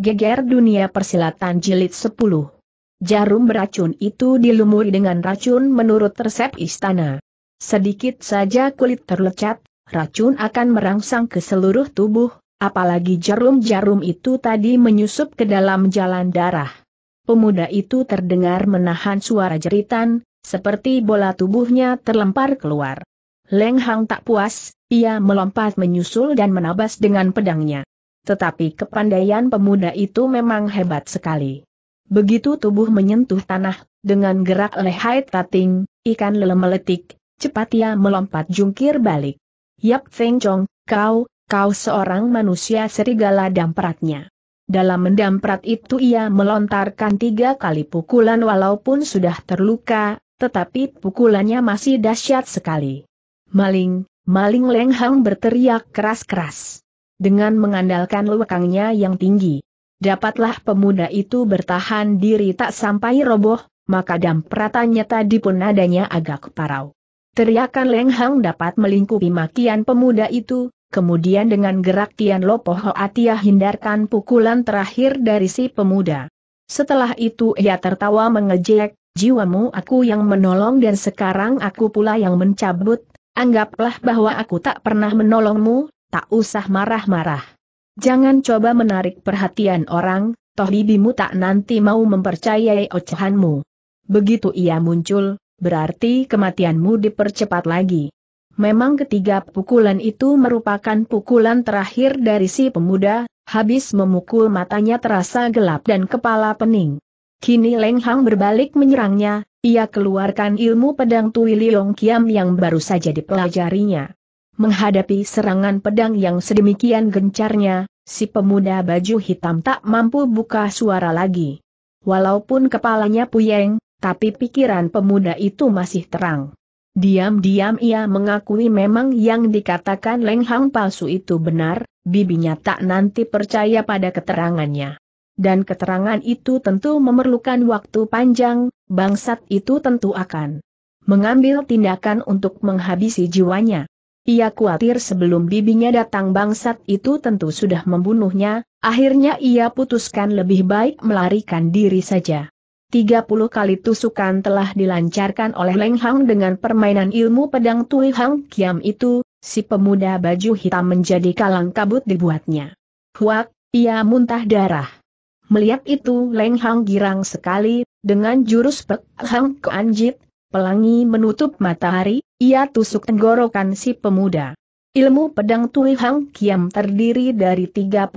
Geger Dunia Persilatan Jilid 10 Jarum beracun itu dilumuri dengan racun menurut resep istana. Sedikit saja kulit terlecat, racun akan merangsang ke seluruh tubuh, apalagi jarum-jarum itu tadi menyusup ke dalam jalan darah. Pemuda itu terdengar menahan suara jeritan, seperti bola tubuhnya terlempar keluar. Leng Hang tak puas, ia melompat menyusul dan menabas dengan pedangnya. Tetapi kepandaian pemuda itu memang hebat sekali. Begitu tubuh menyentuh tanah, dengan gerak lehai tating, ikan lele meletik, cepat ia melompat jungkir balik. Yap Feng Chong, kau, kau seorang manusia serigala dampratnya. Dalam mendamprat itu ia melontarkan tiga kali pukulan walaupun sudah terluka, tetapi pukulannya masih dahsyat sekali. Maling, maling lenghang berteriak keras-keras dengan mengandalkan lewakangnya yang tinggi. Dapatlah pemuda itu bertahan diri tak sampai roboh, maka dampratannya tadi pun nadanya agak parau. Teriakan Leng Hang dapat melingkupi makian pemuda itu, kemudian dengan gerak Tian Lopo Hoatia hindarkan pukulan terakhir dari si pemuda. Setelah itu ia tertawa mengejek, jiwamu aku yang menolong dan sekarang aku pula yang mencabut, anggaplah bahwa aku tak pernah menolongmu, tak usah marah-marah. Jangan coba menarik perhatian orang, toh bibimu tak nanti mau mempercayai ocehanmu. Begitu ia muncul, berarti kematianmu dipercepat lagi. Memang ketiga pukulan itu merupakan pukulan terakhir dari si pemuda, habis memukul matanya terasa gelap dan kepala pening. Kini Leng Hang berbalik menyerangnya, ia keluarkan ilmu pedang Tui Liong Kiam yang baru saja dipelajarinya. Menghadapi serangan pedang yang sedemikian gencarnya, si pemuda baju hitam tak mampu buka suara lagi. Walaupun kepalanya puyeng, tapi pikiran pemuda itu masih terang. Diam-diam ia mengakui memang yang dikatakan Leng palsu itu benar, bibinya tak nanti percaya pada keterangannya. Dan keterangan itu tentu memerlukan waktu panjang, bangsat itu tentu akan mengambil tindakan untuk menghabisi jiwanya. Ia khawatir sebelum bibinya datang bangsat itu tentu sudah membunuhnya, akhirnya ia putuskan lebih baik melarikan diri saja. 30 kali tusukan telah dilancarkan oleh Leng Hang dengan permainan ilmu pedang Tui Hang Kiam itu, si pemuda baju hitam menjadi kalang kabut dibuatnya. Huak, ia muntah darah. Melihat itu Leng Hang girang sekali, dengan jurus Pek Hang Keanjit, pelangi menutup matahari, ia tusuk tenggorokan si pemuda. Ilmu pedang Tui Hang Kiam terdiri dari 36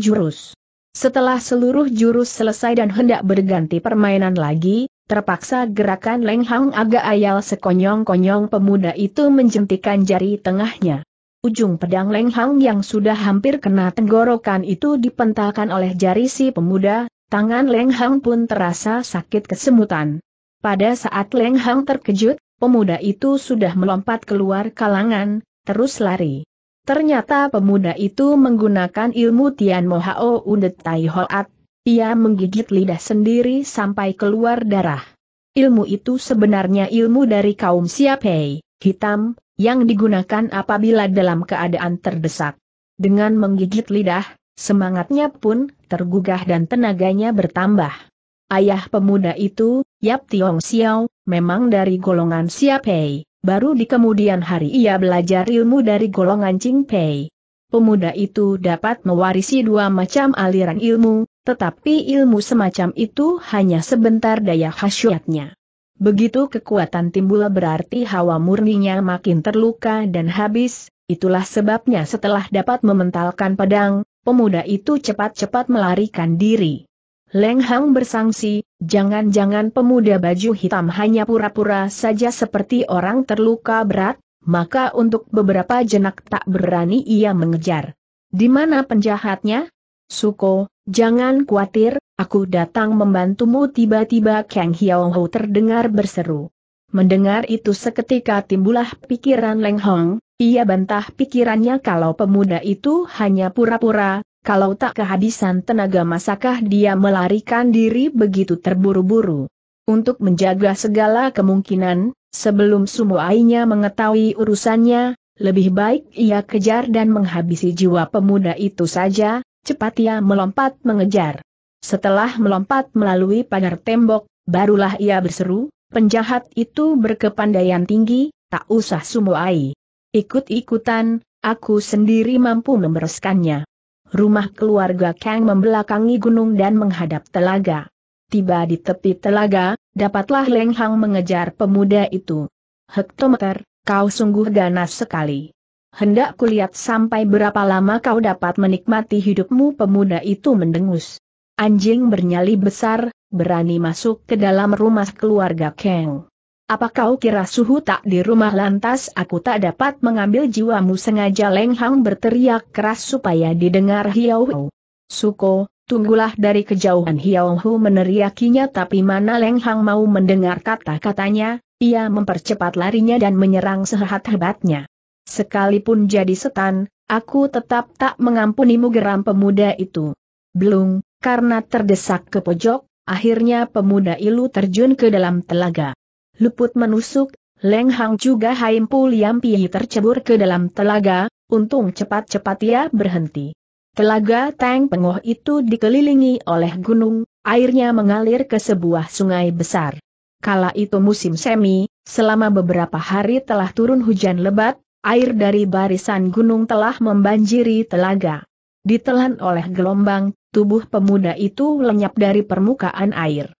jurus. Setelah seluruh jurus selesai dan hendak berganti permainan lagi, terpaksa gerakan Leng Hang agak ayal sekonyong-konyong pemuda itu menjentikan jari tengahnya. Ujung pedang Leng Hang yang sudah hampir kena tenggorokan itu dipentalkan oleh jari si pemuda, tangan Leng Hang pun terasa sakit kesemutan. Pada saat Leng Hang terkejut, pemuda itu sudah melompat keluar kalangan, terus lari. Ternyata pemuda itu menggunakan ilmu Tian Mo Hao Undet Tai Hoat, ia menggigit lidah sendiri sampai keluar darah. Ilmu itu sebenarnya ilmu dari kaum Siapei, hitam, yang digunakan apabila dalam keadaan terdesak. Dengan menggigit lidah, semangatnya pun tergugah dan tenaganya bertambah. Ayah pemuda itu, Yap Tiong Xiao, memang dari golongan Siapei, baru di kemudian hari ia belajar ilmu dari golongan Pei. Pemuda itu dapat mewarisi dua macam aliran ilmu, tetapi ilmu semacam itu hanya sebentar daya khasyatnya. Begitu kekuatan timbul berarti hawa murninya makin terluka dan habis, itulah sebabnya setelah dapat mementalkan pedang, pemuda itu cepat-cepat melarikan diri. Leng Hang bersangsi, jangan-jangan pemuda baju hitam hanya pura-pura saja seperti orang terluka berat, maka untuk beberapa jenak tak berani ia mengejar. Di mana penjahatnya? Suko, jangan khawatir, aku datang membantumu tiba-tiba Kang Hiao Ho terdengar berseru. Mendengar itu seketika timbullah pikiran Leng Hong, ia bantah pikirannya kalau pemuda itu hanya pura-pura, kalau tak kehabisan tenaga masakah dia melarikan diri begitu terburu-buru. Untuk menjaga segala kemungkinan, sebelum sumuainya mengetahui urusannya, lebih baik ia kejar dan menghabisi jiwa pemuda itu saja, cepat ia melompat mengejar. Setelah melompat melalui pagar tembok, barulah ia berseru, penjahat itu berkepandaian tinggi, tak usah sumuai. Ikut-ikutan, aku sendiri mampu membereskannya rumah keluarga Kang membelakangi gunung dan menghadap telaga. Tiba di tepi telaga, dapatlah Leng Hang mengejar pemuda itu. Hektometer, kau sungguh ganas sekali. Hendak kulihat sampai berapa lama kau dapat menikmati hidupmu pemuda itu mendengus. Anjing bernyali besar, berani masuk ke dalam rumah keluarga Kang. Apa kau kira suhu tak di rumah lantas aku tak dapat mengambil jiwamu sengaja Leng Hang berteriak keras supaya didengar Hiau Hu. Suko, tunggulah dari kejauhan Hiau Hu meneriakinya tapi mana Leng Hang mau mendengar kata-katanya, ia mempercepat larinya dan menyerang sehebat-hebatnya. Sekalipun jadi setan, aku tetap tak mengampunimu geram pemuda itu. Belum, karena terdesak ke pojok, akhirnya pemuda ilu terjun ke dalam telaga luput menusuk, Leng Hang juga Haimpu Liam Pi tercebur ke dalam telaga, untung cepat-cepat ia berhenti. Telaga Tang Pengoh itu dikelilingi oleh gunung, airnya mengalir ke sebuah sungai besar. Kala itu musim semi, selama beberapa hari telah turun hujan lebat, air dari barisan gunung telah membanjiri telaga. Ditelan oleh gelombang, tubuh pemuda itu lenyap dari permukaan air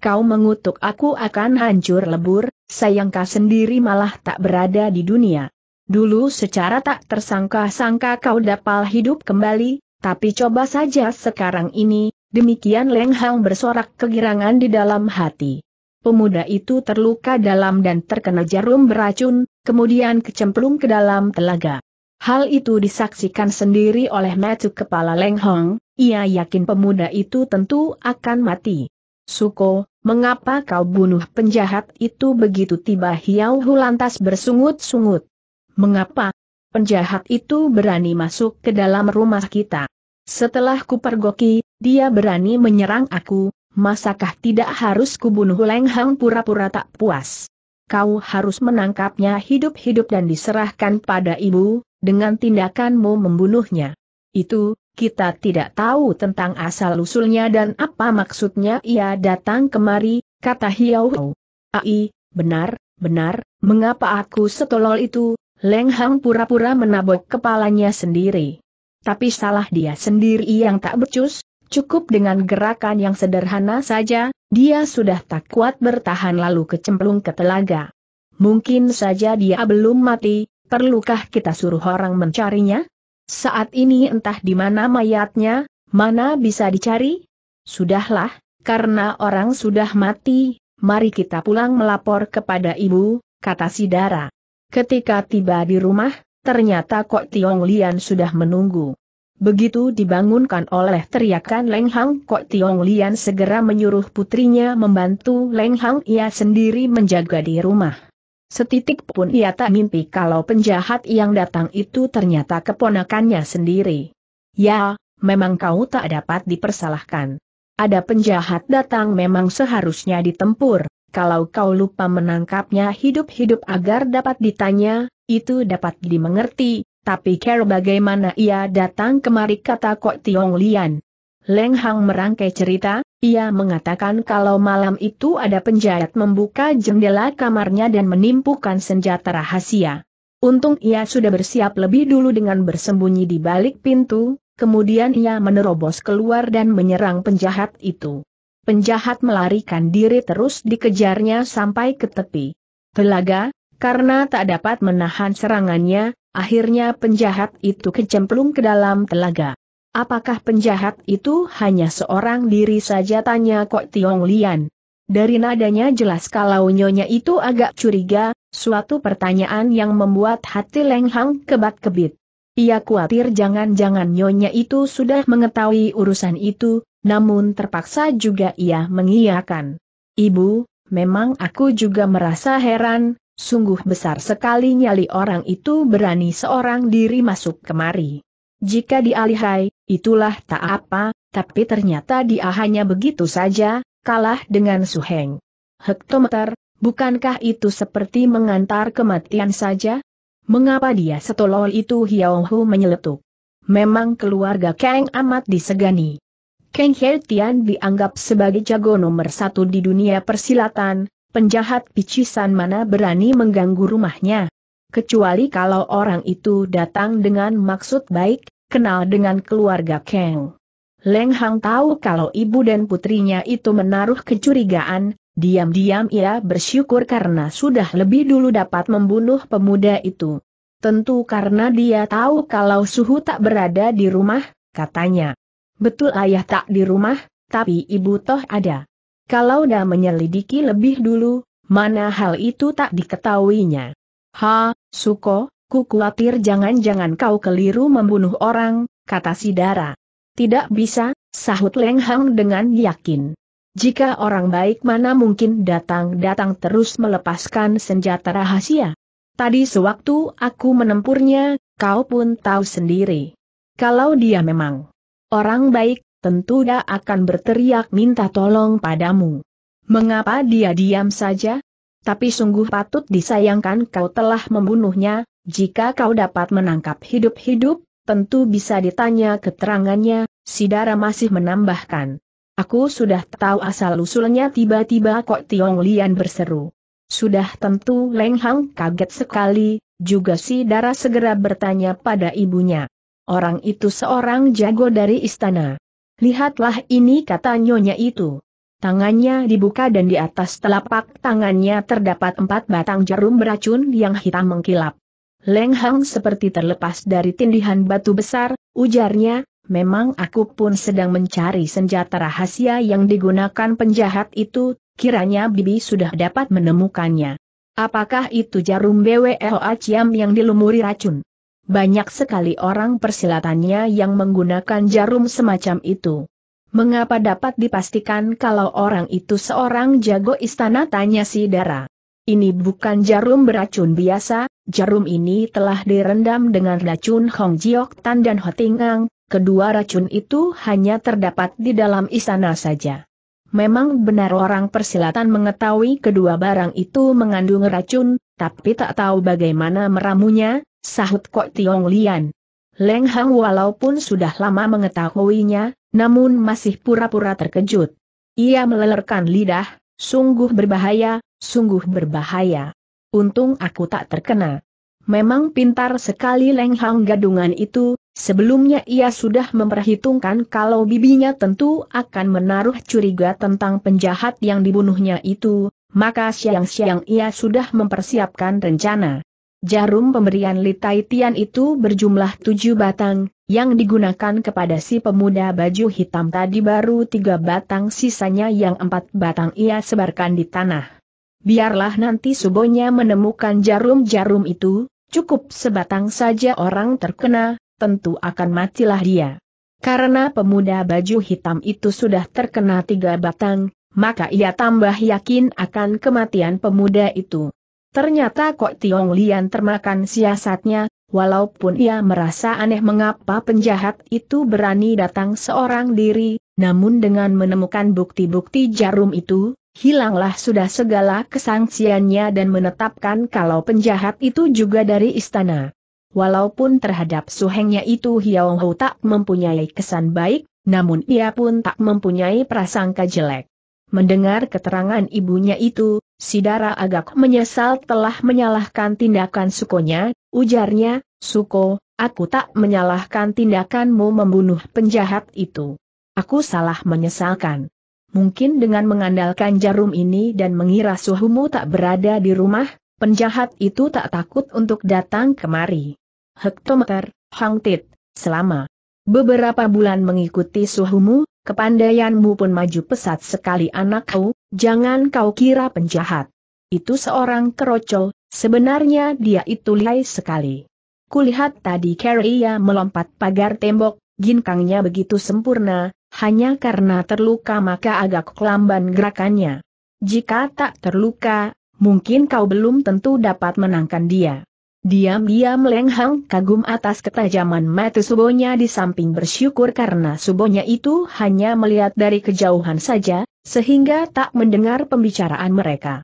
kau mengutuk aku akan hancur lebur, sayangkah sendiri malah tak berada di dunia. Dulu secara tak tersangka-sangka kau dapat hidup kembali, tapi coba saja sekarang ini, demikian Leng Hang bersorak kegirangan di dalam hati. Pemuda itu terluka dalam dan terkena jarum beracun, kemudian kecemplung ke dalam telaga. Hal itu disaksikan sendiri oleh matu kepala Leng Hong, ia yakin pemuda itu tentu akan mati. Suko, mengapa kau bunuh penjahat itu begitu tiba Hiau Hu lantas bersungut-sungut. Mengapa? Penjahat itu berani masuk ke dalam rumah kita. Setelah kupergoki, dia berani menyerang aku, masakah tidak harus kubunuh Leng Hang pura-pura tak puas? Kau harus menangkapnya hidup-hidup dan diserahkan pada ibu, dengan tindakanmu membunuhnya. Itu, kita tidak tahu tentang asal-usulnya dan apa maksudnya ia datang kemari, kata Hiau Hou. Ai, benar, benar, mengapa aku setolol itu? Leng Hang pura-pura menabok kepalanya sendiri. Tapi salah dia sendiri yang tak becus, Cukup dengan gerakan yang sederhana saja, dia sudah tak kuat bertahan lalu kecemplung ke telaga. Mungkin saja dia belum mati, perlukah kita suruh orang mencarinya? Saat ini entah di mana mayatnya, mana bisa dicari? Sudahlah, karena orang sudah mati, mari kita pulang melapor kepada ibu, kata Sidara Ketika tiba di rumah, ternyata Kok Tiong Lian sudah menunggu. Begitu dibangunkan oleh teriakan Leng Hang Kok Tiong Lian segera menyuruh putrinya membantu Leng Hang ia sendiri menjaga di rumah. Setitik pun ia tak mimpi kalau penjahat yang datang itu ternyata keponakannya sendiri. Ya, memang kau tak dapat dipersalahkan. Ada penjahat datang memang seharusnya ditempur, kalau kau lupa menangkapnya hidup-hidup agar dapat ditanya, itu dapat dimengerti, tapi care bagaimana ia datang kemari kata Kok Tiong Lian. Leng Hang merangkai cerita, ia mengatakan kalau malam itu ada penjahat membuka jendela kamarnya dan menimpukan senjata rahasia. Untung ia sudah bersiap lebih dulu dengan bersembunyi di balik pintu, kemudian ia menerobos keluar dan menyerang penjahat itu. Penjahat melarikan diri terus dikejarnya sampai ke tepi telaga, karena tak dapat menahan serangannya, akhirnya penjahat itu kecemplung ke dalam telaga. Apakah penjahat itu hanya seorang diri saja tanya Kok Tiong Lian? Dari nadanya jelas kalau nyonya itu agak curiga, suatu pertanyaan yang membuat hati Leng Hang kebat-kebit. Ia khawatir jangan-jangan nyonya itu sudah mengetahui urusan itu, namun terpaksa juga ia mengiyakan. Ibu, memang aku juga merasa heran, sungguh besar sekali nyali orang itu berani seorang diri masuk kemari. Jika dialihai, Itulah tak apa, tapi ternyata dia hanya begitu saja, kalah dengan Suheng. Hektometer, bukankah itu seperti mengantar kematian saja? Mengapa dia setolol itu Hiaohu menyeletuk? Memang keluarga Kang amat disegani. Kang Heltian dianggap sebagai jago nomor satu di dunia persilatan, penjahat picisan mana berani mengganggu rumahnya. Kecuali kalau orang itu datang dengan maksud baik, kenal dengan keluarga Kang. Leng Hang tahu kalau ibu dan putrinya itu menaruh kecurigaan, diam-diam ia bersyukur karena sudah lebih dulu dapat membunuh pemuda itu. Tentu karena dia tahu kalau suhu tak berada di rumah, katanya. Betul ayah tak di rumah, tapi ibu toh ada. Kalau dah menyelidiki lebih dulu, mana hal itu tak diketahuinya. Ha, Suko, Ku khawatir jangan-jangan kau keliru membunuh orang, kata Sidara. Tidak bisa, sahut Leng Hang dengan yakin. Jika orang baik mana mungkin datang-datang terus melepaskan senjata rahasia. Tadi sewaktu aku menempurnya, kau pun tahu sendiri. Kalau dia memang orang baik, tentu dia akan berteriak minta tolong padamu. Mengapa dia diam saja? Tapi sungguh patut disayangkan kau telah membunuhnya, jika kau dapat menangkap hidup-hidup, tentu bisa ditanya keterangannya, Sidara masih menambahkan. Aku sudah tahu asal-usulnya tiba-tiba kok Tiong Lian berseru. Sudah tentu Leng Hang kaget sekali, juga Sidara segera bertanya pada ibunya. Orang itu seorang jago dari istana. Lihatlah ini kata nyonya itu. Tangannya dibuka dan di atas telapak tangannya terdapat empat batang jarum beracun yang hitam mengkilap. Leng Hang seperti terlepas dari tindihan batu besar, ujarnya, memang aku pun sedang mencari senjata rahasia yang digunakan penjahat itu, kiranya Bibi sudah dapat menemukannya. Apakah itu jarum BWLA Ciam yang dilumuri racun? Banyak sekali orang persilatannya yang menggunakan jarum semacam itu. Mengapa dapat dipastikan kalau orang itu seorang jago istana tanya si Dara? Ini bukan jarum beracun biasa, jarum ini telah direndam dengan racun Hong Jiok Tan dan Hoting Ang, kedua racun itu hanya terdapat di dalam istana saja. Memang benar orang persilatan mengetahui kedua barang itu mengandung racun, tapi tak tahu bagaimana meramunya, sahut Kok Tiong Lian. Leng Hang walaupun sudah lama mengetahuinya, namun masih pura-pura terkejut. Ia melelerkan lidah, sungguh berbahaya, Sungguh berbahaya. Untung aku tak terkena. Memang pintar sekali Leng gadungan itu, sebelumnya ia sudah memperhitungkan kalau bibinya tentu akan menaruh curiga tentang penjahat yang dibunuhnya itu, maka siang-siang ia sudah mempersiapkan rencana. Jarum pemberian Li Tian itu berjumlah tujuh batang, yang digunakan kepada si pemuda baju hitam tadi baru tiga batang sisanya yang empat batang ia sebarkan di tanah. Biarlah nanti subonya menemukan jarum-jarum itu, cukup sebatang saja orang terkena, tentu akan matilah dia. Karena pemuda baju hitam itu sudah terkena tiga batang, maka ia tambah yakin akan kematian pemuda itu. Ternyata Kok Tiong Lian termakan siasatnya, walaupun ia merasa aneh mengapa penjahat itu berani datang seorang diri, namun dengan menemukan bukti-bukti jarum itu, Hilanglah sudah segala kesangsiannya dan menetapkan kalau penjahat itu juga dari istana. Walaupun terhadap suhengnya itu Hiao Hou tak mempunyai kesan baik, namun ia pun tak mempunyai prasangka jelek. Mendengar keterangan ibunya itu, Sidara agak menyesal telah menyalahkan tindakan sukonya, ujarnya, Suko, aku tak menyalahkan tindakanmu membunuh penjahat itu. Aku salah menyesalkan. Mungkin dengan mengandalkan jarum ini dan mengira suhumu tak berada di rumah, penjahat itu tak takut untuk datang kemari. Hektometer, Hang Tit, selama beberapa bulan mengikuti suhumu, kepandaianmu pun maju pesat sekali anakku, jangan kau kira penjahat. Itu seorang kerocol, sebenarnya dia itu lihai sekali. Kulihat tadi Carrie melompat pagar tembok ginkangnya begitu sempurna, hanya karena terluka maka agak kelamban gerakannya. Jika tak terluka, mungkin kau belum tentu dapat menangkan dia. Diam-diam Leng kagum atas ketajaman mata subonya di samping bersyukur karena subonya itu hanya melihat dari kejauhan saja, sehingga tak mendengar pembicaraan mereka.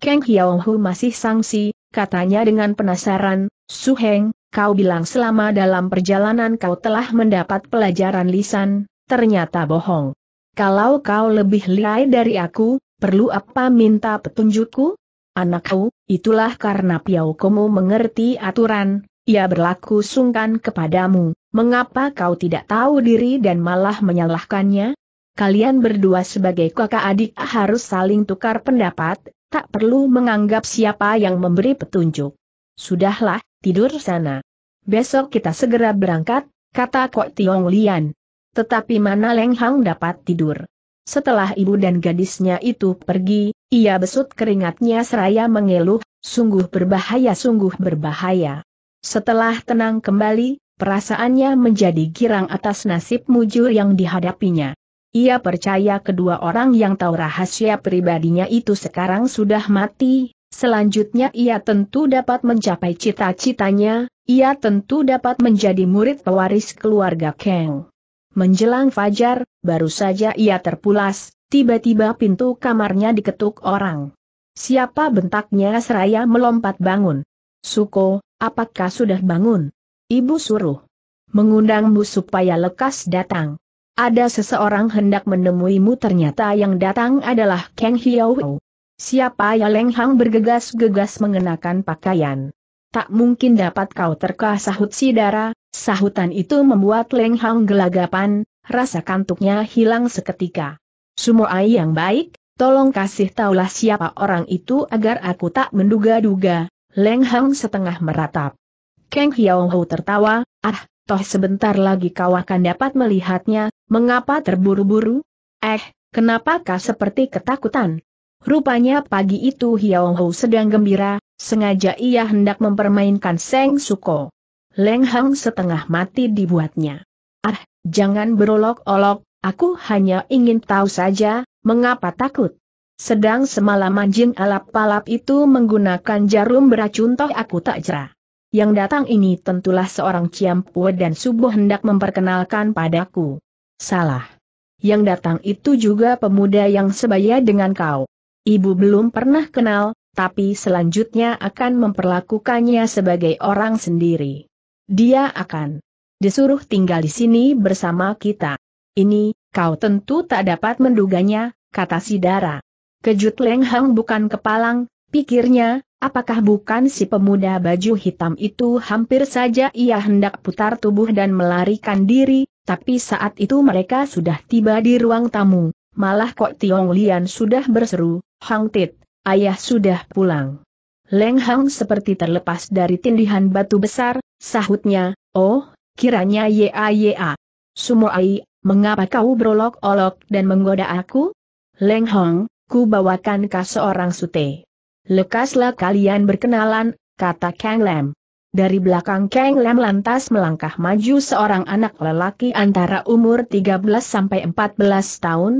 Kang Hiao Hu masih sangsi, katanya dengan penasaran, Su Heng, Kau bilang selama dalam perjalanan kau telah mendapat pelajaran lisan, ternyata bohong. Kalau kau lebih lihai dari aku, perlu apa minta petunjukku? Anakku, itulah karena Piau Komo mengerti aturan, ia berlaku sungkan kepadamu, mengapa kau tidak tahu diri dan malah menyalahkannya? Kalian berdua sebagai kakak adik harus saling tukar pendapat, tak perlu menganggap siapa yang memberi petunjuk. Sudahlah, tidur sana. Besok kita segera berangkat, kata Kok Tiong Lian. Tetapi mana Leng Hang dapat tidur? Setelah ibu dan gadisnya itu pergi, ia besut keringatnya seraya mengeluh, sungguh berbahaya sungguh berbahaya. Setelah tenang kembali, perasaannya menjadi girang atas nasib mujur yang dihadapinya. Ia percaya kedua orang yang tahu rahasia pribadinya itu sekarang sudah mati, Selanjutnya ia tentu dapat mencapai cita-citanya, ia tentu dapat menjadi murid pewaris keluarga Kang. Menjelang fajar, baru saja ia terpulas, tiba-tiba pintu kamarnya diketuk orang. Siapa bentaknya seraya melompat bangun. Suko, apakah sudah bangun? Ibu suruh. Mengundangmu supaya lekas datang. Ada seseorang hendak menemuimu ternyata yang datang adalah Kang Hiao. Siapa ya Leng Hang bergegas-gegas mengenakan pakaian. Tak mungkin dapat kau terka sahut Sidara. sahutan itu membuat Leng Hang gelagapan, rasa kantuknya hilang seketika. Semua Sumoai yang baik, tolong kasih taulah siapa orang itu agar aku tak menduga-duga, Leng Hang setengah meratap. Kang Hiao Hou tertawa, ah, toh sebentar lagi kau akan dapat melihatnya, mengapa terburu-buru? Eh, kenapakah seperti ketakutan? Rupanya pagi itu Hiao Hou sedang gembira, sengaja ia hendak mempermainkan Seng Suko. Leng Hang setengah mati dibuatnya. Ah, jangan berolok-olok, aku hanya ingin tahu saja, mengapa takut? Sedang semalam jin alap Palap itu menggunakan jarum beracun toh aku tak jera. Yang datang ini tentulah seorang Ciampue dan Subuh hendak memperkenalkan padaku. Salah. Yang datang itu juga pemuda yang sebaya dengan kau. Ibu belum pernah kenal, tapi selanjutnya akan memperlakukannya sebagai orang sendiri. Dia akan disuruh tinggal di sini bersama kita. Ini, kau tentu tak dapat menduganya, kata Sidara. Dara. Kejut Leng Hang bukan kepalang, pikirnya, apakah bukan si pemuda baju hitam itu hampir saja ia hendak putar tubuh dan melarikan diri, tapi saat itu mereka sudah tiba di ruang tamu malah Kok Tiong Lian sudah berseru, Hang Tit, ayah sudah pulang. Leng Hang seperti terlepas dari tindihan batu besar, sahutnya, oh, kiranya ya ya. Ai, mengapa kau berolok-olok dan menggoda aku? Leng Hang, ku bawakan kau seorang sute. Lekaslah kalian berkenalan, kata Kang Lam. Dari belakang Kang Lam lantas melangkah maju seorang anak lelaki antara umur 13 sampai 14 tahun,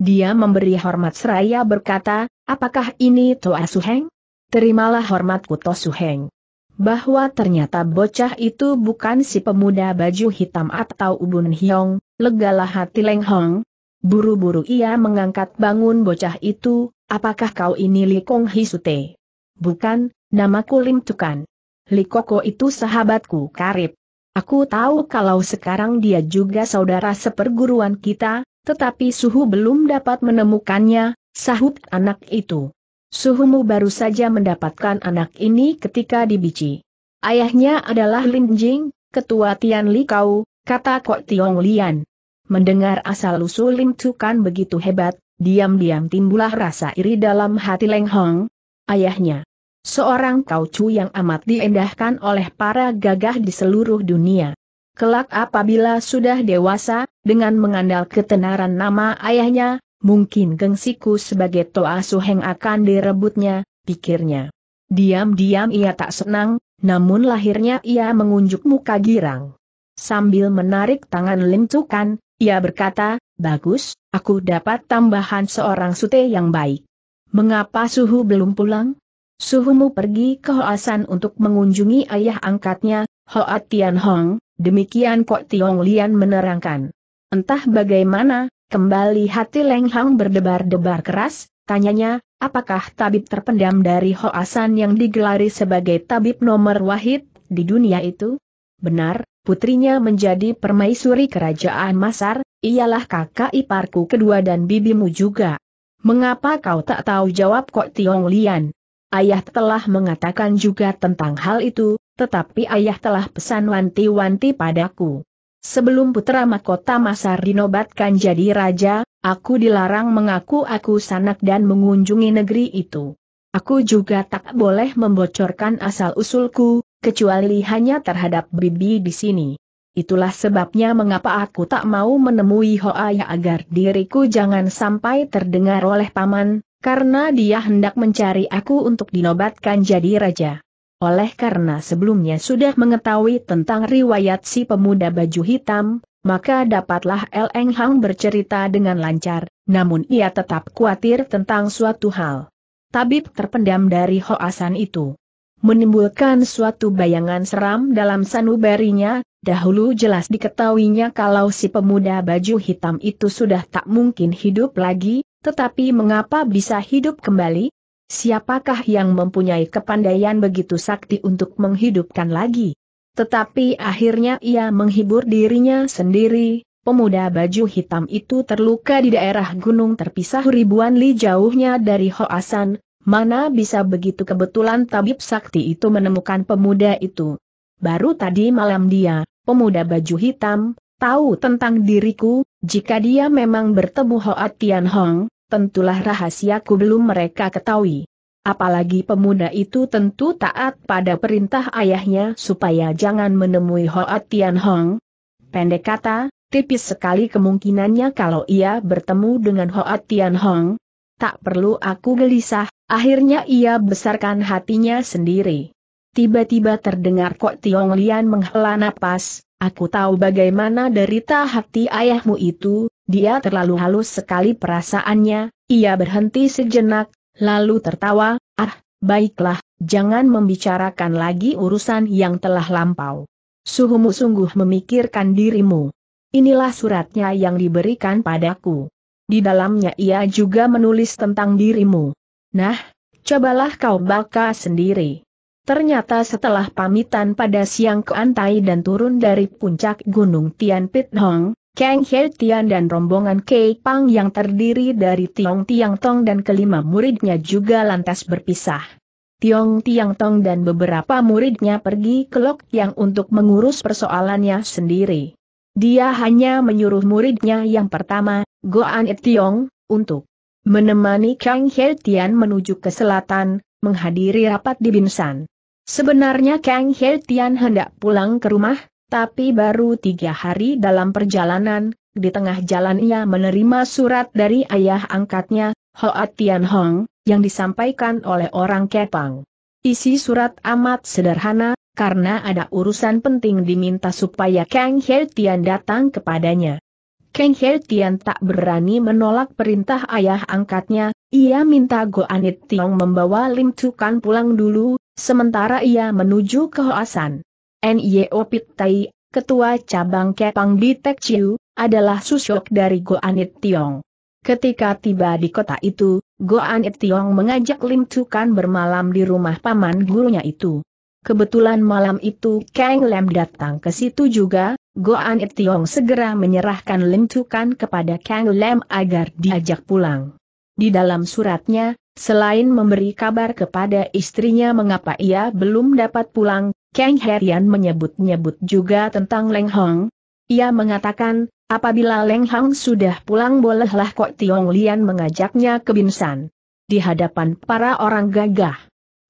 dia memberi hormat seraya berkata, apakah ini Toa Suheng? Terimalah hormatku Toa Suheng. Bahwa ternyata bocah itu bukan si pemuda baju hitam atau Ubun Hiong, legalah hati Leng Hong. Buru-buru ia mengangkat bangun bocah itu, apakah kau ini Li Kong Hisute? Bukan, namaku Lim Tukan. Li Koko itu sahabatku karib. Aku tahu kalau sekarang dia juga saudara seperguruan kita, tetapi Suhu belum dapat menemukannya, sahut anak itu. Suhumu baru saja mendapatkan anak ini ketika dibici. Ayahnya adalah Lin Jing, ketua Tian Li Kau, kata Kok Tiong Lian. Mendengar asal-usul Lin Tukan begitu hebat, diam-diam timbullah rasa iri dalam hati Leng Hong, ayahnya. Seorang kaucu yang amat diendahkan oleh para gagah di seluruh dunia. Kelak apabila sudah dewasa, dengan mengandal ketenaran nama ayahnya, mungkin Gengsiku sebagai Toa Suheng akan direbutnya, pikirnya. Diam-diam ia tak senang, namun lahirnya ia mengunjuk muka girang. Sambil menarik tangan limcukan, ia berkata, Bagus, aku dapat tambahan seorang sute yang baik. Mengapa suhu belum pulang? Suhumu pergi ke Hoasan untuk mengunjungi ayah angkatnya, Hoatian Tian Hong, Demikian Kok Tiong Lian menerangkan. Entah bagaimana, kembali hati Leng Hang berdebar-debar keras, tanyanya, apakah tabib terpendam dari Hoasan yang digelari sebagai tabib nomor wahid di dunia itu? Benar, putrinya menjadi permaisuri kerajaan Masar, ialah kakak iparku kedua dan bibimu juga. Mengapa kau tak tahu jawab Kok Tiong Lian? Ayah telah mengatakan juga tentang hal itu, tetapi ayah telah pesan wanti-wanti padaku. Sebelum putra mahkota Masar dinobatkan jadi raja, aku dilarang mengaku aku sanak dan mengunjungi negeri itu. Aku juga tak boleh membocorkan asal-usulku, kecuali hanya terhadap bibi di sini. Itulah sebabnya mengapa aku tak mau menemui Hoaya agar diriku jangan sampai terdengar oleh paman, karena dia hendak mencari aku untuk dinobatkan jadi raja. Oleh karena sebelumnya sudah mengetahui tentang riwayat si pemuda baju hitam, maka dapatlah Eng Hang bercerita dengan lancar, namun ia tetap khawatir tentang suatu hal. Tabib terpendam dari Hoasan itu menimbulkan suatu bayangan seram dalam sanubarinya, dahulu jelas diketahuinya kalau si pemuda baju hitam itu sudah tak mungkin hidup lagi, tetapi mengapa bisa hidup kembali? Siapakah yang mempunyai kepandaian begitu sakti untuk menghidupkan lagi? Tetapi akhirnya ia menghibur dirinya sendiri, pemuda baju hitam itu terluka di daerah gunung terpisah ribuan li jauhnya dari Hoasan, mana bisa begitu kebetulan tabib sakti itu menemukan pemuda itu. Baru tadi malam dia, pemuda baju hitam, tahu tentang diriku, jika dia memang bertemu Hoa Tian Hong, tentulah rahasiaku belum mereka ketahui. Apalagi pemuda itu tentu taat pada perintah ayahnya supaya jangan menemui Hoa Tian Hong. Pendek kata, tipis sekali kemungkinannya kalau ia bertemu dengan Hoa Tian Hong. Tak perlu aku gelisah, akhirnya ia besarkan hatinya sendiri. Tiba-tiba terdengar kok Tiong Lian menghela napas, aku tahu bagaimana derita hati ayahmu itu, dia terlalu halus sekali perasaannya, ia berhenti sejenak, lalu tertawa, ah, baiklah, jangan membicarakan lagi urusan yang telah lampau. Suhumu sungguh memikirkan dirimu. Inilah suratnya yang diberikan padaku. Di dalamnya ia juga menulis tentang dirimu. Nah, cobalah kau baca sendiri. Ternyata setelah pamitan pada siang keantai dan turun dari puncak gunung Tian Pit Hong, Kang He Tian dan rombongan Kei Pang yang terdiri dari Tiong Tiang Tong dan kelima muridnya juga lantas berpisah. Tiong Tiang Tong dan beberapa muridnya pergi ke Lok Yang untuk mengurus persoalannya sendiri. Dia hanya menyuruh muridnya yang pertama, Goan Et Tiong, untuk menemani Kang He Tian menuju ke selatan, menghadiri rapat di Binsan. Sebenarnya Kang He Tian hendak pulang ke rumah, tapi baru tiga hari dalam perjalanan, di tengah jalan ia menerima surat dari ayah angkatnya, Hoa Tian Hong, yang disampaikan oleh orang Kepang. Isi surat amat sederhana, karena ada urusan penting diminta supaya Kang He Tian datang kepadanya. Kang He Tian tak berani menolak perintah ayah angkatnya, ia minta Goanit Tiong membawa Lim Tukan pulang dulu, sementara ia menuju ke Hoasan. N.Y.O. Pitai, ketua cabang Kepang di Tekciu, adalah susuk dari Go Anit Tiong. Ketika tiba di kota itu, Go Anit Tiong mengajak Lim Tukan bermalam di rumah paman gurunya itu. Kebetulan malam itu Kang Lem datang ke situ juga, Go Anit Tiong segera menyerahkan Lim Tukan kepada Kang Lem agar diajak pulang. Di dalam suratnya, selain memberi kabar kepada istrinya mengapa ia belum dapat pulang, Kang Herian menyebut-nyebut juga tentang Leng Hong. Ia mengatakan, apabila Leng Hong sudah pulang bolehlah Kok Tiong Lian mengajaknya ke Binsan. Di hadapan para orang gagah.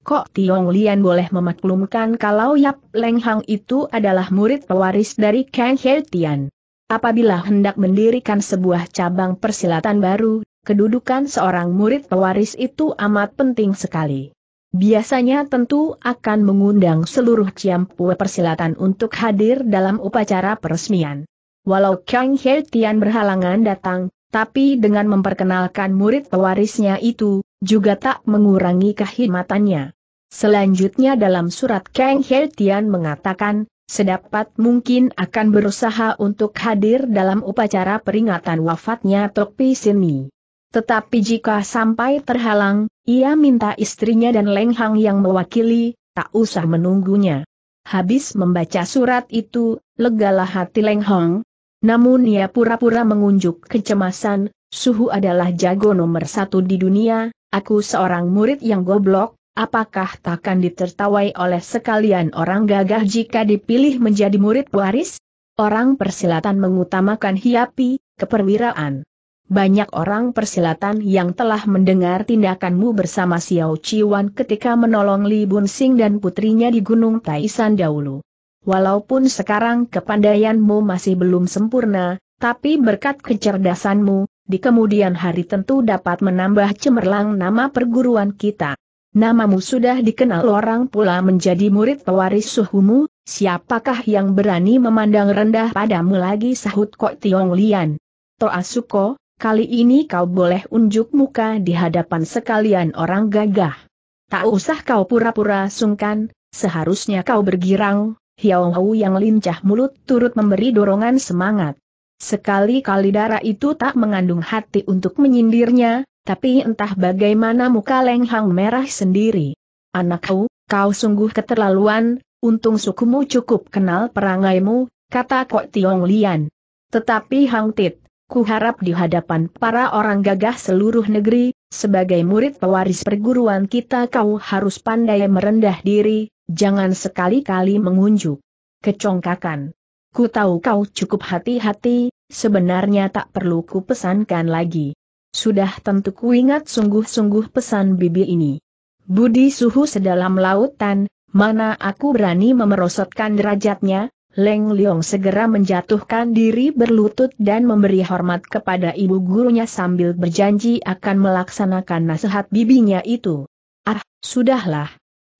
Kok Tiong Lian boleh memaklumkan kalau Yap Leng Hong itu adalah murid pewaris dari Kang Herian. Apabila hendak mendirikan sebuah cabang persilatan baru, kedudukan seorang murid pewaris itu amat penting sekali biasanya tentu akan mengundang seluruh Ciampue persilatan untuk hadir dalam upacara peresmian. Walau Kang He Tian berhalangan datang, tapi dengan memperkenalkan murid pewarisnya itu, juga tak mengurangi kekhidmatannya. Selanjutnya dalam surat Kang He Tian mengatakan, sedapat mungkin akan berusaha untuk hadir dalam upacara peringatan wafatnya Tok Pi Mi. Tetapi jika sampai terhalang, ia minta istrinya dan Leng Hang yang mewakili, tak usah menunggunya. Habis membaca surat itu, legalah hati Leng Hang. Namun ia pura-pura mengunjuk kecemasan, suhu adalah jago nomor satu di dunia, aku seorang murid yang goblok, apakah takkan ditertawai oleh sekalian orang gagah jika dipilih menjadi murid waris? Orang persilatan mengutamakan hiapi, keperwiraan. Banyak orang persilatan yang telah mendengar tindakanmu bersama Xiao Chiwan ketika menolong Li Bun dan putrinya di Gunung Taisan dahulu. Walaupun sekarang kepandaianmu masih belum sempurna, tapi berkat kecerdasanmu, di kemudian hari tentu dapat menambah cemerlang nama perguruan kita. Namamu sudah dikenal orang pula menjadi murid pewaris suhumu, siapakah yang berani memandang rendah padamu lagi sahut Kok Tiong Lian. Suko, Kali ini kau boleh unjuk muka di hadapan sekalian orang gagah. Tak usah kau pura-pura sungkan, seharusnya kau bergirang, Hiao Hou yang lincah mulut turut memberi dorongan semangat. Sekali-kali darah itu tak mengandung hati untuk menyindirnya, tapi entah bagaimana muka lenghang merah sendiri. Anakku, kau, kau sungguh keterlaluan, untung sukumu cukup kenal perangaimu, kata Kok Tiong Lian. Tetapi Hang Tit, Ku harap di hadapan para orang gagah seluruh negeri, sebagai murid pewaris perguruan kita kau harus pandai merendah diri, jangan sekali-kali mengunjuk. Kecongkakan. Ku tahu kau cukup hati-hati, sebenarnya tak perlu ku pesankan lagi. Sudah tentu ku ingat sungguh-sungguh pesan bibi ini. Budi suhu sedalam lautan, mana aku berani memerosotkan derajatnya, Leng Leong segera menjatuhkan diri berlutut dan memberi hormat kepada ibu gurunya sambil berjanji akan melaksanakan nasihat bibinya itu. Ah, sudahlah.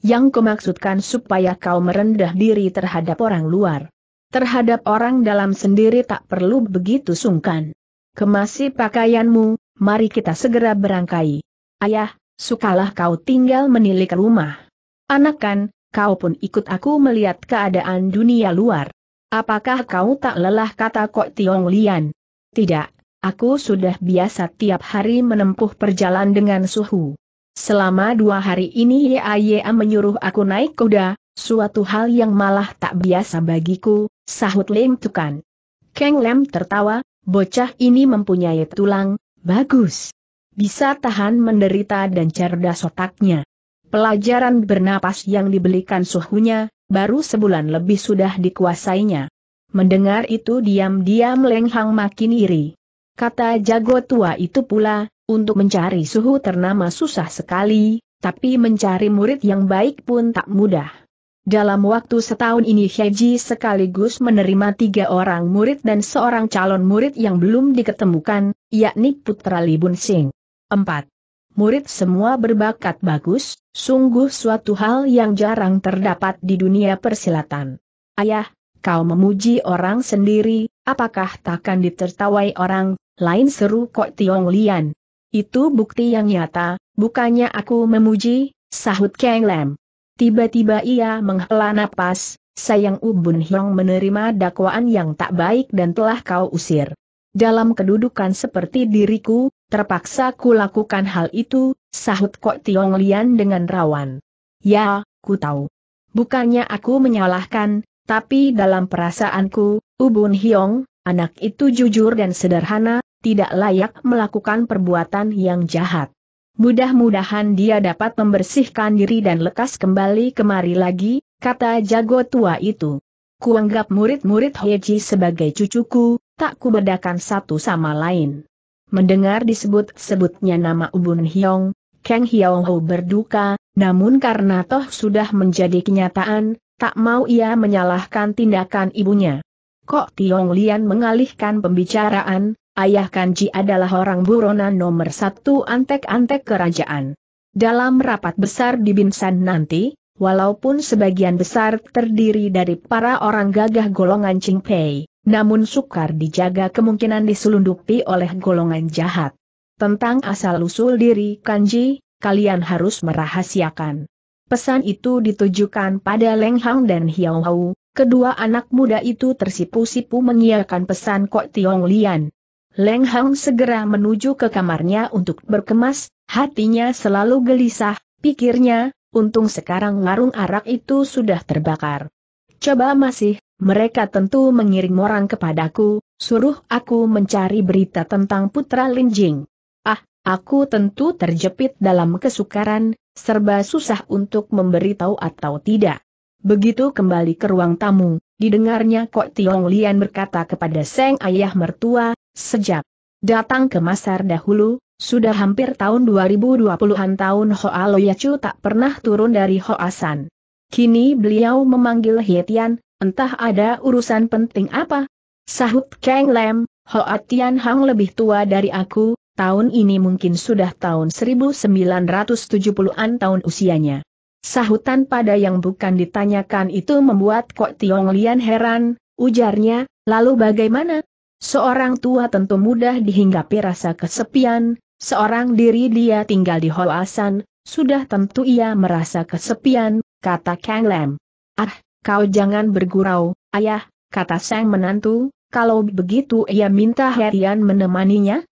Yang kumaksudkan supaya kau merendah diri terhadap orang luar. Terhadap orang dalam sendiri tak perlu begitu sungkan. Kemasi pakaianmu, mari kita segera berangkai. Ayah, sukalah kau tinggal menilik rumah. Anakan, kau pun ikut aku melihat keadaan dunia luar. Apakah kau tak lelah kata Kok Tiong Lian? Tidak, aku sudah biasa tiap hari menempuh perjalanan dengan suhu. Selama dua hari ini Ya menyuruh aku naik kuda, suatu hal yang malah tak biasa bagiku, sahut Lim Tukan. Kang Lem tertawa, bocah ini mempunyai tulang, bagus. Bisa tahan menderita dan cerdas otaknya. Pelajaran bernapas yang dibelikan suhunya, baru sebulan lebih sudah dikuasainya. Mendengar itu diam-diam Leng makin iri. Kata jago tua itu pula, untuk mencari suhu ternama susah sekali, tapi mencari murid yang baik pun tak mudah. Dalam waktu setahun ini Heji sekaligus menerima tiga orang murid dan seorang calon murid yang belum diketemukan, yakni Putra Libun Sing. 4 murid semua berbakat bagus, sungguh suatu hal yang jarang terdapat di dunia persilatan. Ayah, kau memuji orang sendiri, apakah takkan ditertawai orang, lain seru kok Tiong Lian. Itu bukti yang nyata, bukannya aku memuji, sahut Kang Lam. Tiba-tiba ia menghela napas, sayang Ubun Hyong menerima dakwaan yang tak baik dan telah kau usir. Dalam kedudukan seperti diriku, Terpaksa ku lakukan hal itu, sahut Kok Tiong Lian dengan rawan. Ya, ku tahu. Bukannya aku menyalahkan, tapi dalam perasaanku, Ubun Hiong, anak itu jujur dan sederhana, tidak layak melakukan perbuatan yang jahat. Mudah-mudahan dia dapat membersihkan diri dan lekas kembali kemari lagi, kata jago tua itu. Kuanggap murid-murid Heji sebagai cucuku, tak kubedakan satu sama lain. Mendengar disebut-sebutnya nama Ubun Hyong, Kang Hyong Ho berduka, namun karena toh sudah menjadi kenyataan, tak mau ia menyalahkan tindakan ibunya. Kok Tiong Lian mengalihkan pembicaraan, ayah Kanji adalah orang buronan nomor satu antek-antek kerajaan. Dalam rapat besar di Binsan nanti, walaupun sebagian besar terdiri dari para orang gagah golongan Ching Pei, namun sukar dijaga kemungkinan diselundupi oleh golongan jahat. Tentang asal-usul diri kanji, kalian harus merahasiakan. Pesan itu ditujukan pada Leng Hang dan Hiao Hau, kedua anak muda itu tersipu-sipu mengiakan pesan Kok Tiong Lian. Leng Hang segera menuju ke kamarnya untuk berkemas, hatinya selalu gelisah, pikirnya, untung sekarang warung arak itu sudah terbakar. Coba masih, mereka tentu mengirim orang kepadaku, suruh aku mencari berita tentang putra Linjing. Ah, aku tentu terjepit dalam kesukaran, serba susah untuk memberitahu atau tidak. Begitu kembali ke ruang tamu, didengarnya Kok Tiong Lian berkata kepada Seng Ayah Mertua, sejak datang ke Masar dahulu, sudah hampir tahun 2020-an tahun Hoa Loyacu tak pernah turun dari Hoa San. Kini beliau memanggil Hetian, entah ada urusan penting apa. Sahut Kang Lem, Hoa Tian Hang lebih tua dari aku, tahun ini mungkin sudah tahun 1970-an tahun usianya. Sahutan pada yang bukan ditanyakan itu membuat Kok Tiong Lian heran, ujarnya, lalu bagaimana? Seorang tua tentu mudah dihinggapi rasa kesepian, seorang diri dia tinggal di Hoasan, sudah tentu ia merasa kesepian, kata Kang Lam. Ah, kau jangan bergurau, ayah, kata sang menantu, kalau begitu ia minta Herian menemaninya?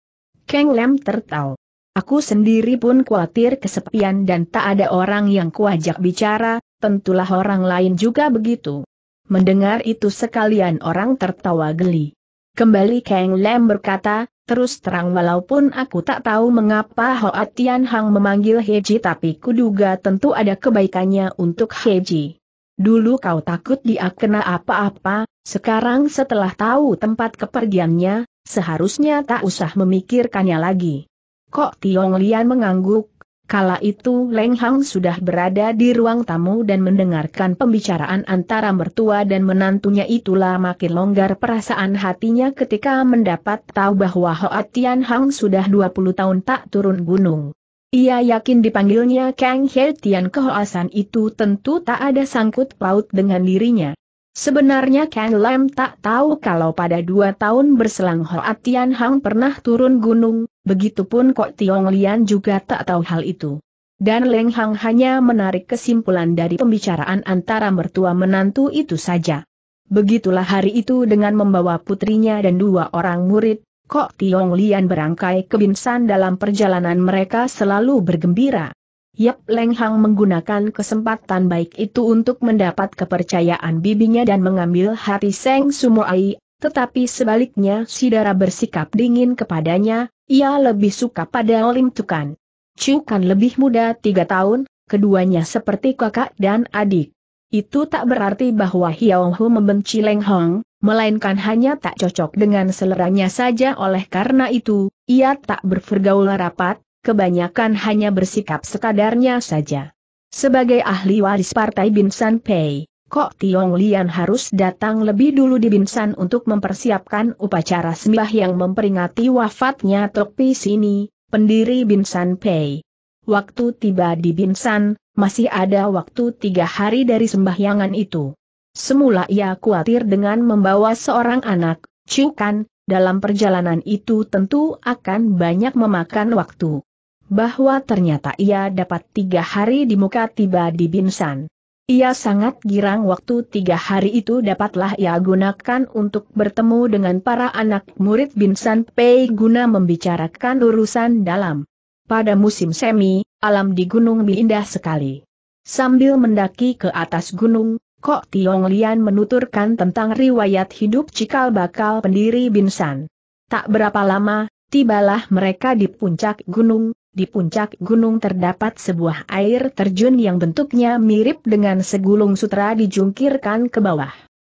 Kang Lam tertawa. Aku sendiri pun khawatir kesepian dan tak ada orang yang kuajak bicara, tentulah orang lain juga begitu. Mendengar itu sekalian orang tertawa geli. Kembali Kang Lem berkata, terus terang walaupun aku tak tahu mengapa Hoa Tian Hang memanggil Heji tapi kuduga tentu ada kebaikannya untuk Heji. Dulu kau takut dia kena apa-apa, sekarang setelah tahu tempat kepergiannya, seharusnya tak usah memikirkannya lagi. Kok Tiong Lian mengangguk, Kala itu Leng Hang sudah berada di ruang tamu dan mendengarkan pembicaraan antara mertua dan menantunya itulah makin longgar perasaan hatinya ketika mendapat tahu bahwa Hoa Tian Hang sudah 20 tahun tak turun gunung. Ia yakin dipanggilnya Kang He Tian kehoasan itu tentu tak ada sangkut paut dengan dirinya. Sebenarnya Kang Lam tak tahu kalau pada dua tahun berselang Hoa Tian Hang pernah turun gunung, Begitupun Kok Tiong Lian juga tak tahu hal itu. Dan Leng Hang hanya menarik kesimpulan dari pembicaraan antara mertua menantu itu saja. Begitulah hari itu dengan membawa putrinya dan dua orang murid, Kok Tiong Lian berangkai ke Binsan dalam perjalanan mereka selalu bergembira. Yap Leng Hang menggunakan kesempatan baik itu untuk mendapat kepercayaan bibinya dan mengambil hati Seng Sumoai, tetapi sebaliknya Sidara bersikap dingin kepadanya, ia lebih suka pada Lim Tukan. Cukan lebih muda tiga tahun, keduanya seperti kakak dan adik. Itu tak berarti bahwa Hiao membenci Leng Hong, melainkan hanya tak cocok dengan seleranya saja oleh karena itu, ia tak berpergaulan rapat, kebanyakan hanya bersikap sekadarnya saja. Sebagai ahli waris partai Bin San Pei, Kok Tiong Lian harus datang lebih dulu di Binsan untuk mempersiapkan upacara sembah yang memperingati wafatnya Tok Pi Sini, pendiri Binsan Pei. Waktu tiba di Binsan, masih ada waktu tiga hari dari sembahyangan itu. Semula ia khawatir dengan membawa seorang anak, Cukan, dalam perjalanan itu tentu akan banyak memakan waktu. Bahwa ternyata ia dapat tiga hari di muka tiba di Binsan. Ia sangat girang waktu tiga hari itu dapatlah ia gunakan untuk bertemu dengan para anak murid Binsan Pei guna membicarakan urusan dalam. Pada musim semi, alam di Gunung indah sekali. Sambil mendaki ke atas gunung, Kok Tiong Lian menuturkan tentang riwayat hidup cikal bakal pendiri Binsan. Tak berapa lama, tibalah mereka di puncak gunung, di puncak gunung terdapat sebuah air terjun yang bentuknya mirip dengan segulung sutra dijungkirkan ke bawah.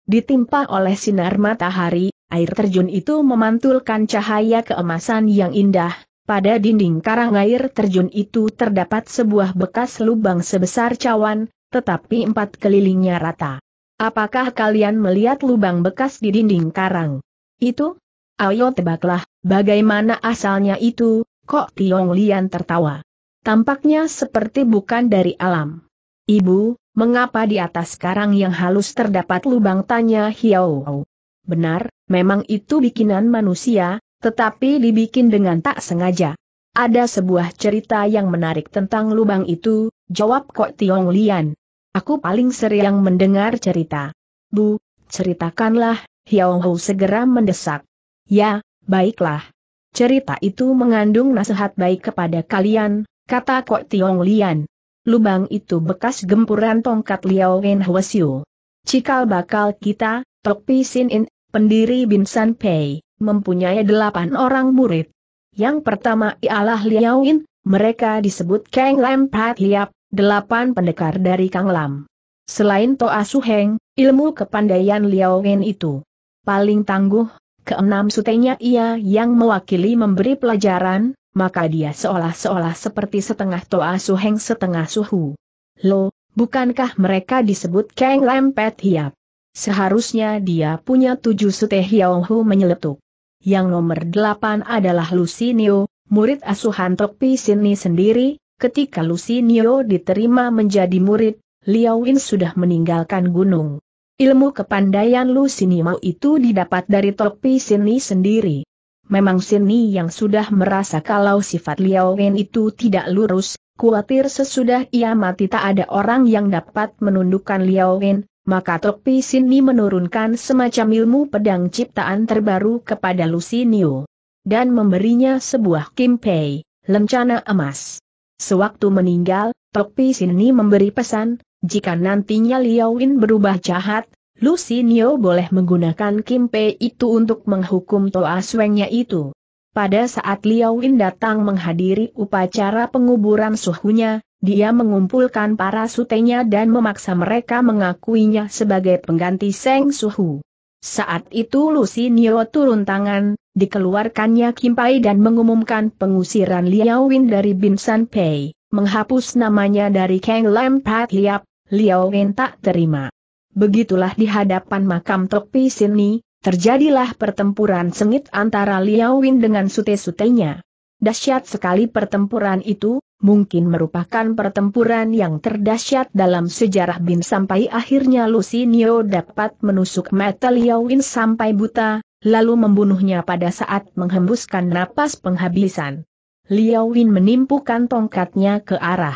Ditimpa oleh sinar matahari, air terjun itu memantulkan cahaya keemasan yang indah. Pada dinding karang air terjun itu terdapat sebuah bekas lubang sebesar cawan, tetapi empat kelilingnya rata. Apakah kalian melihat lubang bekas di dinding karang? Itu? Ayo tebaklah, bagaimana asalnya itu, Kok Tiong Lian tertawa? Tampaknya seperti bukan dari alam. Ibu, mengapa di atas karang yang halus terdapat lubang tanya Hiao? Benar, memang itu bikinan manusia, tetapi dibikin dengan tak sengaja. Ada sebuah cerita yang menarik tentang lubang itu, jawab Kok Tiong Lian. Aku paling sering mendengar cerita. Bu, ceritakanlah, Hiao segera mendesak. Ya, baiklah. Cerita itu mengandung nasihat baik kepada kalian, kata Kok Tiong Lian. Lubang itu bekas gempuran tongkat Liao Wen Hwasyu. Cikal bakal kita, Tok Pi Sin In, pendiri Binsan Pei, mempunyai delapan orang murid. Yang pertama ialah Liao In, mereka disebut Kang Lam Pat Liap, delapan pendekar dari Kang Lam. Selain Toa Suheng, ilmu kepandaian Liao Wen itu paling tangguh, Keenam sutenya ia yang mewakili memberi pelajaran, maka dia seolah olah seperti setengah toa suheng setengah suhu. Lo, bukankah mereka disebut keng Lempet Hiap? Seharusnya dia punya tujuh suteh Yauhu menyeletuk. Yang nomor delapan adalah Lusinio, murid asuhan Tokpi Sini sendiri, ketika Lusinio diterima menjadi murid, Liao Win sudah meninggalkan gunung. Ilmu kepandaian Lu Sinimau itu didapat dari Tokpi Sini sendiri. Memang Sini yang sudah merasa kalau sifat Liao Wen itu tidak lurus, khawatir sesudah ia mati tak ada orang yang dapat menundukkan Liao Wen, maka Tokpi Sini menurunkan semacam ilmu pedang ciptaan terbaru kepada Lu Sinio. Dan memberinya sebuah kimpei, lencana emas. Sewaktu meninggal, Tokpi Sini memberi pesan, jika nantinya Win berubah jahat, Lucinio boleh menggunakan Kim Pei itu untuk menghukum Toa Suengnya itu. Pada saat Win datang menghadiri upacara penguburan suhunya, dia mengumpulkan para sutenya dan memaksa mereka mengakuinya sebagai pengganti Seng Suhu. Saat itu Lucinio turun tangan, dikeluarkannya Kim Pei dan mengumumkan pengusiran Liao Win dari Binsan Pei, menghapus namanya dari Kang Lam Pat Liap, Liao Wen tak terima. Begitulah di hadapan makam Tok Pi Sini, terjadilah pertempuran sengit antara Liao Wen dengan sute-sutenya. Dahsyat sekali pertempuran itu, mungkin merupakan pertempuran yang terdahsyat dalam sejarah Bin sampai akhirnya Neo dapat menusuk mata Liao Wen sampai buta, lalu membunuhnya pada saat menghembuskan napas penghabisan. Liao Wen menimpukan tongkatnya ke arah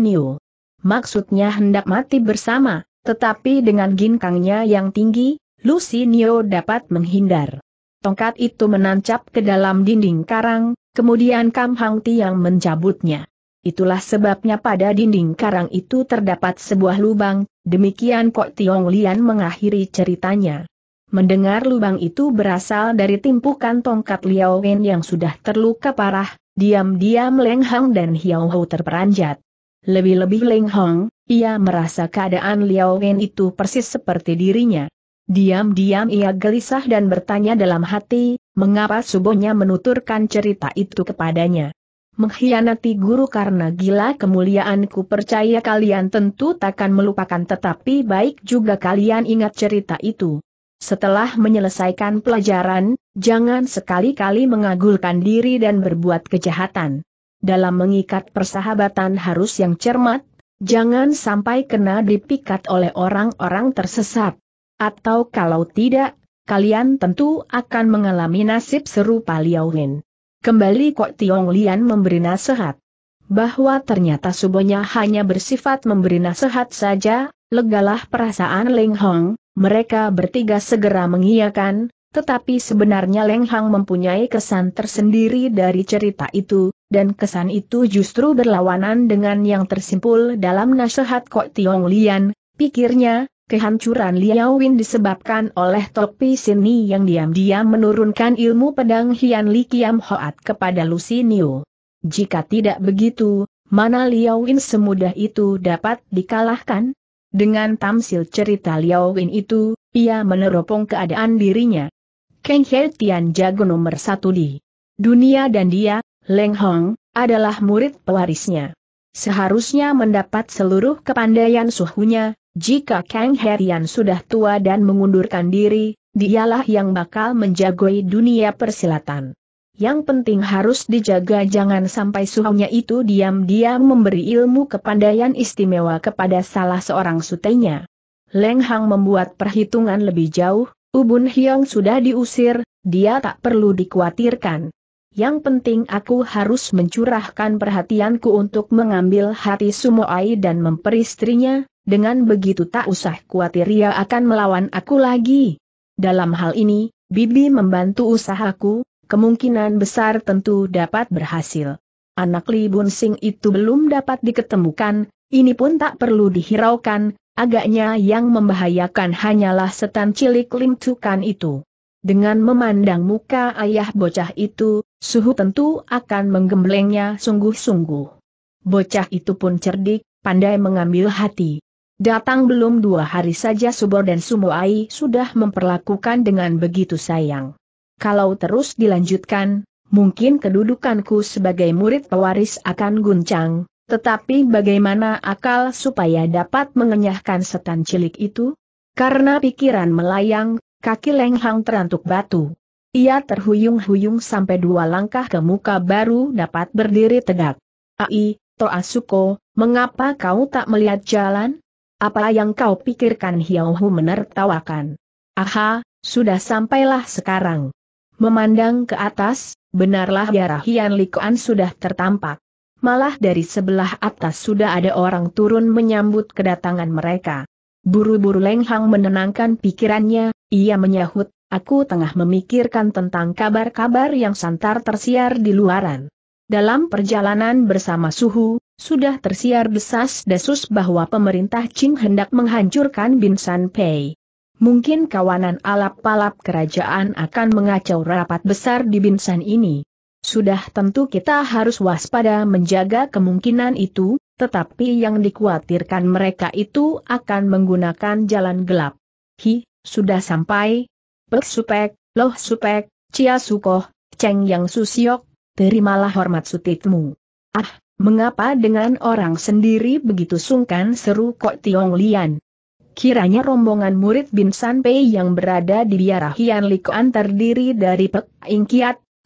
Neo maksudnya hendak mati bersama, tetapi dengan ginkangnya yang tinggi, Lucy Lucinio dapat menghindar. Tongkat itu menancap ke dalam dinding karang, kemudian Kam Hang Tiang mencabutnya. Itulah sebabnya pada dinding karang itu terdapat sebuah lubang, demikian Kok Tiong Lian mengakhiri ceritanya. Mendengar lubang itu berasal dari timpukan tongkat Liao Wen yang sudah terluka parah, diam-diam Leng Hang dan Hiao Hou terperanjat. Lebih-lebih Leng Hong, ia merasa keadaan Liao Wen itu persis seperti dirinya. Diam-diam ia gelisah dan bertanya dalam hati, mengapa subonya menuturkan cerita itu kepadanya. Mengkhianati guru karena gila kemuliaanku percaya kalian tentu takkan melupakan tetapi baik juga kalian ingat cerita itu. Setelah menyelesaikan pelajaran, jangan sekali-kali mengagulkan diri dan berbuat kejahatan dalam mengikat persahabatan harus yang cermat, jangan sampai kena dipikat oleh orang-orang tersesat. Atau kalau tidak, kalian tentu akan mengalami nasib serupa Liao Wen. Kembali Kok Tiong Lian memberi nasihat. Bahwa ternyata subonya hanya bersifat memberi nasihat saja, legalah perasaan Ling Hong, mereka bertiga segera mengiyakan, tetapi sebenarnya Leng Hang mempunyai kesan tersendiri dari cerita itu, dan kesan itu justru berlawanan dengan yang tersimpul dalam nasihat Kok Tiong Lian, pikirnya, kehancuran Liao Win disebabkan oleh topi sini yang diam-diam menurunkan ilmu pedang Hian Li Kiam Hoat kepada Lucy Niu. Jika tidak begitu, mana Liao Win semudah itu dapat dikalahkan? Dengan tamsil cerita Liao Win itu, ia meneropong keadaan dirinya. Kang He Tian jago nomor satu di dunia dan dia, Leng Hong, adalah murid pewarisnya. Seharusnya mendapat seluruh kepandaian suhunya, jika Kang He Tian sudah tua dan mengundurkan diri, dialah yang bakal menjagoi dunia persilatan. Yang penting harus dijaga jangan sampai suhunya itu diam-diam memberi ilmu kepandaian istimewa kepada salah seorang sutenya. Leng Hang membuat perhitungan lebih jauh, Ubun Hyong sudah diusir, dia tak perlu dikhawatirkan. Yang penting aku harus mencurahkan perhatianku untuk mengambil hati Sumoai dan memperistrinya, dengan begitu tak usah khawatir ia akan melawan aku lagi. Dalam hal ini, Bibi membantu usahaku, kemungkinan besar tentu dapat berhasil. Anak Li Bun Sing itu belum dapat diketemukan, ini pun tak perlu dihiraukan, Agaknya yang membahayakan hanyalah setan cilik Tukan itu. Dengan memandang muka ayah bocah itu, suhu tentu akan menggemblengnya sungguh-sungguh. Bocah itu pun cerdik, pandai mengambil hati. Datang belum dua hari saja Subor dan Sumoai sudah memperlakukan dengan begitu sayang. Kalau terus dilanjutkan, mungkin kedudukanku sebagai murid pewaris akan guncang, tetapi bagaimana akal supaya dapat mengenyahkan setan cilik itu? Karena pikiran melayang, kaki Lenghang terantuk batu. Ia terhuyung-huyung sampai dua langkah ke muka baru dapat berdiri tegak. Ai, Toasuko, mengapa kau tak melihat jalan? Apa yang kau pikirkan Hiauhu menertawakan. Aha, sudah sampailah sekarang. Memandang ke atas, benarlah Yarahian Likuan sudah tertampak malah dari sebelah atas sudah ada orang turun menyambut kedatangan mereka. Buru-buru Leng menenangkan pikirannya, ia menyahut, aku tengah memikirkan tentang kabar-kabar yang santar tersiar di luaran. Dalam perjalanan bersama Suhu, sudah tersiar desas desus bahwa pemerintah Qing hendak menghancurkan Binsan Pei. Mungkin kawanan alap-alap kerajaan akan mengacau rapat besar di Binsan ini. Sudah tentu kita harus waspada menjaga kemungkinan itu, tetapi yang dikhawatirkan mereka itu akan menggunakan jalan gelap. Hi, sudah sampai. Pek supek, loh supek, cia sukoh, ceng yang susiok, terimalah hormat sutitmu. Ah, mengapa dengan orang sendiri begitu sungkan seru kok Tiong Lian? Kiranya rombongan murid Bin Sanpei yang berada di biara Hian Likuan terdiri dari Pek Ing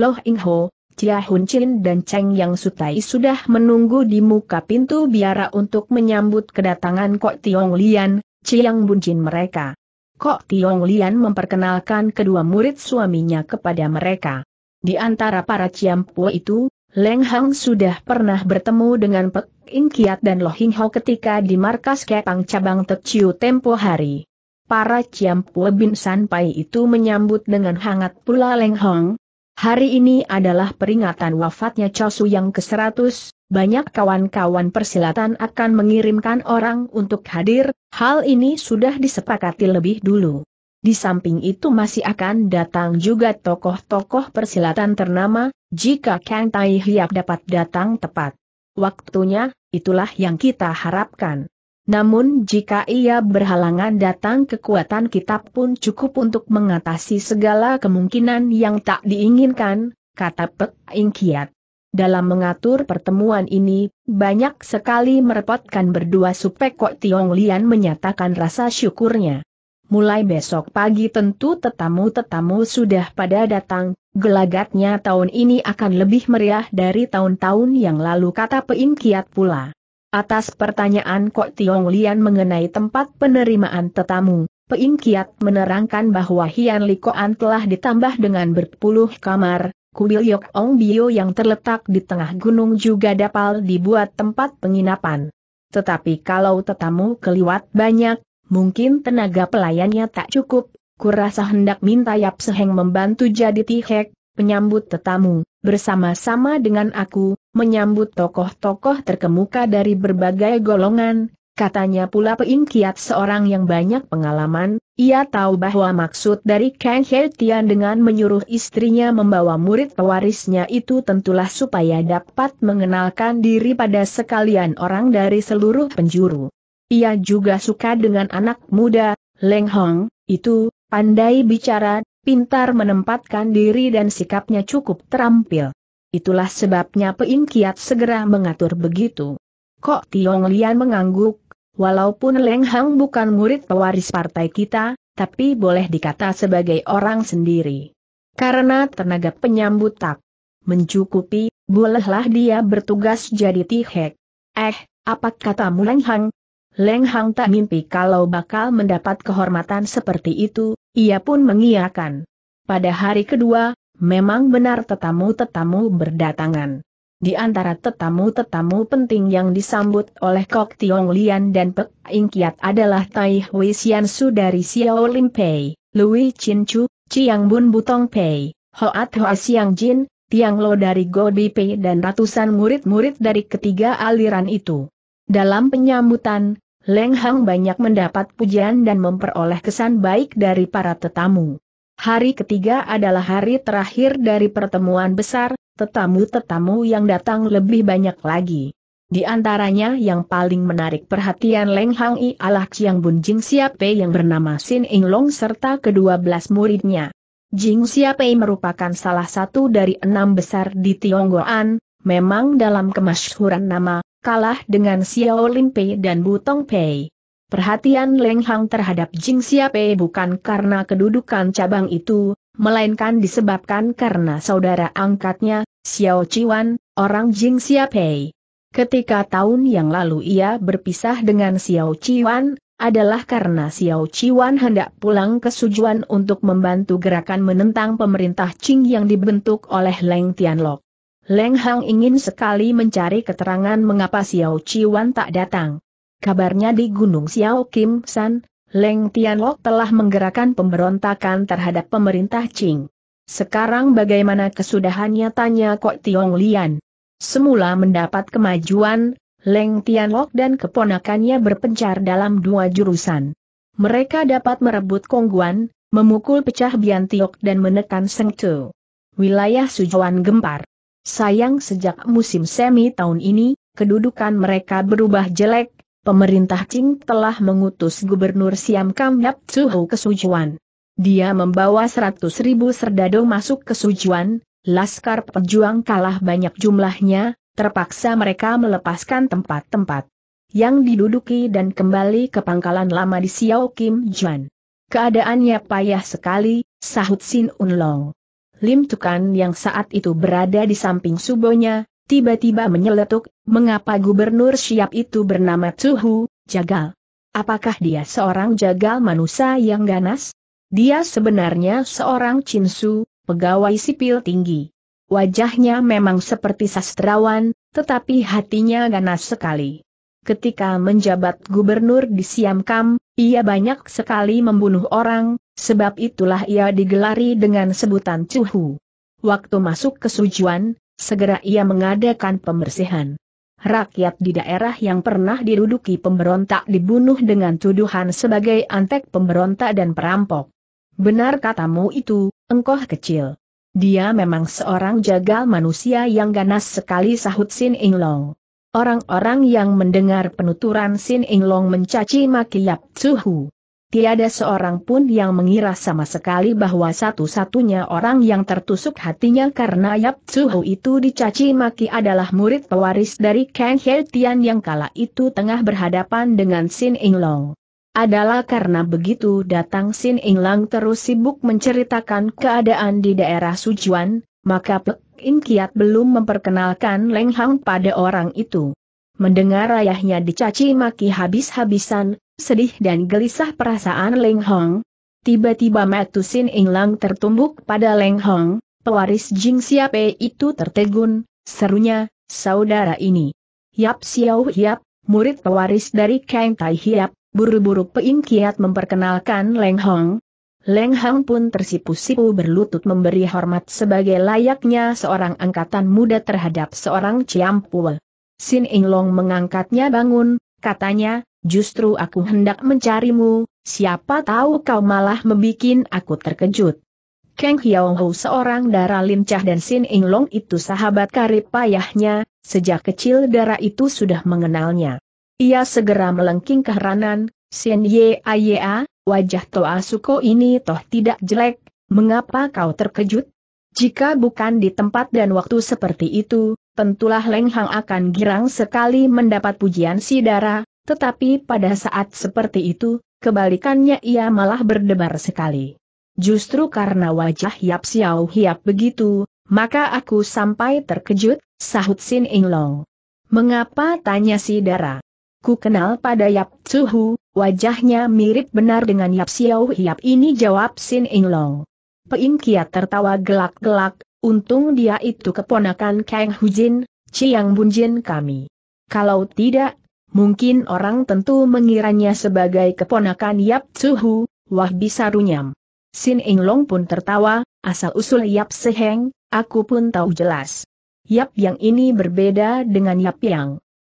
Loh Ingho. Chia Hun Chin dan Cheng Yang Sutai sudah menunggu di muka pintu biara untuk menyambut kedatangan Kok Tiong Lian, Chiang Buncin mereka. Kok Tiong Lian memperkenalkan kedua murid suaminya kepada mereka. Di antara para Ciampu itu, Leng Hang sudah pernah bertemu dengan Pek In Kiat dan Lo Hing Ho ketika di markas Kepang cabang Tek Chiu tempo hari. Para Ciampu Bin San Pai itu menyambut dengan hangat pula Leng Hong, Hari ini adalah peringatan wafatnya Chosu yang ke-100, banyak kawan-kawan persilatan akan mengirimkan orang untuk hadir, hal ini sudah disepakati lebih dulu. Di samping itu masih akan datang juga tokoh-tokoh persilatan ternama, jika Kang Tai Hiap dapat datang tepat. Waktunya, itulah yang kita harapkan. Namun jika ia berhalangan datang kekuatan kitab pun cukup untuk mengatasi segala kemungkinan yang tak diinginkan, kata Pek Ingkiat. Kiat. Dalam mengatur pertemuan ini, banyak sekali merepotkan berdua supaya Kok Tiong Lian menyatakan rasa syukurnya. Mulai besok pagi tentu tetamu-tetamu sudah pada datang, gelagatnya tahun ini akan lebih meriah dari tahun-tahun yang lalu kata Peing Kiat pula. Atas pertanyaan Kok Tiong Lian mengenai tempat penerimaan tetamu, Peing Kiat menerangkan bahwa Hian Likoan telah ditambah dengan berpuluh kamar, kuil Yok Ong Bio yang terletak di tengah gunung juga dapat dibuat tempat penginapan. Tetapi kalau tetamu keliwat banyak, mungkin tenaga pelayannya tak cukup, kurasa hendak minta Yap Seheng membantu jadi tihek, menyambut tetamu, bersama-sama dengan aku, menyambut tokoh-tokoh terkemuka dari berbagai golongan, katanya pula Pein seorang yang banyak pengalaman, ia tahu bahwa maksud dari Kang He Tian dengan menyuruh istrinya membawa murid pewarisnya itu tentulah supaya dapat mengenalkan diri pada sekalian orang dari seluruh penjuru. Ia juga suka dengan anak muda, Leng Hong, itu, pandai bicara, pintar menempatkan diri dan sikapnya cukup terampil. Itulah sebabnya Peing Kiat segera mengatur begitu. Kok Tiong Lian mengangguk, walaupun Leng Hang bukan murid pewaris partai kita, tapi boleh dikata sebagai orang sendiri. Karena tenaga penyambut tak mencukupi, bolehlah dia bertugas jadi tihek. Eh, apa katamu Leng Hang? Leng Hang tak mimpi kalau bakal mendapat kehormatan seperti itu, ia pun mengiakan. Pada hari kedua, memang benar tetamu-tetamu berdatangan. Di antara tetamu-tetamu penting yang disambut oleh Kok Tiong Lian dan Pek Ing Kiat adalah Tai Hui Sian Su dari Xiao Lim Pei, Lui Chin Chu, Chiang Bun Butong Pei, Hoat Hoa Siang Jin, Tiang Lo dari Go Bi Pei dan ratusan murid-murid dari ketiga aliran itu. Dalam penyambutan, Leng Hang banyak mendapat pujian dan memperoleh kesan baik dari para tetamu. Hari ketiga adalah hari terakhir dari pertemuan besar, tetamu-tetamu yang datang lebih banyak lagi. Di antaranya yang paling menarik perhatian Leng Hang I adalah Chiang Bun Jing Siapai yang bernama Sin Ing Long serta kedua belas muridnya. Jing Siapai merupakan salah satu dari enam besar di Tionggoan, memang dalam kemasyhuran nama kalah dengan Xiao Lin Pei dan Butong Pei. Perhatian Leng Hang terhadap Jing Xiaopei bukan karena kedudukan cabang itu, melainkan disebabkan karena saudara angkatnya, Xiao Chiwan, orang Jing Xiaopei. Ketika tahun yang lalu ia berpisah dengan Xiao Chiwan, adalah karena Xiao Chiwan hendak pulang ke Sujuan untuk membantu gerakan menentang pemerintah Qing yang dibentuk oleh Leng Tianlok. Leng Hang ingin sekali mencari keterangan mengapa Xiao Chiwan tak datang. Kabarnya di Gunung Xiao Kim San, Leng Tianlok telah menggerakkan pemberontakan terhadap pemerintah Qing. Sekarang bagaimana kesudahannya tanya Kok Tiong Lian. Semula mendapat kemajuan, Leng Tianlok dan keponakannya berpencar dalam dua jurusan. Mereka dapat merebut Kongguan, memukul pecah Biantiok dan menekan Sengtu. Wilayah Sujuan gempar. Sayang sejak musim semi tahun ini, kedudukan mereka berubah jelek, pemerintah Qing telah mengutus Gubernur Siam Kam Yap Tsuhu ke Sujuan. Dia membawa 100 ribu serdado masuk ke Sujuan, laskar pejuang kalah banyak jumlahnya, terpaksa mereka melepaskan tempat-tempat yang diduduki dan kembali ke pangkalan lama di Xiao Kim Juan. Keadaannya payah sekali, sahut Sin Unlong. Lim Tukan yang saat itu berada di samping subonya, tiba-tiba menyeletuk, mengapa gubernur siap itu bernama Tuhu, Jagal. Apakah dia seorang jagal manusia yang ganas? Dia sebenarnya seorang Cinsu, pegawai sipil tinggi. Wajahnya memang seperti sastrawan, tetapi hatinya ganas sekali ketika menjabat gubernur di Siamkam, ia banyak sekali membunuh orang, sebab itulah ia digelari dengan sebutan Cuhu. Waktu masuk ke Sujuan, segera ia mengadakan pembersihan. Rakyat di daerah yang pernah diduduki pemberontak dibunuh dengan tuduhan sebagai antek pemberontak dan perampok. Benar katamu itu, engkau kecil. Dia memang seorang jagal manusia yang ganas sekali sahut Sin Inglong. Orang-orang yang mendengar penuturan Sin Ing Long mencaci maki Yap Tsuhu. Tiada seorang pun yang mengira sama sekali bahwa satu-satunya orang yang tertusuk hatinya karena Yap Tsuhu itu dicaci maki adalah murid pewaris dari Kang He Tian yang kala itu tengah berhadapan dengan Sin Ing Long. Adalah karena begitu datang Sin Ing Long terus sibuk menceritakan keadaan di daerah Sujuan, maka Pek In Kiat belum memperkenalkan Leng Hang pada orang itu. Mendengar ayahnya dicaci maki habis-habisan, sedih dan gelisah perasaan Leng Hong. Tiba-tiba metusin Inglang tertumbuk pada Leng Hong, pewaris Jing Siape itu tertegun, serunya, saudara ini. Yap Xiao Hiap, murid pewaris dari Kang Tai Hiap, buru-buru Peing memperkenalkan Leng Hong, Leng Hang pun tersipu-sipu berlutut memberi hormat sebagai layaknya seorang angkatan muda terhadap seorang Ciampul. Sin Ing Long mengangkatnya bangun, katanya, justru aku hendak mencarimu, siapa tahu kau malah membuat aku terkejut. Kang Hyong Ho seorang darah lincah dan Sin Ing Long itu sahabat karib payahnya, sejak kecil darah itu sudah mengenalnya. Ia segera melengking keheranan, Sien Ye wajah Toa Suko ini toh tidak jelek, mengapa kau terkejut? Jika bukan di tempat dan waktu seperti itu, tentulah Leng Hang akan girang sekali mendapat pujian si Dara, tetapi pada saat seperti itu, kebalikannya ia malah berdebar sekali. Justru karena wajah Yap Xiao Hiap begitu, maka aku sampai terkejut, sahut Sin Inglong. Mengapa tanya si Dara? ku kenal pada Yap Hu, wajahnya mirip benar dengan Yap Xiao Yap ini jawab Sin Ing Long. Peing kia tertawa gelak-gelak, untung dia itu keponakan Kang Hu Hujin, Chiang Bunjin kami. Kalau tidak, mungkin orang tentu mengiranya sebagai keponakan Yap Hu. wah bisa runyam. Sin Ing Long pun tertawa, asal-usul Yap Seheng, aku pun tahu jelas. Yap yang ini berbeda dengan Yap yang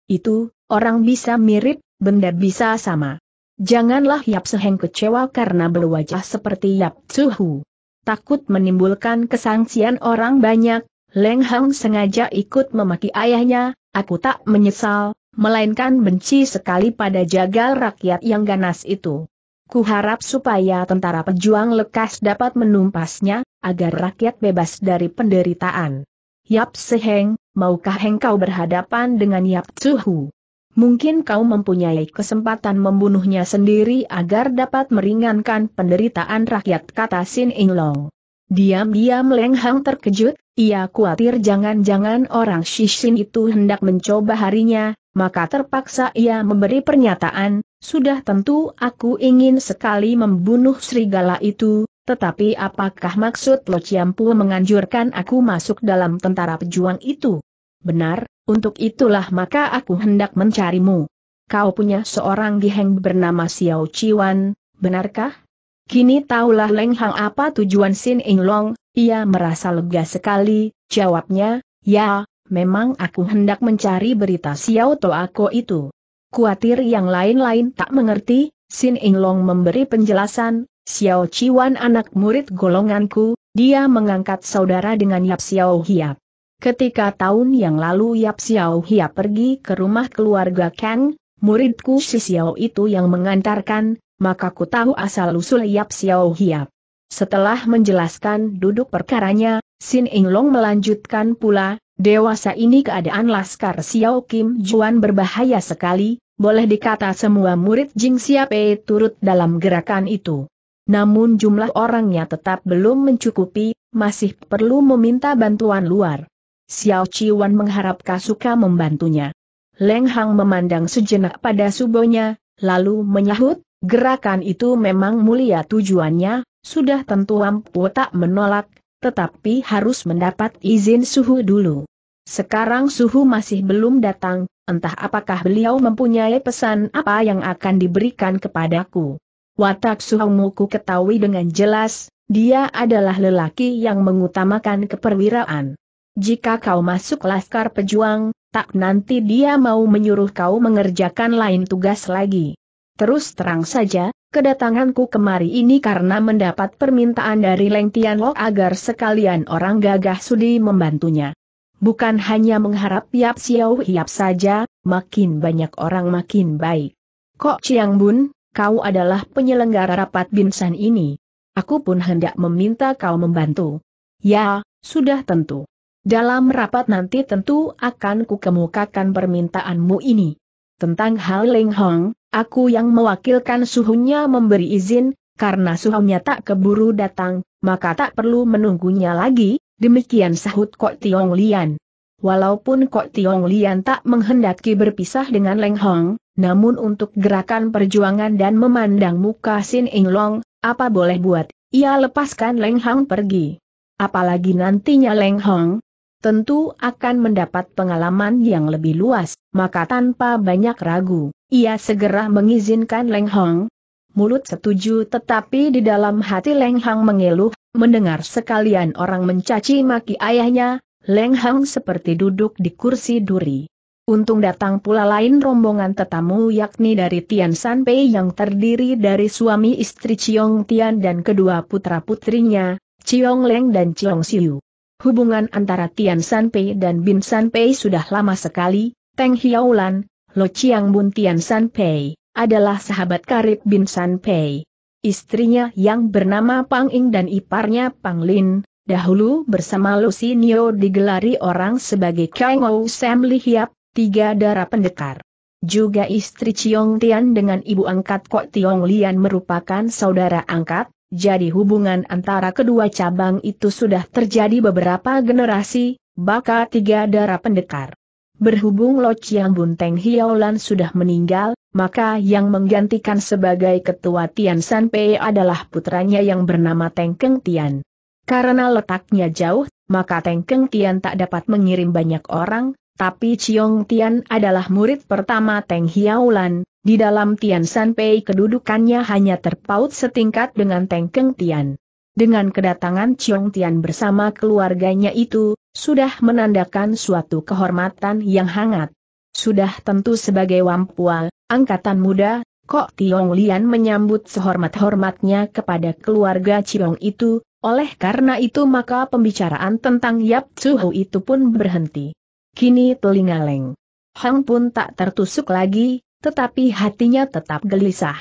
itu, Orang bisa mirip, benda bisa sama. Janganlah Yap Seheng kecewa karena berwajah seperti Yap Tsuhu. Takut menimbulkan kesangsian orang banyak, Leng Hang sengaja ikut memaki ayahnya, aku tak menyesal, melainkan benci sekali pada jagal rakyat yang ganas itu. Kuharap supaya tentara pejuang lekas dapat menumpasnya, agar rakyat bebas dari penderitaan. Yap Seheng, maukah engkau berhadapan dengan Yap Tsuhu? Mungkin kau mempunyai kesempatan membunuhnya sendiri agar dapat meringankan penderitaan rakyat kata Sin Ing Long. Diam-diam Leng Hang terkejut, ia khawatir jangan-jangan orang Shishin itu hendak mencoba harinya, maka terpaksa ia memberi pernyataan, sudah tentu aku ingin sekali membunuh serigala itu, tetapi apakah maksud Lo Chiampu menganjurkan aku masuk dalam tentara pejuang itu? Benar, untuk itulah maka aku hendak mencarimu. Kau punya seorang giheng bernama Xiao Chiwan, benarkah? Kini tahulah Leng Hang apa tujuan Sin Ing Long, ia merasa lega sekali, jawabnya, ya, memang aku hendak mencari berita Xiao Toako itu. Kuatir yang lain-lain tak mengerti, Sin Ing Long memberi penjelasan, Xiao Chiwan anak murid golonganku, dia mengangkat saudara dengan Yap Xiao Hiap. Ketika tahun yang lalu Yap Xiao Hia pergi ke rumah keluarga Kang, muridku si Xiao itu yang mengantarkan, maka ku tahu asal-usul Yap Xiao Hia. Setelah menjelaskan duduk perkaranya, Sin Long melanjutkan pula, dewasa ini keadaan Laskar Xiao Kim Juan berbahaya sekali, boleh dikata semua murid Jing Siape turut dalam gerakan itu. Namun jumlah orangnya tetap belum mencukupi, masih perlu meminta bantuan luar. Xiao Chiwan mengharap Kasuka membantunya. Leng Hang memandang sejenak pada subonya, lalu menyahut, gerakan itu memang mulia tujuannya, sudah tentu Ampu tak menolak, tetapi harus mendapat izin suhu dulu. Sekarang suhu masih belum datang, entah apakah beliau mempunyai pesan apa yang akan diberikan kepadaku. Watak ku ketahui dengan jelas, dia adalah lelaki yang mengutamakan keperwiraan. Jika kau masuk laskar pejuang, tak nanti dia mau menyuruh kau mengerjakan lain tugas lagi. Terus terang saja, kedatanganku kemari ini karena mendapat permintaan dari Leng Tianlo agar sekalian orang gagah sudi membantunya. Bukan hanya mengharap Yap Xiao Hiap saja, makin banyak orang makin baik. Kok Chiang Bun, kau adalah penyelenggara rapat binsan ini. Aku pun hendak meminta kau membantu. Ya, sudah tentu. Dalam rapat nanti tentu akan kukemukakan permintaanmu ini. Tentang hal Leng Hong, aku yang mewakilkan suhunya memberi izin, karena suhunya tak keburu datang, maka tak perlu menunggunya lagi, demikian sahut Kok Tiong Lian. Walaupun Kok Tiong Lian tak menghendaki berpisah dengan Leng Hong, namun untuk gerakan perjuangan dan memandang muka Sin Eng Long, apa boleh buat, ia lepaskan Leng Hong pergi. Apalagi nantinya Leng Hong, tentu akan mendapat pengalaman yang lebih luas, maka tanpa banyak ragu, ia segera mengizinkan Leng Hong. Mulut setuju tetapi di dalam hati Leng Hong mengeluh, mendengar sekalian orang mencaci maki ayahnya, Leng Hong seperti duduk di kursi duri. Untung datang pula lain rombongan tetamu yakni dari Tian Sanpei yang terdiri dari suami istri Chiong Tian dan kedua putra-putrinya, Chiong Leng dan Chiong Siu. Hubungan antara Tian Sanpei dan Bin Sanpei sudah lama sekali, Teng Hiaulan, Lo Chiang Bun Tian Sanpei, adalah sahabat karib Bin Sanpei. Istrinya yang bernama Pang Ing dan iparnya Pang Lin, dahulu bersama Lo Sinio digelari orang sebagai Kang Ou Sam Li Hiap, tiga darah pendekar. Juga istri Chiong Tian dengan ibu angkat Kok Tiong Lian merupakan saudara angkat, jadi hubungan antara kedua cabang itu sudah terjadi beberapa generasi, baka tiga darah pendekar. Berhubung Lo Chiang Bunteng Hiaolan sudah meninggal, maka yang menggantikan sebagai ketua Tian San Pei adalah putranya yang bernama Teng Keng Tian. Karena letaknya jauh, maka Teng Keng Tian tak dapat mengirim banyak orang, tapi Chiong Tian adalah murid pertama Teng Hiaolan, di dalam Tian Sanpei kedudukannya hanya terpaut setingkat dengan Tengkeng Tian. Dengan kedatangan Chiong Tian bersama keluarganya itu, sudah menandakan suatu kehormatan yang hangat. Sudah tentu sebagai Wampual, angkatan muda, Kok Tiong Lian menyambut sehormat-hormatnya kepada keluarga Chiong itu, oleh karena itu maka pembicaraan tentang Yap Tsuhu itu pun berhenti. Kini telinga Leng Hang pun tak tertusuk lagi, tetapi hatinya tetap gelisah.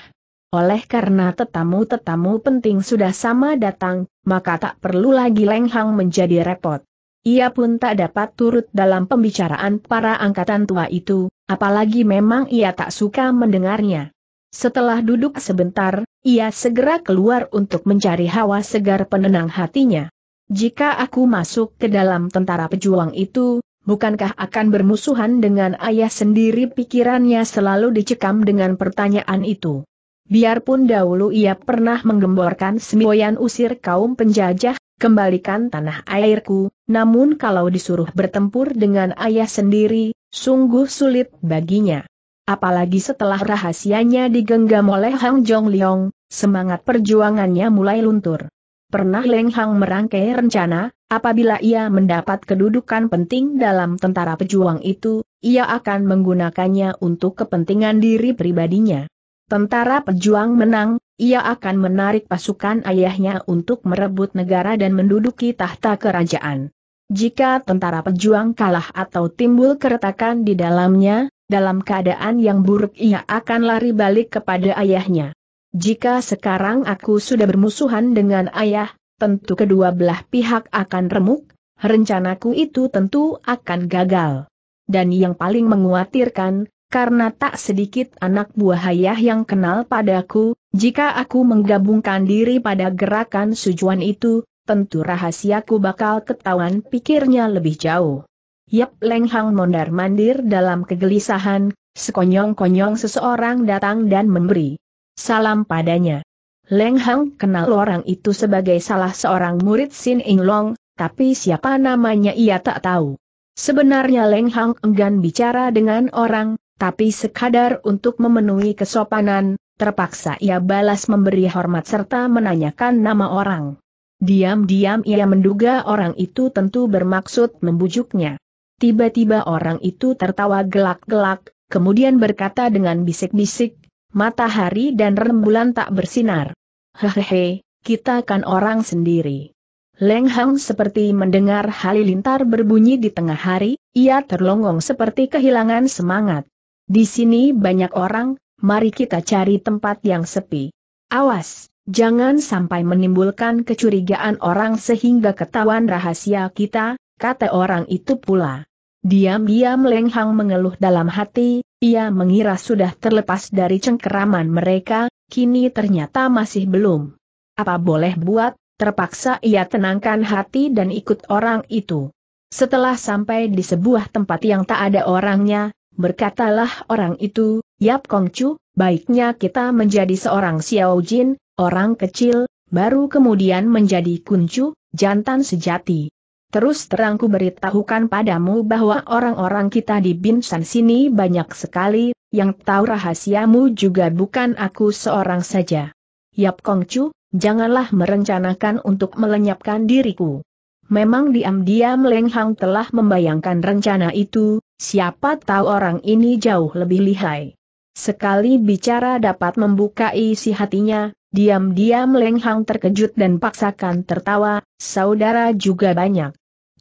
Oleh karena tetamu-tetamu penting sudah sama datang, maka tak perlu lagi Leng menjadi repot. Ia pun tak dapat turut dalam pembicaraan para angkatan tua itu, apalagi memang ia tak suka mendengarnya. Setelah duduk sebentar, ia segera keluar untuk mencari hawa segar penenang hatinya. Jika aku masuk ke dalam tentara pejuang itu, bukankah akan bermusuhan dengan ayah sendiri pikirannya selalu dicekam dengan pertanyaan itu. Biarpun dahulu ia pernah menggemborkan semboyan usir kaum penjajah, kembalikan tanah airku, namun kalau disuruh bertempur dengan ayah sendiri, sungguh sulit baginya. Apalagi setelah rahasianya digenggam oleh Hang Jong Leong, semangat perjuangannya mulai luntur. Pernah Leng Hang merangkai rencana, Apabila ia mendapat kedudukan penting dalam tentara pejuang itu, ia akan menggunakannya untuk kepentingan diri pribadinya. Tentara pejuang menang, ia akan menarik pasukan ayahnya untuk merebut negara dan menduduki tahta kerajaan. Jika tentara pejuang kalah atau timbul keretakan di dalamnya, dalam keadaan yang buruk ia akan lari balik kepada ayahnya. Jika sekarang aku sudah bermusuhan dengan ayah, tentu kedua belah pihak akan remuk, rencanaku itu tentu akan gagal. Dan yang paling menguatirkan karena tak sedikit anak buah ayah yang kenal padaku, jika aku menggabungkan diri pada gerakan sujuan itu, tentu rahasiaku bakal ketahuan pikirnya lebih jauh. Yap lenghang mondar-mandir dalam kegelisahan, sekonyong-konyong seseorang datang dan memberi salam padanya. Leng Hang kenal orang itu sebagai salah seorang murid Sin Ing Long, tapi siapa namanya ia tak tahu. Sebenarnya Leng Hang enggan bicara dengan orang, tapi sekadar untuk memenuhi kesopanan, terpaksa ia balas memberi hormat serta menanyakan nama orang. Diam-diam ia menduga orang itu tentu bermaksud membujuknya. Tiba-tiba orang itu tertawa gelak-gelak, kemudian berkata dengan bisik-bisik, matahari dan rembulan tak bersinar. Hehehe, kita kan orang sendiri. Leng Hang seperti mendengar halilintar berbunyi di tengah hari, ia terlongong seperti kehilangan semangat. Di sini banyak orang, mari kita cari tempat yang sepi. Awas, jangan sampai menimbulkan kecurigaan orang sehingga ketahuan rahasia kita, kata orang itu pula. Diam-diam Leng Hang mengeluh dalam hati, ia mengira sudah terlepas dari cengkeraman mereka, kini ternyata masih belum. Apa boleh buat, terpaksa ia tenangkan hati dan ikut orang itu. Setelah sampai di sebuah tempat yang tak ada orangnya, berkatalah orang itu, Yap Kongcu, baiknya kita menjadi seorang Xiao Jin, orang kecil, baru kemudian menjadi kuncu, jantan sejati. Terus terang ku beritahukan padamu bahwa orang-orang kita di Binsan sini banyak sekali, yang tahu rahasiamu juga bukan aku seorang saja. Yap Kongcu, janganlah merencanakan untuk melenyapkan diriku. Memang diam-diam Leng Hang telah membayangkan rencana itu, siapa tahu orang ini jauh lebih lihai. Sekali bicara dapat membuka isi hatinya, diam-diam Leng Hang terkejut dan paksakan tertawa, saudara juga banyak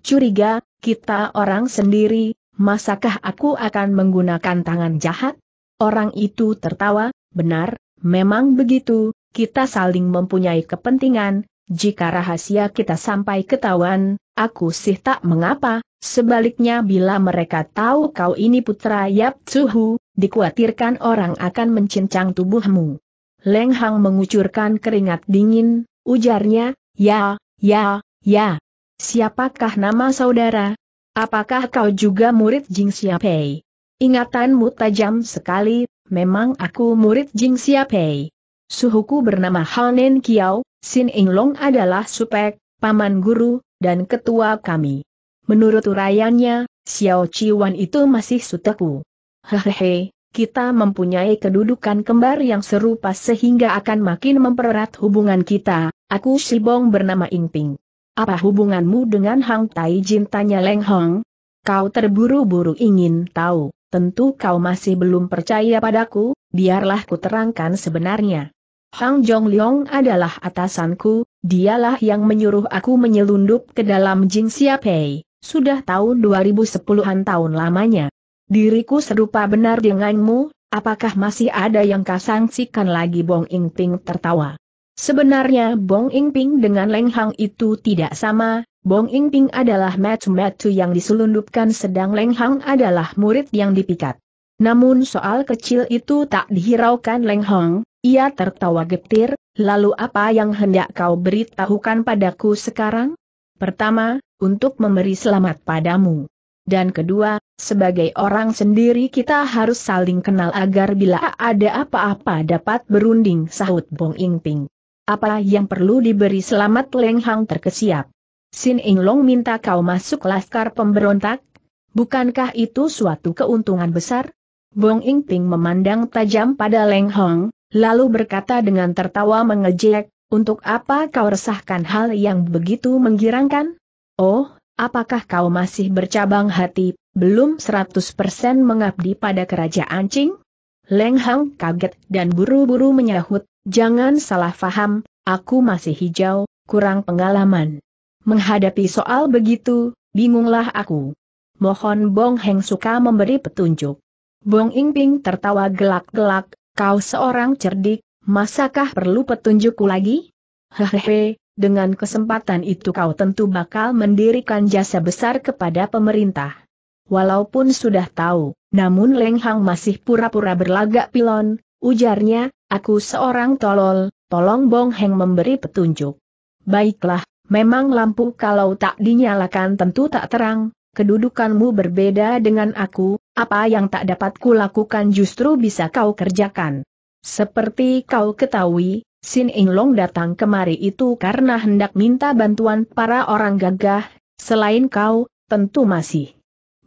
curiga, kita orang sendiri, masakah aku akan menggunakan tangan jahat? Orang itu tertawa, benar, memang begitu, kita saling mempunyai kepentingan, jika rahasia kita sampai ketahuan, aku sih tak mengapa, sebaliknya bila mereka tahu kau ini putra Yap Tsuhu, dikhawatirkan orang akan mencincang tubuhmu. Leng Hang mengucurkan keringat dingin, ujarnya, ya, ya, ya, Siapakah nama saudara? Apakah kau juga murid Jing Xiaopei? Ingatanmu tajam sekali, memang aku murid Jing Xiaopei. Suhuku bernama Hanen Kiao, Sin Inglong adalah supek, paman guru, dan ketua kami. Menurut urayannya, Xiao Qiwan itu masih suteku. Hehehe, kita mempunyai kedudukan kembar yang serupa sehingga akan makin mempererat hubungan kita, aku Shibong bernama Ingping. Apa hubunganmu dengan Hang Tai Jin Tanya Leng Hong. Kau terburu-buru ingin tahu, tentu kau masih belum percaya padaku, biarlah ku terangkan sebenarnya. Hang Jong Leong adalah atasanku, dialah yang menyuruh aku menyelundup ke dalam Jing Siapei, sudah tahun 2010-an tahun lamanya. Diriku serupa benar denganmu, apakah masih ada yang kau sangsikan lagi Bong Ingping tertawa. Sebenarnya Bong Ingping dengan Leng Hang itu tidak sama, Bong Ingping adalah match metu yang diselundupkan sedang Leng Hang adalah murid yang dipikat. Namun soal kecil itu tak dihiraukan Leng Hang, ia tertawa getir, lalu apa yang hendak kau beritahukan padaku sekarang? Pertama, untuk memberi selamat padamu. Dan kedua, sebagai orang sendiri kita harus saling kenal agar bila ada apa-apa dapat berunding sahut Bong Ingping. Apa yang perlu diberi selamat Leng Hang terkesiap. Sin Ing Long minta kau masuk laskar pemberontak? Bukankah itu suatu keuntungan besar? Bong Ing Ping memandang tajam pada Leng Hang, lalu berkata dengan tertawa mengejek, untuk apa kau resahkan hal yang begitu menggirangkan? Oh, apakah kau masih bercabang hati, belum 100% mengabdi pada kerajaan Qing? Leng Hang kaget dan buru-buru menyahut, Jangan salah faham, aku masih hijau, kurang pengalaman. Menghadapi soal begitu, bingunglah aku. Mohon Bong Heng suka memberi petunjuk. Bong Ingping tertawa gelak-gelak, kau seorang cerdik, masakah perlu petunjukku lagi? Hehehe, dengan kesempatan itu kau tentu bakal mendirikan jasa besar kepada pemerintah. Walaupun sudah tahu, namun Leng Hang masih pura-pura berlagak pilon, ujarnya, aku seorang tolol, tolong Bong Heng memberi petunjuk. Baiklah, memang lampu kalau tak dinyalakan tentu tak terang, kedudukanmu berbeda dengan aku, apa yang tak dapat kulakukan justru bisa kau kerjakan. Seperti kau ketahui, Sin Long datang kemari itu karena hendak minta bantuan para orang gagah, selain kau, tentu masih.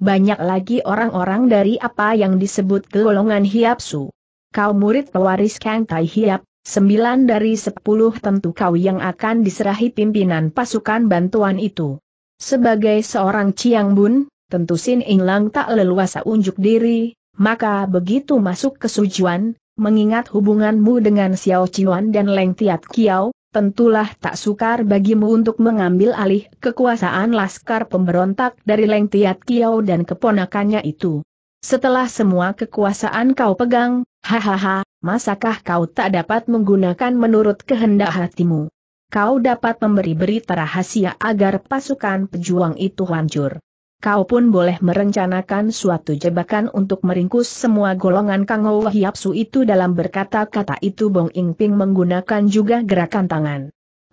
Banyak lagi orang-orang dari apa yang disebut golongan hiapsu kau murid pewaris Kang Tai Hiap, sembilan dari sepuluh tentu kau yang akan diserahi pimpinan pasukan bantuan itu. Sebagai seorang Ciang Bun, tentu Sin Lang tak leluasa unjuk diri, maka begitu masuk ke Sujuan, mengingat hubunganmu dengan Xiao Ciuan dan Leng Tiat Kiao, tentulah tak sukar bagimu untuk mengambil alih kekuasaan laskar pemberontak dari Leng Tiat Kiao dan keponakannya itu. Setelah semua kekuasaan kau pegang, hahaha, masakah kau tak dapat menggunakan menurut kehendak hatimu? Kau dapat memberi berita rahasia agar pasukan pejuang itu hancur. Kau pun boleh merencanakan suatu jebakan untuk meringkus semua golongan Kang Hiapsu itu dalam berkata-kata itu Bong Ingping menggunakan juga gerakan tangan.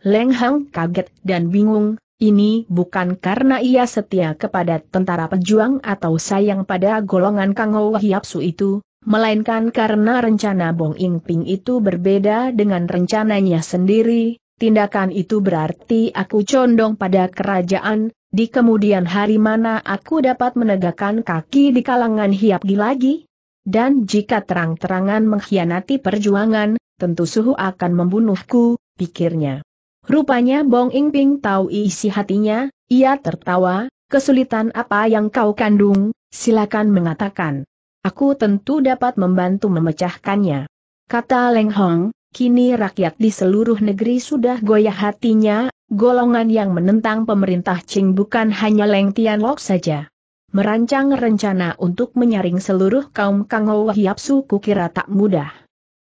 Leng Hang kaget dan bingung, ini bukan karena ia setia kepada tentara pejuang atau sayang pada golongan Kang Ho Hiapsu itu, melainkan karena rencana Bong Ing Ping itu berbeda dengan rencananya sendiri, tindakan itu berarti aku condong pada kerajaan, di kemudian hari mana aku dapat menegakkan kaki di kalangan Hiap lagi? Dan jika terang-terangan mengkhianati perjuangan, tentu suhu akan membunuhku, pikirnya. Rupanya Bong Ing Ping tahu isi hatinya, ia tertawa, kesulitan apa yang kau kandung, silakan mengatakan. Aku tentu dapat membantu memecahkannya. Kata Leng Hong, kini rakyat di seluruh negeri sudah goyah hatinya, golongan yang menentang pemerintah Qing bukan hanya Leng Tianlok saja. Merancang rencana untuk menyaring seluruh kaum Kangho Hiap suku kira tak mudah.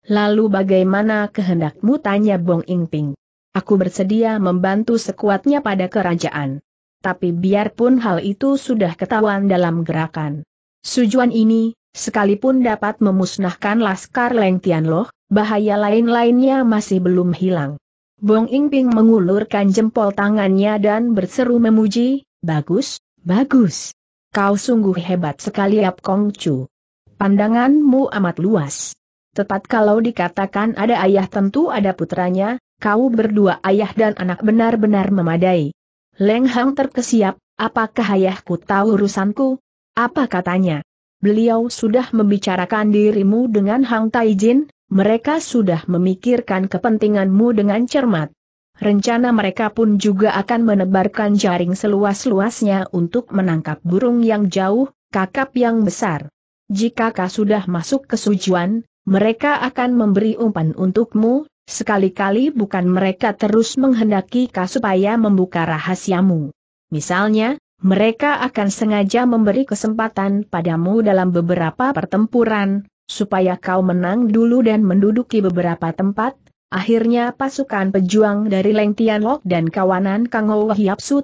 Lalu bagaimana kehendakmu tanya Bong Ingping? Aku bersedia membantu sekuatnya pada kerajaan. Tapi biarpun hal itu sudah ketahuan dalam gerakan. Sujuan ini, sekalipun dapat memusnahkan Laskar Leng loh, bahaya lain-lainnya masih belum hilang. Bong Ingping mengulurkan jempol tangannya dan berseru memuji, Bagus, bagus. Kau sungguh hebat sekali Ap Kong Chu. Pandanganmu amat luas. Tepat kalau dikatakan ada ayah tentu ada putranya, kau berdua ayah dan anak benar-benar memadai. Leng Hang terkesiap, apakah ayahku tahu urusanku? Apa katanya? Beliau sudah membicarakan dirimu dengan Hang Taijin, mereka sudah memikirkan kepentinganmu dengan cermat. Rencana mereka pun juga akan menebarkan jaring seluas-luasnya untuk menangkap burung yang jauh, kakap yang besar. Jika kau sudah masuk ke sujuan, mereka akan memberi umpan untukmu Sekali-kali bukan mereka terus menghendaki kau supaya membuka rahasiamu. Misalnya, mereka akan sengaja memberi kesempatan padamu dalam beberapa pertempuran, supaya kau menang dulu dan menduduki beberapa tempat, Akhirnya pasukan pejuang dari Leng dan kawanan Kang Ho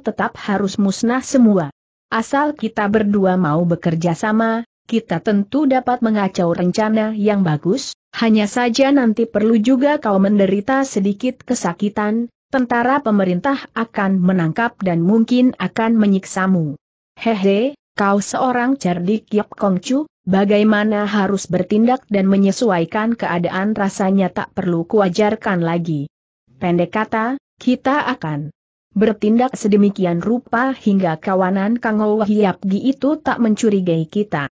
tetap harus musnah semua. Asal kita berdua mau bekerja sama, kita tentu dapat mengacau rencana yang bagus, hanya saja nanti perlu juga kau menderita sedikit kesakitan, tentara pemerintah akan menangkap dan mungkin akan menyiksamu. Hehe, kau seorang cerdik Yap Kongcu, bagaimana harus bertindak dan menyesuaikan keadaan rasanya tak perlu kuajarkan lagi. Pendek kata, kita akan bertindak sedemikian rupa hingga kawanan Kang Hiap Gi itu tak mencurigai kita.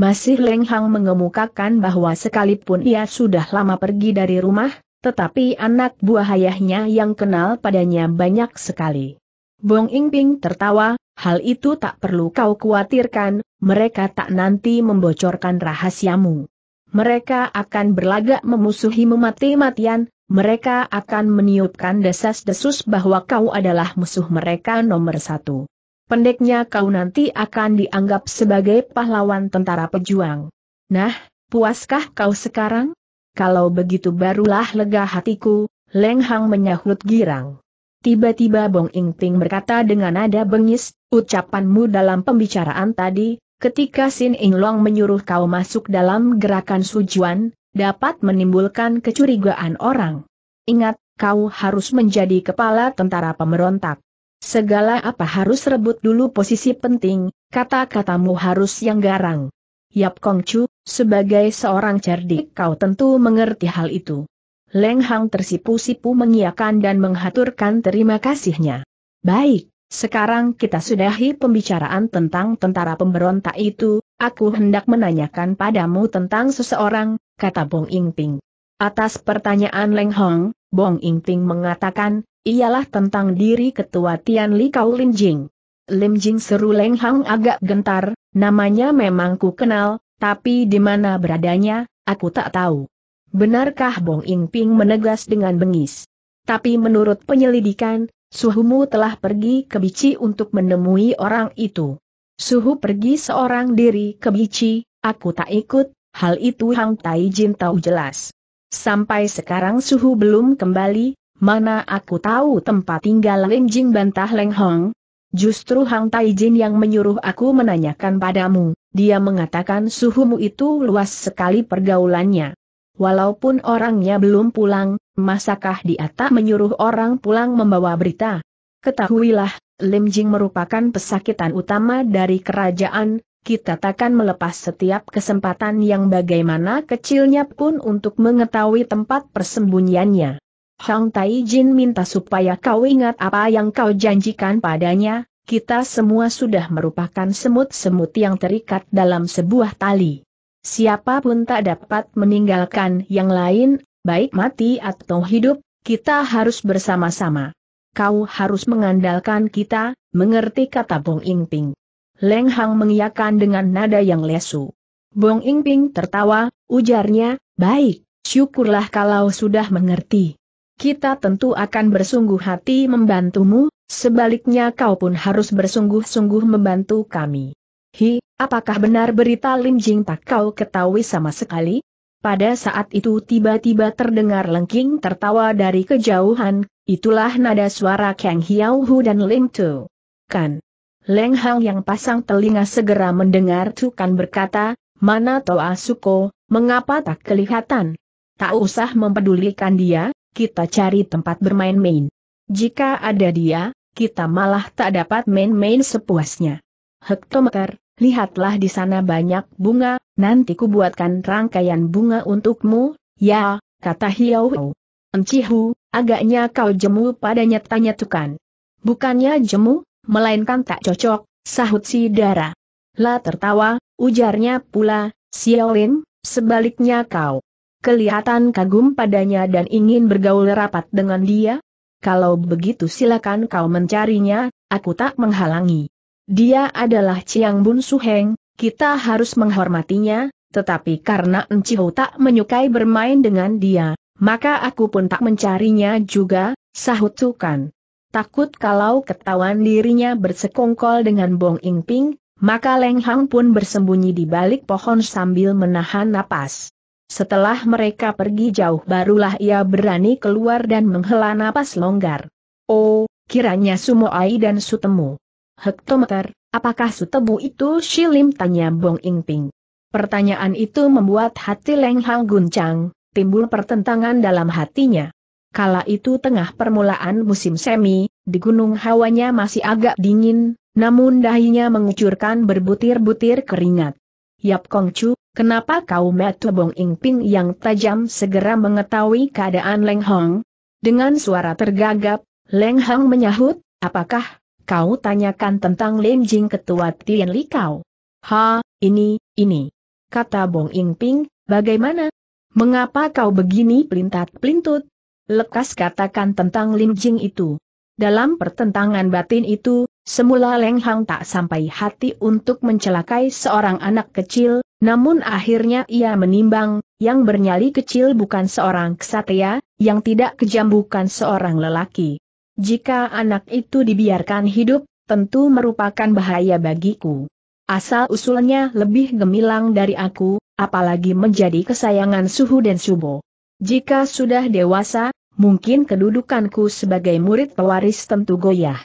Masih Leng Hang mengemukakan bahwa sekalipun ia sudah lama pergi dari rumah, tetapi anak buah ayahnya yang kenal padanya banyak sekali. Bong Ingping tertawa, hal itu tak perlu kau khawatirkan, mereka tak nanti membocorkan rahasiamu. Mereka akan berlagak memusuhi mati-matian, mereka akan meniupkan desas-desus bahwa kau adalah musuh mereka nomor satu pendeknya kau nanti akan dianggap sebagai pahlawan tentara pejuang. Nah, puaskah kau sekarang? Kalau begitu barulah lega hatiku, Leng Hang menyahut girang. Tiba-tiba Bong Ing Ting berkata dengan nada bengis, ucapanmu dalam pembicaraan tadi, ketika Sin Ing Long menyuruh kau masuk dalam gerakan sujuan, dapat menimbulkan kecurigaan orang. Ingat, kau harus menjadi kepala tentara pemberontak. Segala apa harus rebut dulu posisi penting, kata-katamu harus yang garang. Yap Kong Chu, sebagai seorang cerdik kau tentu mengerti hal itu. Leng Hang tersipu-sipu mengiakan dan menghaturkan terima kasihnya. Baik, sekarang kita sudahi pembicaraan tentang tentara pemberontak itu, aku hendak menanyakan padamu tentang seseorang, kata Bong Ingping. Atas pertanyaan Leng Hong, Bong Ingping mengatakan, ialah tentang diri ketua Tian Li Kau Lim Jing. Lim Jing seru Leng Hang agak gentar, namanya memang ku kenal, tapi di mana beradanya, aku tak tahu. Benarkah Bong Ing Ping menegas dengan bengis? Tapi menurut penyelidikan, Suhu mu telah pergi ke Bici untuk menemui orang itu. Suhu pergi seorang diri ke Bici, aku tak ikut, hal itu Hang Tai Jin tahu jelas. Sampai sekarang Suhu belum kembali, Mana aku tahu tempat tinggal Leng Jing bantah Leng Hong? Justru Hang Taijin yang menyuruh aku menanyakan padamu, dia mengatakan suhumu itu luas sekali pergaulannya. Walaupun orangnya belum pulang, masakah dia tak menyuruh orang pulang membawa berita? Ketahuilah, Lim Jing merupakan pesakitan utama dari kerajaan, kita takkan melepas setiap kesempatan yang bagaimana kecilnya pun untuk mengetahui tempat persembunyiannya. Hang Tai Jin minta supaya kau ingat apa yang kau janjikan padanya, kita semua sudah merupakan semut-semut yang terikat dalam sebuah tali. Siapapun tak dapat meninggalkan yang lain, baik mati atau hidup, kita harus bersama-sama. Kau harus mengandalkan kita, mengerti kata Bong Ingping. Leng Hang mengiyakan dengan nada yang lesu. Bong Ingping tertawa, ujarnya, baik, syukurlah kalau sudah mengerti kita tentu akan bersungguh hati membantumu, sebaliknya kau pun harus bersungguh-sungguh membantu kami. Hi, apakah benar berita Lim Jing tak kau ketahui sama sekali? Pada saat itu tiba-tiba terdengar lengking tertawa dari kejauhan, itulah nada suara Kang Hiao Hu dan Lim Tu. Kan? Leng Hang yang pasang telinga segera mendengar Tu Kan berkata, mana Toa Suko, mengapa tak kelihatan? Tak usah mempedulikan dia, kita cari tempat bermain-main. Jika ada dia, kita malah tak dapat main-main sepuasnya. Hektometer, lihatlah di sana banyak bunga, nanti ku buatkan rangkaian bunga untukmu, ya, kata Hiau. Encihu, agaknya kau jemu padanya tanya tukan. Bukannya jemu, melainkan tak cocok, sahut si Dara. La tertawa, ujarnya pula, Xiaolin, sebaliknya kau kelihatan kagum padanya dan ingin bergaul rapat dengan dia? Kalau begitu silakan kau mencarinya, aku tak menghalangi. Dia adalah Ciang Bun Suheng, kita harus menghormatinya, tetapi karena Enciho tak menyukai bermain dengan dia, maka aku pun tak mencarinya juga, sahut Sukan. Takut kalau ketahuan dirinya bersekongkol dengan Bong Ing Ping, maka Leng Hang pun bersembunyi di balik pohon sambil menahan napas. Setelah mereka pergi jauh barulah ia berani keluar dan menghela napas longgar. Oh, kiranya Sumoai dan Sutemu. Hektometer, apakah Sutemu itu Shilim tanya Bong Ingping. Pertanyaan itu membuat hati Leng Hang guncang, timbul pertentangan dalam hatinya. Kala itu tengah permulaan musim semi, di gunung hawanya masih agak dingin, namun dahinya mengucurkan berbutir-butir keringat. Yap Kong Chu. Kenapa kau metu Ing Ingping yang tajam segera mengetahui keadaan Leng Hong? Dengan suara tergagap, Leng Hong menyahut, apakah kau tanyakan tentang lim Jing ketua Tian Li kau? Ha, ini, ini. Kata Bong Ingping, bagaimana? Mengapa kau begini pelintat-pelintut? Lekas katakan tentang lim Jing itu. Dalam pertentangan batin itu, semula Leng Hang tak sampai hati untuk mencelakai seorang anak kecil, namun akhirnya ia menimbang, yang bernyali kecil bukan seorang kesatria, yang tidak kejam bukan seorang lelaki. Jika anak itu dibiarkan hidup, tentu merupakan bahaya bagiku. Asal-usulnya lebih gemilang dari aku, apalagi menjadi kesayangan Suhu dan Subo. Jika sudah dewasa, mungkin kedudukanku sebagai murid pewaris tentu goyah.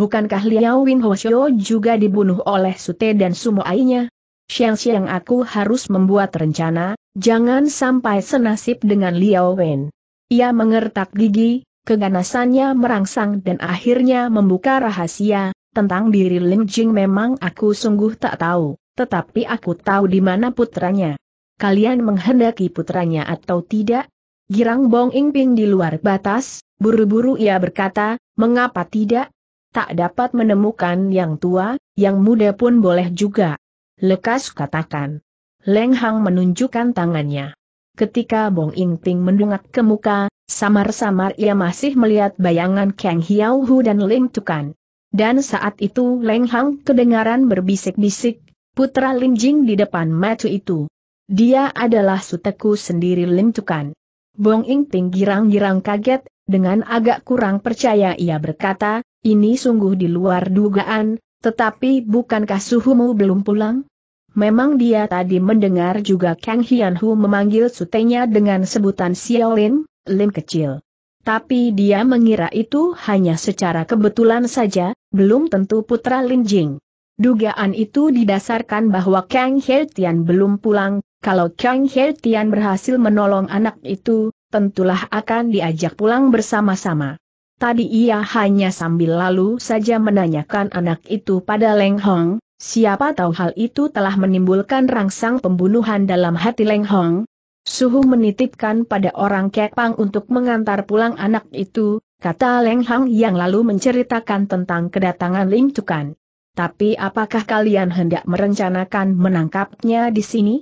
Bukankah Liao Win Hoshio juga dibunuh oleh Sute dan Sumo ainya? Siang-siang aku harus membuat rencana, jangan sampai senasib dengan Liao Wen. Ia mengertak gigi, keganasannya merangsang dan akhirnya membuka rahasia, tentang diri Lim Jing memang aku sungguh tak tahu, tetapi aku tahu di mana putranya. Kalian menghendaki putranya atau tidak? Girang Bong Ingping di luar batas, buru-buru ia berkata, mengapa tidak? Tak dapat menemukan yang tua, yang muda pun boleh juga. Lekas katakan. Leng Hang menunjukkan tangannya. Ketika Bong Ing Ting ke muka, samar-samar ia masih melihat bayangan Kang Hiao Hu dan Ling Tukan. Dan saat itu Leng Hang kedengaran berbisik-bisik, putra Lim Jing di depan mata itu. Dia adalah suteku sendiri Lim Tukan. Bong Ing girang-girang kaget, dengan agak kurang percaya ia berkata, ini sungguh di luar dugaan, tetapi bukankah suhumu belum pulang? Memang dia tadi mendengar juga Kang Hian Hu memanggil sutenya dengan sebutan Xiaolin, Lim kecil. Tapi dia mengira itu hanya secara kebetulan saja, belum tentu putra Lin Jing. Dugaan itu didasarkan bahwa Kang Heltian belum pulang, kalau Kang Heltian berhasil menolong anak itu, tentulah akan diajak pulang bersama-sama. Tadi ia hanya sambil lalu saja menanyakan anak itu pada Leng Hong, siapa tahu hal itu telah menimbulkan rangsang pembunuhan dalam hati Leng Hong. Suhu menitipkan pada orang Kepang untuk mengantar pulang anak itu, kata Leng Hong yang lalu menceritakan tentang kedatangan Lim Tukan. Tapi apakah kalian hendak merencanakan menangkapnya di sini?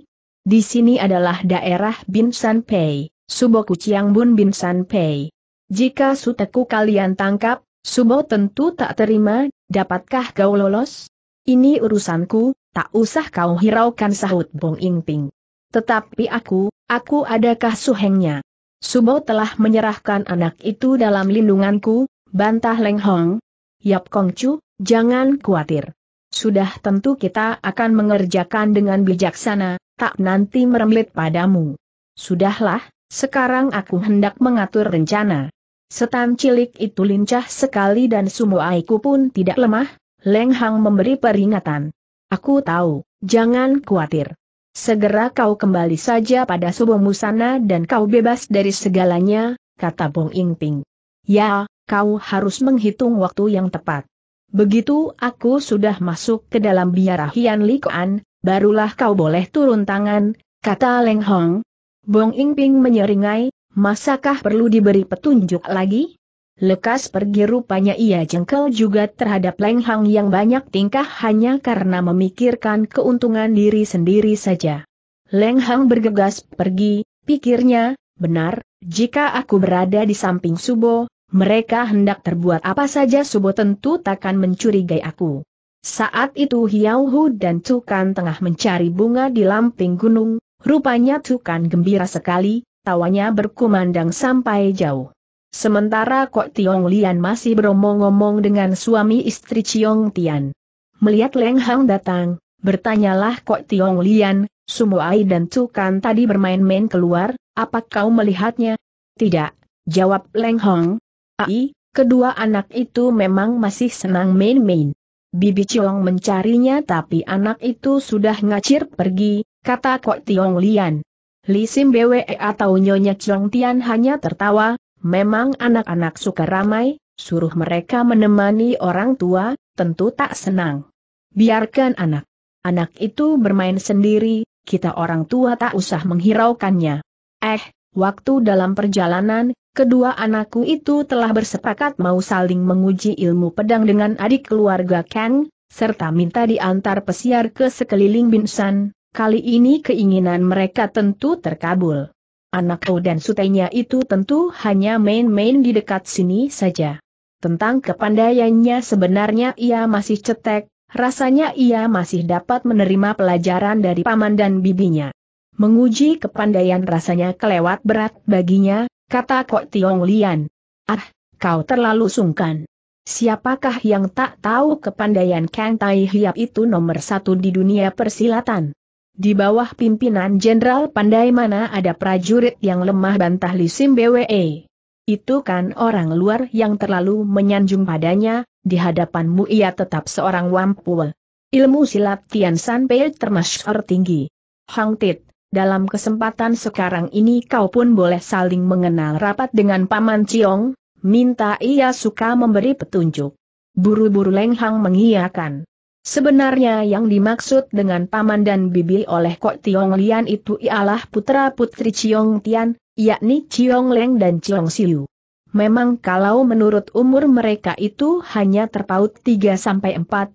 Di sini adalah daerah Bin San Pei, Subokuciang Bun Bin San Pei jika suteku kalian tangkap, Subo tentu tak terima, dapatkah kau lolos? Ini urusanku, tak usah kau hiraukan sahut Bong Ingping. Tetapi aku, aku adakah suhengnya? Subo telah menyerahkan anak itu dalam lindunganku, bantah Leng Hong. Yap Kong Chu, jangan khawatir. Sudah tentu kita akan mengerjakan dengan bijaksana, tak nanti meremlit padamu. Sudahlah, sekarang aku hendak mengatur rencana. Setan cilik itu lincah sekali dan semua aku pun tidak lemah, Leng Hang memberi peringatan. Aku tahu, jangan khawatir. Segera kau kembali saja pada subuhmu musana dan kau bebas dari segalanya, kata Bong Ing Ping. Ya, kau harus menghitung waktu yang tepat. Begitu aku sudah masuk ke dalam biara Hian Kuan, barulah kau boleh turun tangan, kata Leng Hong, Bong Ingping menyeringai, masakah perlu diberi petunjuk lagi? Lekas pergi rupanya ia jengkel juga terhadap Leng Hang yang banyak tingkah hanya karena memikirkan keuntungan diri sendiri saja. Leng Hang bergegas pergi, pikirnya, benar, jika aku berada di samping Subo, mereka hendak terbuat apa saja Subo tentu takkan mencurigai aku. Saat itu Hiau Hu dan Cukan tengah mencari bunga di lamping gunung, Rupanya Tukan gembira sekali, tawanya berkumandang sampai jauh. Sementara Kok Tiong Lian masih beromong-omong dengan suami istri Chiong Tian. Melihat Leng Hang datang, bertanyalah Kok Tiong Lian, Sumuai dan Tukan tadi bermain-main keluar, apa kau melihatnya? Tidak, jawab Leng Hong. Ai, kedua anak itu memang masih senang main-main. Bibi Chiong mencarinya tapi anak itu sudah ngacir pergi, kata Kok Tiong Lian. Li Sim Bwe atau Nyonya Chong Tian hanya tertawa, memang anak-anak suka ramai, suruh mereka menemani orang tua, tentu tak senang. Biarkan anak. Anak itu bermain sendiri, kita orang tua tak usah menghiraukannya. Eh, waktu dalam perjalanan, kedua anakku itu telah bersepakat mau saling menguji ilmu pedang dengan adik keluarga Kang, serta minta diantar pesiar ke sekeliling Binsan, Kali ini keinginan mereka tentu terkabul. Anak kau dan sutenya itu tentu hanya main-main di dekat sini saja. Tentang kepandaiannya sebenarnya ia masih cetek, rasanya ia masih dapat menerima pelajaran dari paman dan bibinya. Menguji kepandaian rasanya kelewat berat baginya, kata Kok Tiong Lian. Ah, kau terlalu sungkan. Siapakah yang tak tahu kepandaian Kang Tai Hiap itu nomor satu di dunia persilatan? Di bawah pimpinan Jenderal Pandai mana ada prajurit yang lemah bantah Li Sim BWE. Itu kan orang luar yang terlalu menyanjung padanya, di hadapanmu ia tetap seorang wampul. Ilmu silat Tian San Pei termasyur tinggi. Hang Tit, dalam kesempatan sekarang ini kau pun boleh saling mengenal rapat dengan Paman Ciong, minta ia suka memberi petunjuk. Buru-buru Leng Hang mengiyakan. Sebenarnya yang dimaksud dengan paman dan bibi oleh Kok Tiong Lian itu ialah putra-putri Chiong Tian, yakni Chiong Leng dan Chiong Siu. Memang kalau menurut umur mereka itu hanya terpaut 3-4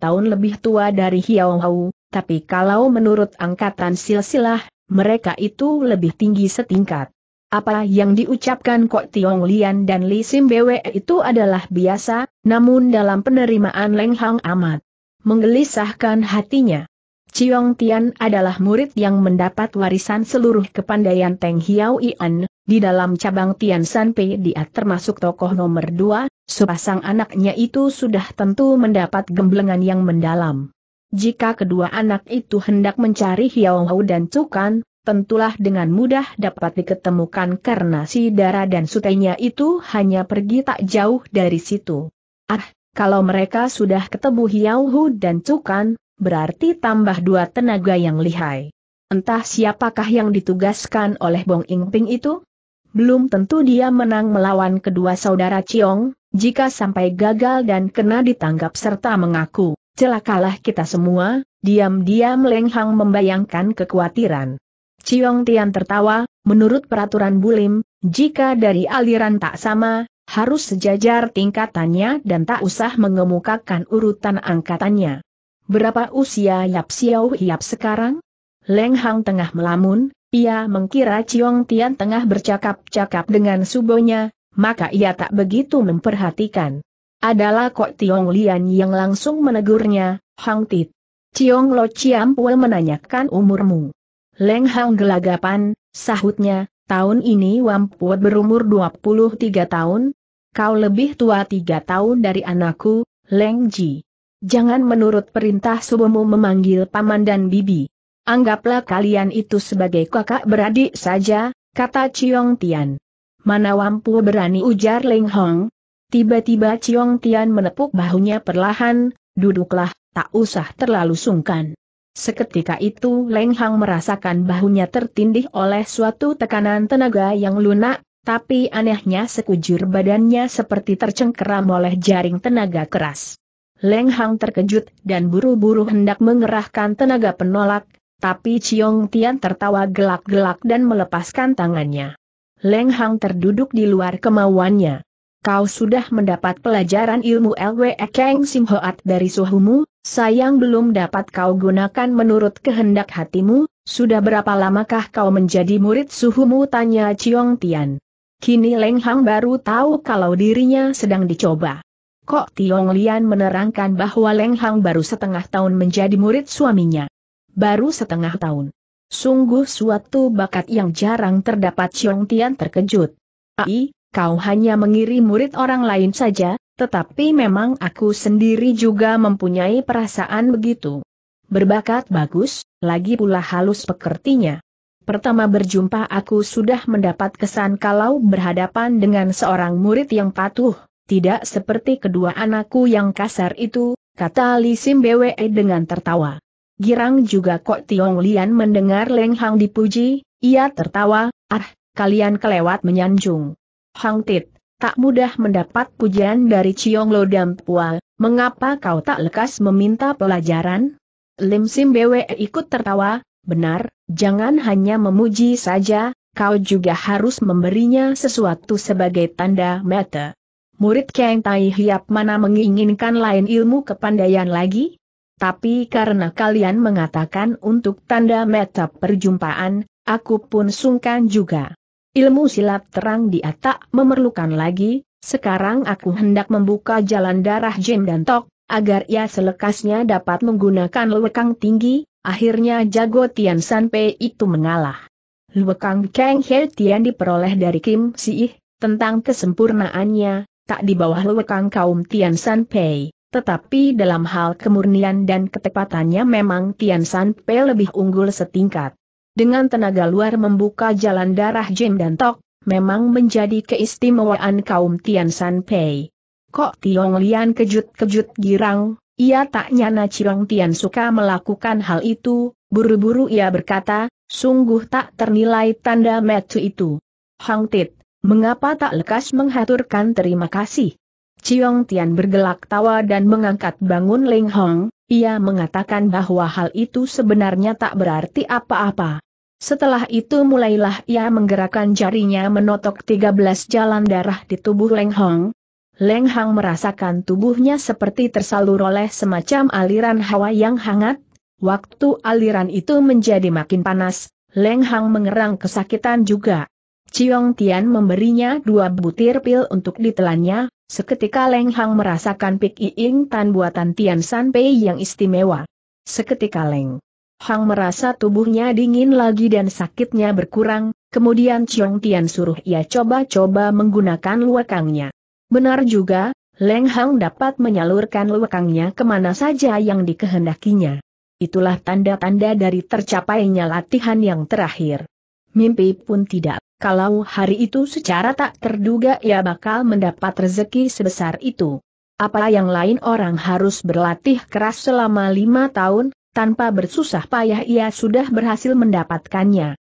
tahun lebih tua dari Hiao Hau, tapi kalau menurut angkatan silsilah, mereka itu lebih tinggi setingkat. Apa yang diucapkan Kok Tiong Lian dan Li Sim Bwe itu adalah biasa, namun dalam penerimaan Leng Hang amat menggelisahkan hatinya. Ciong Tian adalah murid yang mendapat warisan seluruh kepandaian Teng Hiao Ian, di dalam cabang Tian San Pei dia termasuk tokoh nomor dua, sepasang anaknya itu sudah tentu mendapat gemblengan yang mendalam. Jika kedua anak itu hendak mencari Hiao Hou dan Cukan, tentulah dengan mudah dapat diketemukan karena si darah dan sutenya itu hanya pergi tak jauh dari situ. Ah, kalau mereka sudah ketemu Hiao Hu dan Cukan, berarti tambah dua tenaga yang lihai. Entah siapakah yang ditugaskan oleh Bong Ingping itu? Belum tentu dia menang melawan kedua saudara Ciong, jika sampai gagal dan kena ditanggap serta mengaku, celakalah kita semua, diam-diam Lenghang membayangkan kekhawatiran. Ciong Tian tertawa, menurut peraturan Bulim, jika dari aliran tak sama, harus sejajar tingkatannya dan tak usah mengemukakan urutan angkatannya. Berapa usia Yap Xiao Hiap sekarang? Leng Hang tengah melamun, ia mengkira Chiong Tian tengah bercakap-cakap dengan subonya, maka ia tak begitu memperhatikan. Adalah Kok Tiong Lian yang langsung menegurnya, Hang Tit. Chiong Lo Chiam Pue menanyakan umurmu. Leng Hang gelagapan, sahutnya, tahun ini Wampuat berumur 23 tahun, Kau lebih tua tiga tahun dari anakku, Leng Ji. Jangan menurut perintah subuhmu memanggil paman dan bibi. Anggaplah kalian itu sebagai kakak beradik saja, kata Chiong Tian. Mana wampu berani ujar Leng Hong? Tiba-tiba Chiong Tian menepuk bahunya perlahan, duduklah, tak usah terlalu sungkan. Seketika itu Leng Hang merasakan bahunya tertindih oleh suatu tekanan tenaga yang lunak, tapi anehnya sekujur badannya seperti tercengkeram oleh jaring tenaga keras. Leng Hang terkejut dan buru-buru hendak mengerahkan tenaga penolak, tapi Chiong Tian tertawa gelak-gelak dan melepaskan tangannya. Leng Hang terduduk di luar kemauannya. Kau sudah mendapat pelajaran ilmu LWE Keng Sim Hoat dari suhumu, sayang belum dapat kau gunakan menurut kehendak hatimu, sudah berapa lamakah kau menjadi murid suhumu tanya Chiong Tian. Kini Leng Hang baru tahu kalau dirinya sedang dicoba. Kok Tiong Lian menerangkan bahwa Leng Hang baru setengah tahun menjadi murid suaminya. Baru setengah tahun. Sungguh suatu bakat yang jarang terdapat Xiong Tian terkejut. Ai, kau hanya mengiri murid orang lain saja, tetapi memang aku sendiri juga mempunyai perasaan begitu. Berbakat bagus, lagi pula halus pekertinya pertama berjumpa aku sudah mendapat kesan kalau berhadapan dengan seorang murid yang patuh, tidak seperti kedua anakku yang kasar itu, kata Li Sim Bwe dengan tertawa. Girang juga Kok Tiong Lian mendengar Leng Hang dipuji, ia tertawa, ah, kalian kelewat menyanjung. Hang Tit, tak mudah mendapat pujian dari Chiong Lo Pua, mengapa kau tak lekas meminta pelajaran? Lim Sim Bwe ikut tertawa, Benar, jangan hanya memuji saja, kau juga harus memberinya sesuatu sebagai tanda mata. Murid Kang Tai Hiap mana menginginkan lain ilmu kepandaian lagi? Tapi karena kalian mengatakan untuk tanda meta perjumpaan, aku pun sungkan juga. Ilmu silat terang di atas memerlukan lagi, sekarang aku hendak membuka jalan darah Jim dan Tok, agar ia selekasnya dapat menggunakan lekang tinggi, Akhirnya jago Tian Sanpei itu mengalah. Luekang Kang He Tian diperoleh dari Kim Ih, tentang kesempurnaannya, tak di bawah Luekang kaum Tian Sanpei. Tetapi dalam hal kemurnian dan ketepatannya memang Tian Sanpei lebih unggul setingkat. Dengan tenaga luar membuka jalan darah Jin dan Tok, memang menjadi keistimewaan kaum Tian Sanpei. Kok Tiong Lian kejut-kejut girang, ia tak nyana Cirong Tian suka melakukan hal itu, buru-buru ia berkata, sungguh tak ternilai tanda metu itu. Hang Tit, mengapa tak lekas menghaturkan terima kasih? Cirong Tian bergelak tawa dan mengangkat bangun Ling Hong, ia mengatakan bahwa hal itu sebenarnya tak berarti apa-apa. Setelah itu mulailah ia menggerakkan jarinya menotok 13 jalan darah di tubuh Leng Hong, Leng Hang merasakan tubuhnya seperti tersalur oleh semacam aliran hawa yang hangat. Waktu aliran itu menjadi makin panas, Leng Hang mengerang kesakitan juga. Ciong Tian memberinya dua butir pil untuk ditelannya, seketika Leng Hang merasakan pik iing tan buatan Tian San Pei yang istimewa. Seketika Leng Hang merasa tubuhnya dingin lagi dan sakitnya berkurang, kemudian Ciong Tian suruh ia coba-coba menggunakan luakangnya. Benar juga, Leng Hang dapat menyalurkan lewakangnya kemana saja yang dikehendakinya. Itulah tanda-tanda dari tercapainya latihan yang terakhir. Mimpi pun tidak, kalau hari itu secara tak terduga ia bakal mendapat rezeki sebesar itu. Apa yang lain orang harus berlatih keras selama lima tahun, tanpa bersusah payah ia sudah berhasil mendapatkannya.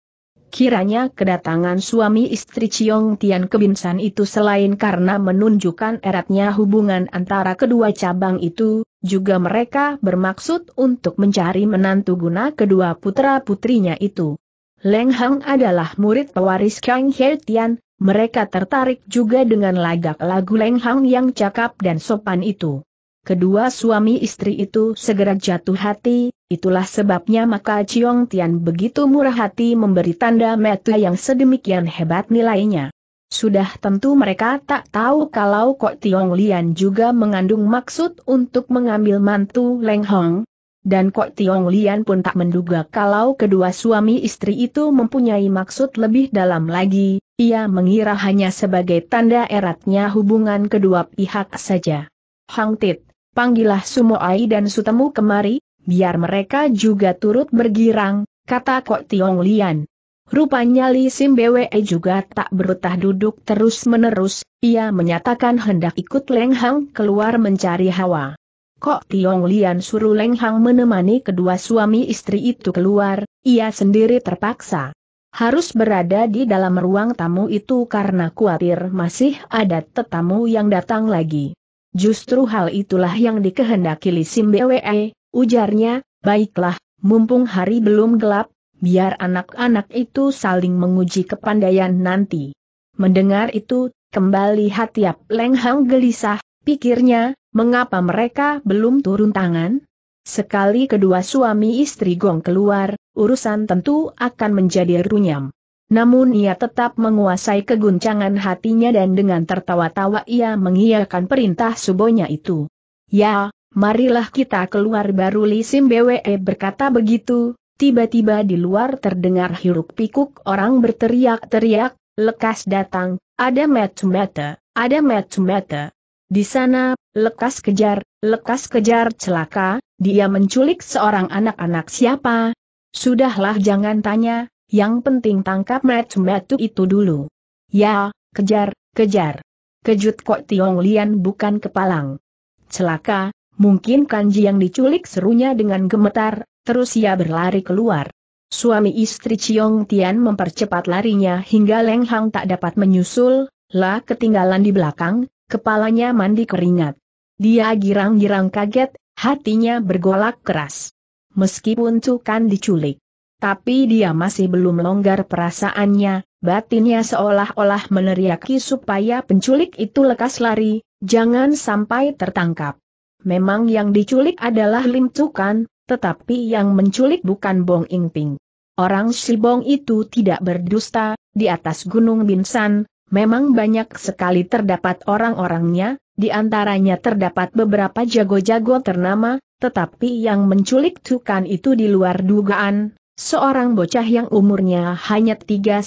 Kiranya kedatangan suami istri Ciong Tian Kebinsan itu selain karena menunjukkan eratnya hubungan antara kedua cabang itu, juga mereka bermaksud untuk mencari menantu guna kedua putra-putrinya itu. Leng Hang adalah murid pewaris Kang He Tian, mereka tertarik juga dengan lagak lagu Leng Hang yang cakap dan sopan itu. Kedua suami istri itu segera jatuh hati, itulah sebabnya maka Chiong Tian begitu murah hati memberi tanda meta yang sedemikian hebat nilainya. Sudah tentu mereka tak tahu kalau Kok Tiong Lian juga mengandung maksud untuk mengambil mantu Leng Hong. Dan Kok Tiong Lian pun tak menduga kalau kedua suami istri itu mempunyai maksud lebih dalam lagi, ia mengira hanya sebagai tanda eratnya hubungan kedua pihak saja. Hang Tit panggillah Sumoai dan Sutemu kemari, biar mereka juga turut bergirang, kata Kok Tiong Lian. Rupanya Li Sim Bwe juga tak berutah duduk terus-menerus, ia menyatakan hendak ikut Leng Hang keluar mencari hawa. Kok Tiong Lian suruh Leng Hang menemani kedua suami istri itu keluar, ia sendiri terpaksa. Harus berada di dalam ruang tamu itu karena khawatir masih ada tetamu yang datang lagi. Justru hal itulah yang dikehendaki Li BWE, ujarnya, baiklah, mumpung hari belum gelap, biar anak-anak itu saling menguji kepandaian nanti. Mendengar itu, kembali hati Ap Leng gelisah, pikirnya, mengapa mereka belum turun tangan? Sekali kedua suami istri gong keluar, urusan tentu akan menjadi runyam. Namun ia tetap menguasai keguncangan hatinya dan dengan tertawa-tawa ia mengiyakan perintah subonya itu. Ya, marilah kita keluar baru Li Sim Bwe berkata begitu, tiba-tiba di luar terdengar hiruk pikuk orang berteriak-teriak, lekas datang, ada metu-mete, ada metu-mete. Di sana, lekas kejar, lekas kejar celaka, dia menculik seorang anak-anak siapa? Sudahlah jangan tanya, yang penting tangkap metu-metu itu dulu. Ya, kejar, kejar. Kejut Kok Tiong Lian bukan kepalang. Celaka, mungkin Kanji yang diculik serunya dengan gemetar, terus ia berlari keluar. Suami istri Ciong Tian mempercepat larinya hingga Leng Hang tak dapat menyusul, lah ketinggalan di belakang, kepalanya mandi keringat. Dia girang-girang kaget, hatinya bergolak keras. Meskipun Tukan diculik, tapi dia masih belum longgar perasaannya, batinnya seolah-olah meneriaki supaya penculik itu lekas lari, jangan sampai tertangkap. Memang yang diculik adalah Lim Tukan, tetapi yang menculik bukan Bong Ingping. Orang Sibong itu tidak berdusta, di atas Gunung Binsan, memang banyak sekali terdapat orang-orangnya, di antaranya terdapat beberapa jago-jago ternama, tetapi yang menculik Tukan itu di luar dugaan, Seorang bocah yang umurnya hanya 3-4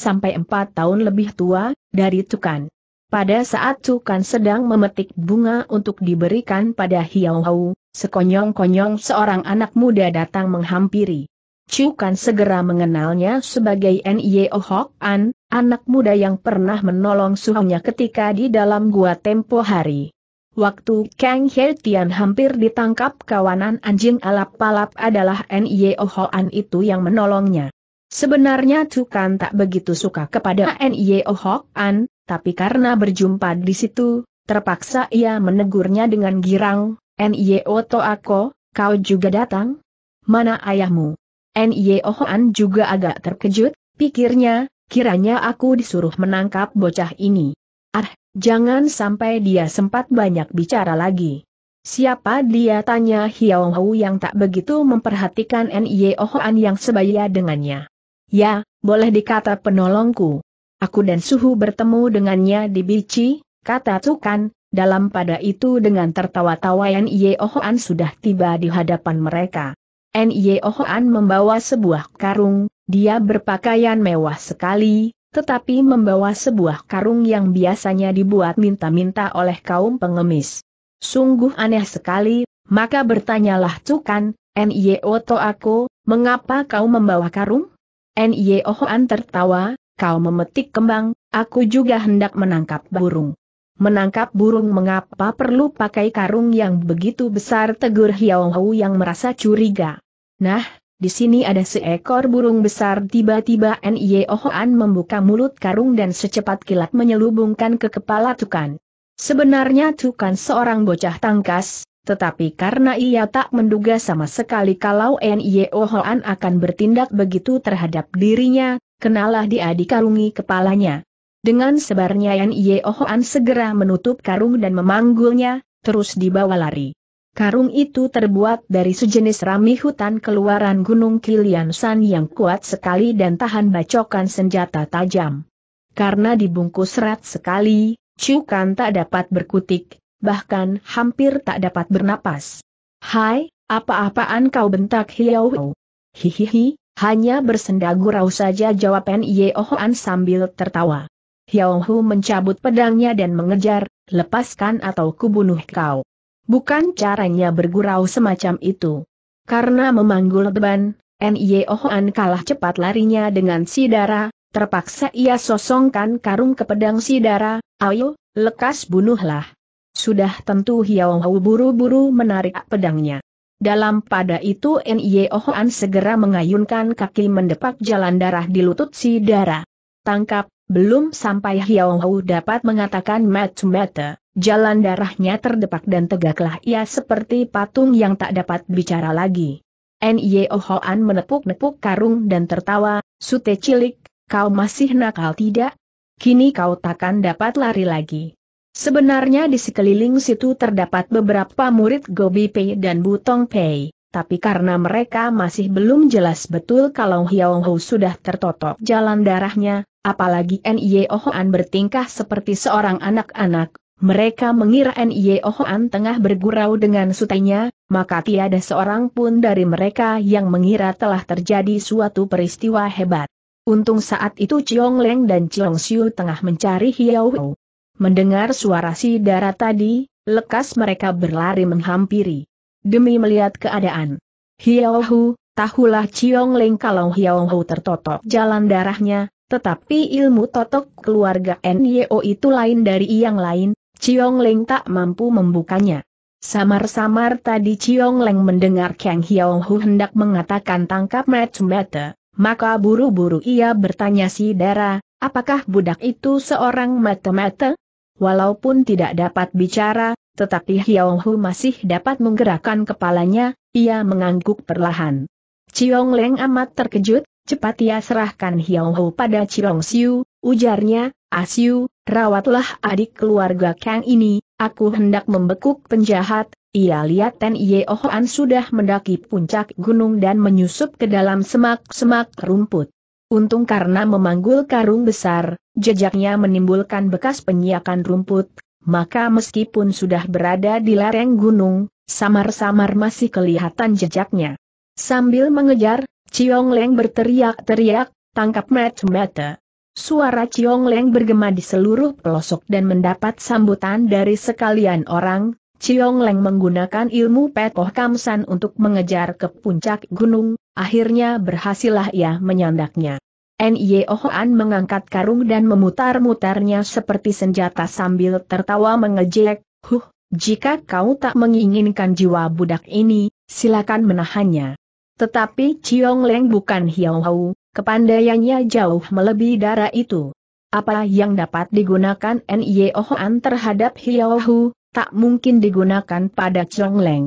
tahun lebih tua, dari Tukan. Pada saat Tukan sedang memetik bunga untuk diberikan pada Hiao Hau, sekonyong-konyong seorang anak muda datang menghampiri. Cukan segera mengenalnya sebagai N.Y.O. Hok An, anak muda yang pernah menolong suhunya ketika di dalam gua tempo hari. Waktu Kang He Tian hampir ditangkap kawanan anjing alap-alap adalah N.I.O. Hoan itu yang menolongnya. Sebenarnya Tukan tak begitu suka kepada N.I.O. Hoan, tapi karena berjumpa di situ, terpaksa ia menegurnya dengan girang, N.I.O. Toako, kau juga datang? Mana ayahmu? N.I.O. Hoan juga agak terkejut, pikirnya, kiranya aku disuruh menangkap bocah ini. Ah, Jangan sampai dia sempat banyak bicara lagi. Siapa dia tanya Hiao Hou yang tak begitu memperhatikan Nye Ohoan yang sebaya dengannya. Ya, boleh dikata penolongku. Aku dan Suhu bertemu dengannya di Bici, kata Tukan, dalam pada itu dengan tertawa-tawa Nye Ohoan sudah tiba di hadapan mereka. Nye Ohoan membawa sebuah karung, dia berpakaian mewah sekali, tetapi membawa sebuah karung yang biasanya dibuat minta-minta oleh kaum pengemis. Sungguh aneh sekali, maka bertanyalah Cukan, N.Y.O. aku, mengapa kau membawa karung? N.Y.O. Hoan tertawa, kau memetik kembang, aku juga hendak menangkap burung. Menangkap burung mengapa perlu pakai karung yang begitu besar tegur Hiao yang merasa curiga. Nah, di sini ada seekor burung besar tiba-tiba Ohoan membuka mulut karung dan secepat kilat menyelubungkan ke kepala Tukan. Sebenarnya Tukan seorang bocah tangkas, tetapi karena ia tak menduga sama sekali kalau Ohoan akan bertindak begitu terhadap dirinya, kenalah dia dikarungi kepalanya. Dengan sebarnya Ohoan segera menutup karung dan memanggulnya, terus dibawa lari. Karung itu terbuat dari sejenis rami hutan keluaran Gunung Kilian yang kuat sekali dan tahan bacokan senjata tajam. Karena dibungkus serat sekali, Cukan tak dapat berkutik, bahkan hampir tak dapat bernapas. Hai, apa-apaan kau bentak Hiau? Hihihi, hanya bersenda gurau saja jawab Yeohoan sambil tertawa. Hiau mencabut pedangnya dan mengejar, lepaskan atau kubunuh kau. Bukan caranya bergurau semacam itu. Karena memanggul beban, N.Y.O.H.A.N. kalah cepat larinya dengan Sidara. terpaksa ia sosongkan karung ke pedang Sidara. ayo, lekas bunuhlah. Sudah tentu Hiao Hau buru-buru menarik pedangnya. Dalam pada itu N.Y.O.H.A.N. segera mengayunkan kaki mendepak jalan darah di lutut Sidara. Tangkap, belum sampai Hiao Hou dapat mengatakan mata-mata, jalan darahnya terdepak dan tegaklah ia seperti patung yang tak dapat bicara lagi. Nye Hoan menepuk-nepuk karung dan tertawa, sute cilik, kau masih nakal tidak? Kini kau takkan dapat lari lagi. Sebenarnya di sekeliling situ terdapat beberapa murid Gobi Pei dan Butong Pei, tapi karena mereka masih belum jelas betul kalau Hiao Hou sudah tertotok jalan darahnya, apalagi N.Y. Ohoan bertingkah seperti seorang anak-anak, mereka mengira N.Y. Ohoan tengah bergurau dengan sutenya, maka tiada seorang pun dari mereka yang mengira telah terjadi suatu peristiwa hebat. Untung saat itu Chiong Leng dan Chiong Siu tengah mencari Hiao Hu. Mendengar suara si darah tadi, lekas mereka berlari menghampiri. Demi melihat keadaan. Hiao Hu, tahulah Chiong Leng kalau Hiao Hu tertotok jalan darahnya, tetapi ilmu totok keluarga NYO itu lain dari yang lain, Ciong Leng tak mampu membukanya. Samar-samar tadi Ciong Leng mendengar Kang Hiong Hu hendak mengatakan tangkap Mata, maka buru-buru ia bertanya si Dara, apakah budak itu seorang mata-mata? Walaupun tidak dapat bicara, tetapi Hiong Hu masih dapat menggerakkan kepalanya, ia mengangguk perlahan. Ciong Leng amat terkejut, Cepat ia serahkan Hiao Hou pada Chirong Siu, ujarnya, Asiu, rawatlah adik keluarga Kang ini, aku hendak membekuk penjahat, ia lihat Ten Yeohan sudah mendaki puncak gunung dan menyusup ke dalam semak-semak rumput. Untung karena memanggul karung besar, jejaknya menimbulkan bekas penyiakan rumput, maka meskipun sudah berada di lereng gunung, samar-samar masih kelihatan jejaknya. Sambil mengejar, Ciong Leng berteriak-teriak, tangkap Mat mata Suara Ciong Leng bergema di seluruh pelosok dan mendapat sambutan dari sekalian orang, Ciong Leng menggunakan ilmu petoh kamsan untuk mengejar ke puncak gunung, akhirnya berhasillah ia menyandaknya. Oh An mengangkat karung dan memutar-mutarnya seperti senjata sambil tertawa mengejek, huh, jika kau tak menginginkan jiwa budak ini, silakan menahannya. Tetapi Chiong Leng bukan Hiao Hau, kepandaiannya jauh melebihi darah itu. Apa yang dapat digunakan N.Y.O. Hoan terhadap Hiao Hau, tak mungkin digunakan pada Chiong Leng.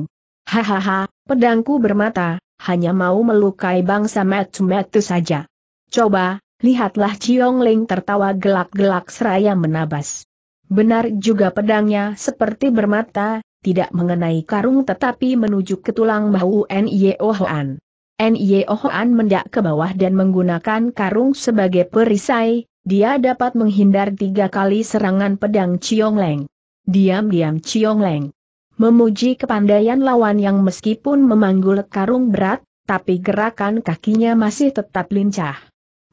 Hahaha, pedangku bermata, hanya mau melukai bangsa metu-metu saja. Coba, lihatlah Chiong Leng tertawa gelak-gelak seraya menabas. Benar juga pedangnya seperti bermata, tidak mengenai karung tetapi menuju ke tulang bahu N.Y.O. Hoan. N.Y.O. Hoan mendak ke bawah dan menggunakan karung sebagai perisai, dia dapat menghindar tiga kali serangan pedang Chiong Leng. Diam-diam Chiong Leng memuji kepandaian lawan yang meskipun memanggul karung berat, tapi gerakan kakinya masih tetap lincah.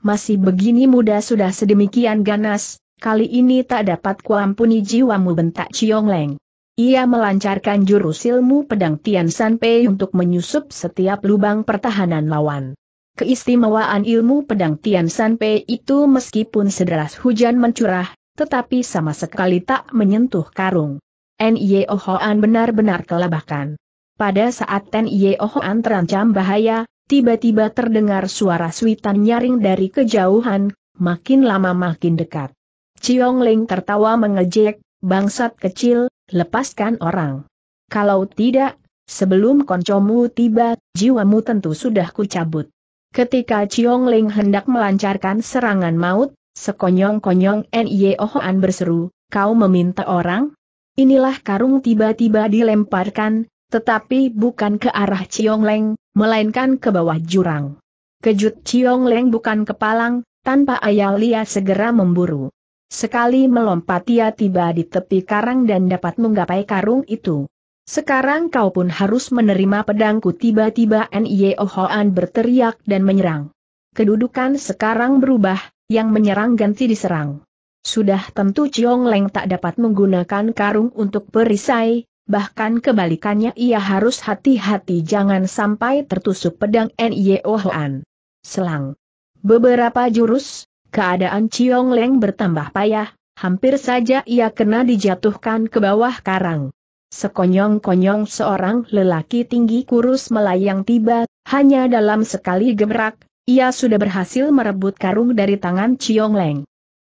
Masih begini muda sudah sedemikian ganas, kali ini tak dapat kuampuni jiwamu bentak Chiong Leng. Ia melancarkan jurus ilmu pedang Tian San Pei untuk menyusup setiap lubang pertahanan lawan. Keistimewaan ilmu pedang Tian San Pei itu meskipun sederas hujan mencurah, tetapi sama sekali tak menyentuh karung. Nye Ohoan benar-benar kelabakan. Pada saat Nye Ohoan terancam bahaya, tiba-tiba terdengar suara suitan nyaring dari kejauhan, makin lama makin dekat. Ciong Ling tertawa mengejek, bangsat kecil, lepaskan orang. Kalau tidak, sebelum koncomu tiba, jiwamu tentu sudah kucabut. Ketika Chiong Ling hendak melancarkan serangan maut, sekonyong-konyong e Ohan berseru, kau meminta orang? Inilah karung tiba-tiba dilemparkan, tetapi bukan ke arah Chiong Leng, melainkan ke bawah jurang. Kejut Chiong Leng bukan kepalang, tanpa ayah Lia segera memburu. Sekali melompat ia tiba di tepi karang dan dapat menggapai karung itu. Sekarang kau pun harus menerima pedangku tiba-tiba N.I.O. Hoan berteriak dan menyerang. Kedudukan sekarang berubah, yang menyerang ganti diserang. Sudah tentu Chiong Leng tak dapat menggunakan karung untuk perisai, bahkan kebalikannya ia harus hati-hati jangan sampai tertusuk pedang N.I.O. Hoan. Selang. Beberapa jurus, keadaan Ciong Leng bertambah payah, hampir saja ia kena dijatuhkan ke bawah karang. Sekonyong-konyong seorang lelaki tinggi kurus melayang tiba, hanya dalam sekali gebrak, ia sudah berhasil merebut karung dari tangan Ciong Leng.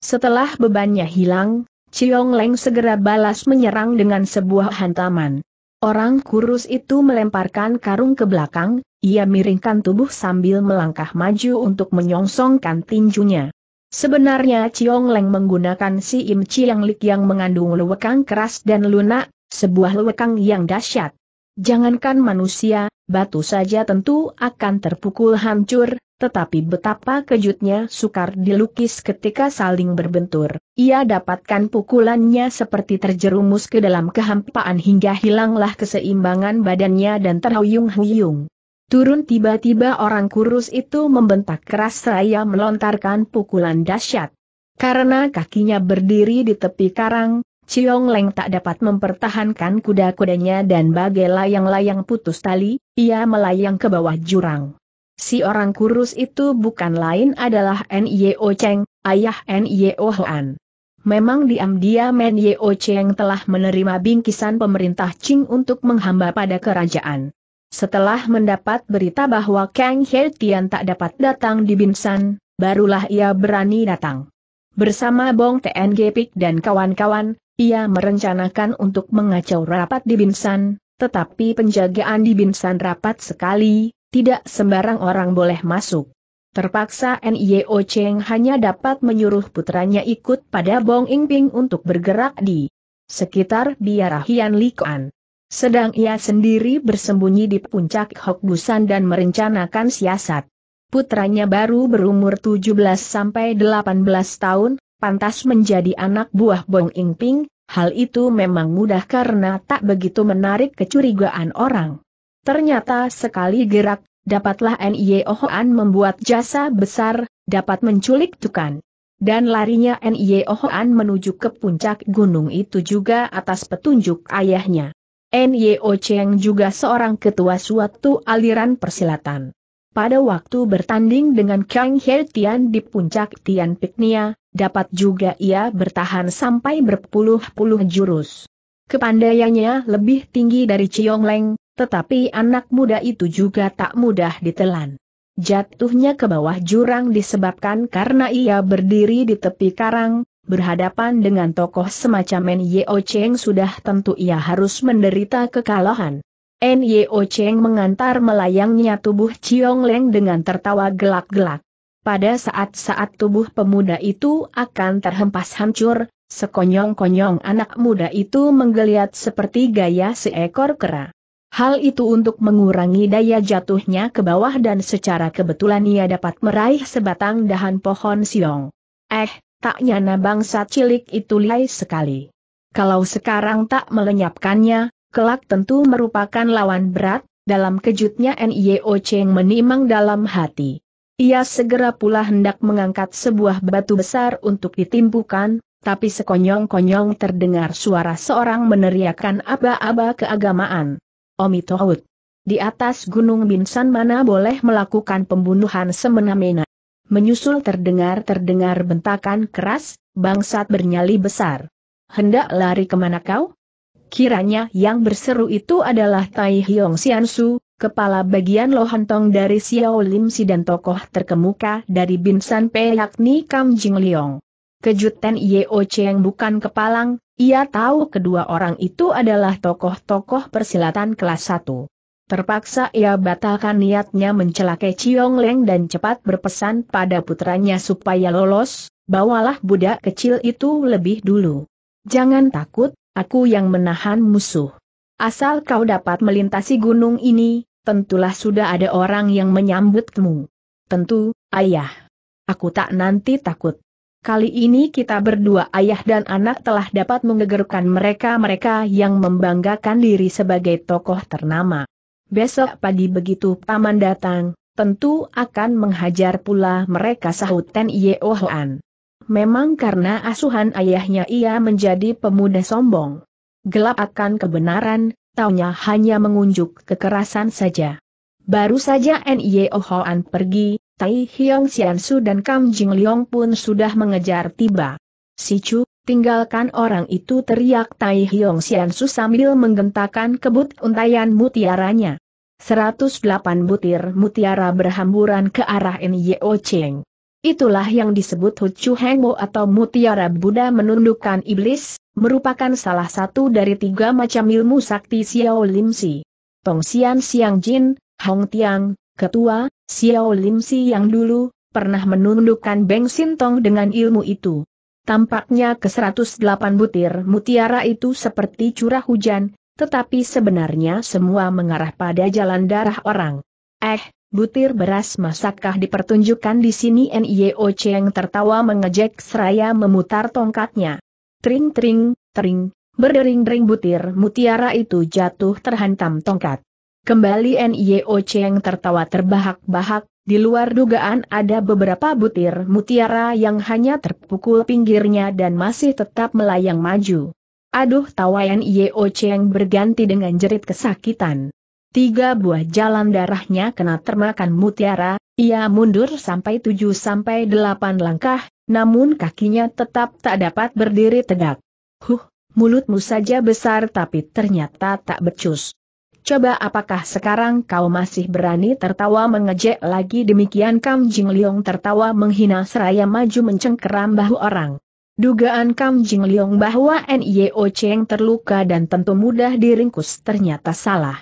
Setelah bebannya hilang, Ciong Leng segera balas menyerang dengan sebuah hantaman. Orang kurus itu melemparkan karung ke belakang, ia miringkan tubuh sambil melangkah maju untuk menyongsongkan tinjunya. Sebenarnya Ciong Leng menggunakan si Im Chiang Lik yang mengandung lewekang keras dan lunak, sebuah lewekang yang dahsyat. Jangankan manusia, batu saja tentu akan terpukul hancur, tetapi betapa kejutnya sukar dilukis ketika saling berbentur. Ia dapatkan pukulannya seperti terjerumus ke dalam kehampaan hingga hilanglah keseimbangan badannya dan terhuyung-huyung. Turun tiba-tiba orang kurus itu membentak keras seraya melontarkan pukulan dahsyat. Karena kakinya berdiri di tepi karang, Ciong Leng tak dapat mempertahankan kuda-kudanya dan bagai layang-layang putus tali, ia melayang ke bawah jurang. Si orang kurus itu bukan lain adalah N.Y.O. Cheng, ayah N.Y.O. Hoan. Memang diam-diam N.Y.O. Cheng telah menerima bingkisan pemerintah Qing untuk menghamba pada kerajaan. Setelah mendapat berita bahwa Kang He Tian tak dapat datang di Binsan, barulah ia berani datang. Bersama Bong TNG Pik dan kawan-kawan, ia merencanakan untuk mengacau rapat di Binsan, tetapi penjagaan di Binsan rapat sekali, tidak sembarang orang boleh masuk. Terpaksa NIO Cheng hanya dapat menyuruh putranya ikut pada Bong Ingping untuk bergerak di sekitar biara Hian Likuan. Sedang ia sendiri bersembunyi di puncak Hokgusan dan merencanakan siasat. Putranya baru berumur 17-18 tahun, pantas menjadi anak buah Bong Ingping, hal itu memang mudah karena tak begitu menarik kecurigaan orang. Ternyata sekali gerak, dapatlah N.I.O. Oh Hoan membuat jasa besar, dapat menculik Tukan. Dan larinya N.I.O. Oh Hoan menuju ke puncak gunung itu juga atas petunjuk ayahnya. Nyo Cheng juga seorang ketua suatu aliran persilatan. Pada waktu bertanding dengan Kang He Tian di puncak Tian Piknia, dapat juga ia bertahan sampai berpuluh-puluh jurus. Kepandaiannya lebih tinggi dari Chiong Leng, tetapi anak muda itu juga tak mudah ditelan. Jatuhnya ke bawah jurang disebabkan karena ia berdiri di tepi karang, Berhadapan dengan tokoh semacam N.Y.O. Cheng sudah tentu ia harus menderita kekalahan. N.Y.O. Cheng mengantar melayangnya tubuh Chiong Leng dengan tertawa gelak-gelak. Pada saat-saat tubuh pemuda itu akan terhempas hancur, sekonyong-konyong anak muda itu menggeliat seperti gaya seekor kera. Hal itu untuk mengurangi daya jatuhnya ke bawah dan secara kebetulan ia dapat meraih sebatang dahan pohon siong. Eh, tak nyana bangsa cilik itu lihai sekali. Kalau sekarang tak melenyapkannya, kelak tentu merupakan lawan berat, dalam kejutnya NIO Cheng menimang dalam hati. Ia segera pula hendak mengangkat sebuah batu besar untuk ditimpukan, tapi sekonyong-konyong terdengar suara seorang meneriakkan aba-aba keagamaan. Omitohut. Di atas Gunung Binsan mana boleh melakukan pembunuhan semena-mena. Menyusul terdengar-terdengar bentakan keras, bangsat bernyali besar. Hendak lari kemana kau? Kiranya yang berseru itu adalah Tai Hyong Xiansu, kepala bagian Lohantong dari Xiao Lim Si dan tokoh terkemuka dari Binsan Pe yakni Kam Jing Liong. Kejutan Yeo Cheng bukan kepalang, ia tahu kedua orang itu adalah tokoh-tokoh persilatan kelas 1. Terpaksa ia batalkan niatnya mencelakai Ciong Leng dan cepat berpesan pada putranya supaya lolos, bawalah budak kecil itu lebih dulu. Jangan takut, aku yang menahan musuh. Asal kau dapat melintasi gunung ini, tentulah sudah ada orang yang menyambutmu. Tentu, ayah. Aku tak nanti takut. Kali ini kita berdua ayah dan anak telah dapat mengegerkan mereka-mereka yang membanggakan diri sebagai tokoh ternama. Besok pagi begitu paman datang, tentu akan menghajar pula mereka sahut Ten Yeo Memang karena asuhan ayahnya ia menjadi pemuda sombong. Gelap akan kebenaran, taunya hanya mengunjuk kekerasan saja. Baru saja N.I.O. Hoan pergi, Tai Hiong Sian Su dan Kang Jing Leong pun sudah mengejar tiba. Si Chu, Tinggalkan orang itu teriak Tai Hyong Xian Su sambil menggentakkan kebut untayan mutiaranya. 108 butir mutiara berhamburan ke arah Nyo Cheng. Itulah yang disebut Heng Mo atau mutiara Buddha menundukkan iblis, merupakan salah satu dari tiga macam ilmu sakti Xiao Lim Si. Tong Xian Xiang Jin, Hong Tiang, ketua, Xiao Lim Si yang dulu, pernah menundukkan Beng Sintong dengan ilmu itu. Tampaknya ke 108 butir mutiara itu seperti curah hujan, tetapi sebenarnya semua mengarah pada jalan darah orang. Eh, butir beras masakkah dipertunjukkan di sini Nio Cheng tertawa mengejek seraya memutar tongkatnya. Tring-tring, tring, berdering-dering butir mutiara itu jatuh terhantam tongkat. Kembali Nio Cheng tertawa terbahak-bahak, di luar dugaan ada beberapa butir mutiara yang hanya terpukul pinggirnya dan masih tetap melayang maju. Aduh tawayan Yeo Cheng berganti dengan jerit kesakitan. Tiga buah jalan darahnya kena termakan mutiara, ia mundur sampai tujuh sampai delapan langkah, namun kakinya tetap tak dapat berdiri tegak. Huh, mulutmu saja besar tapi ternyata tak becus. Coba apakah sekarang kau masih berani tertawa mengejek lagi demikian Kam Jing Leong tertawa menghina seraya maju mencengkeram bahu orang. Dugaan Kam Jing Leong bahwa N.I.O. Cheng terluka dan tentu mudah diringkus ternyata salah.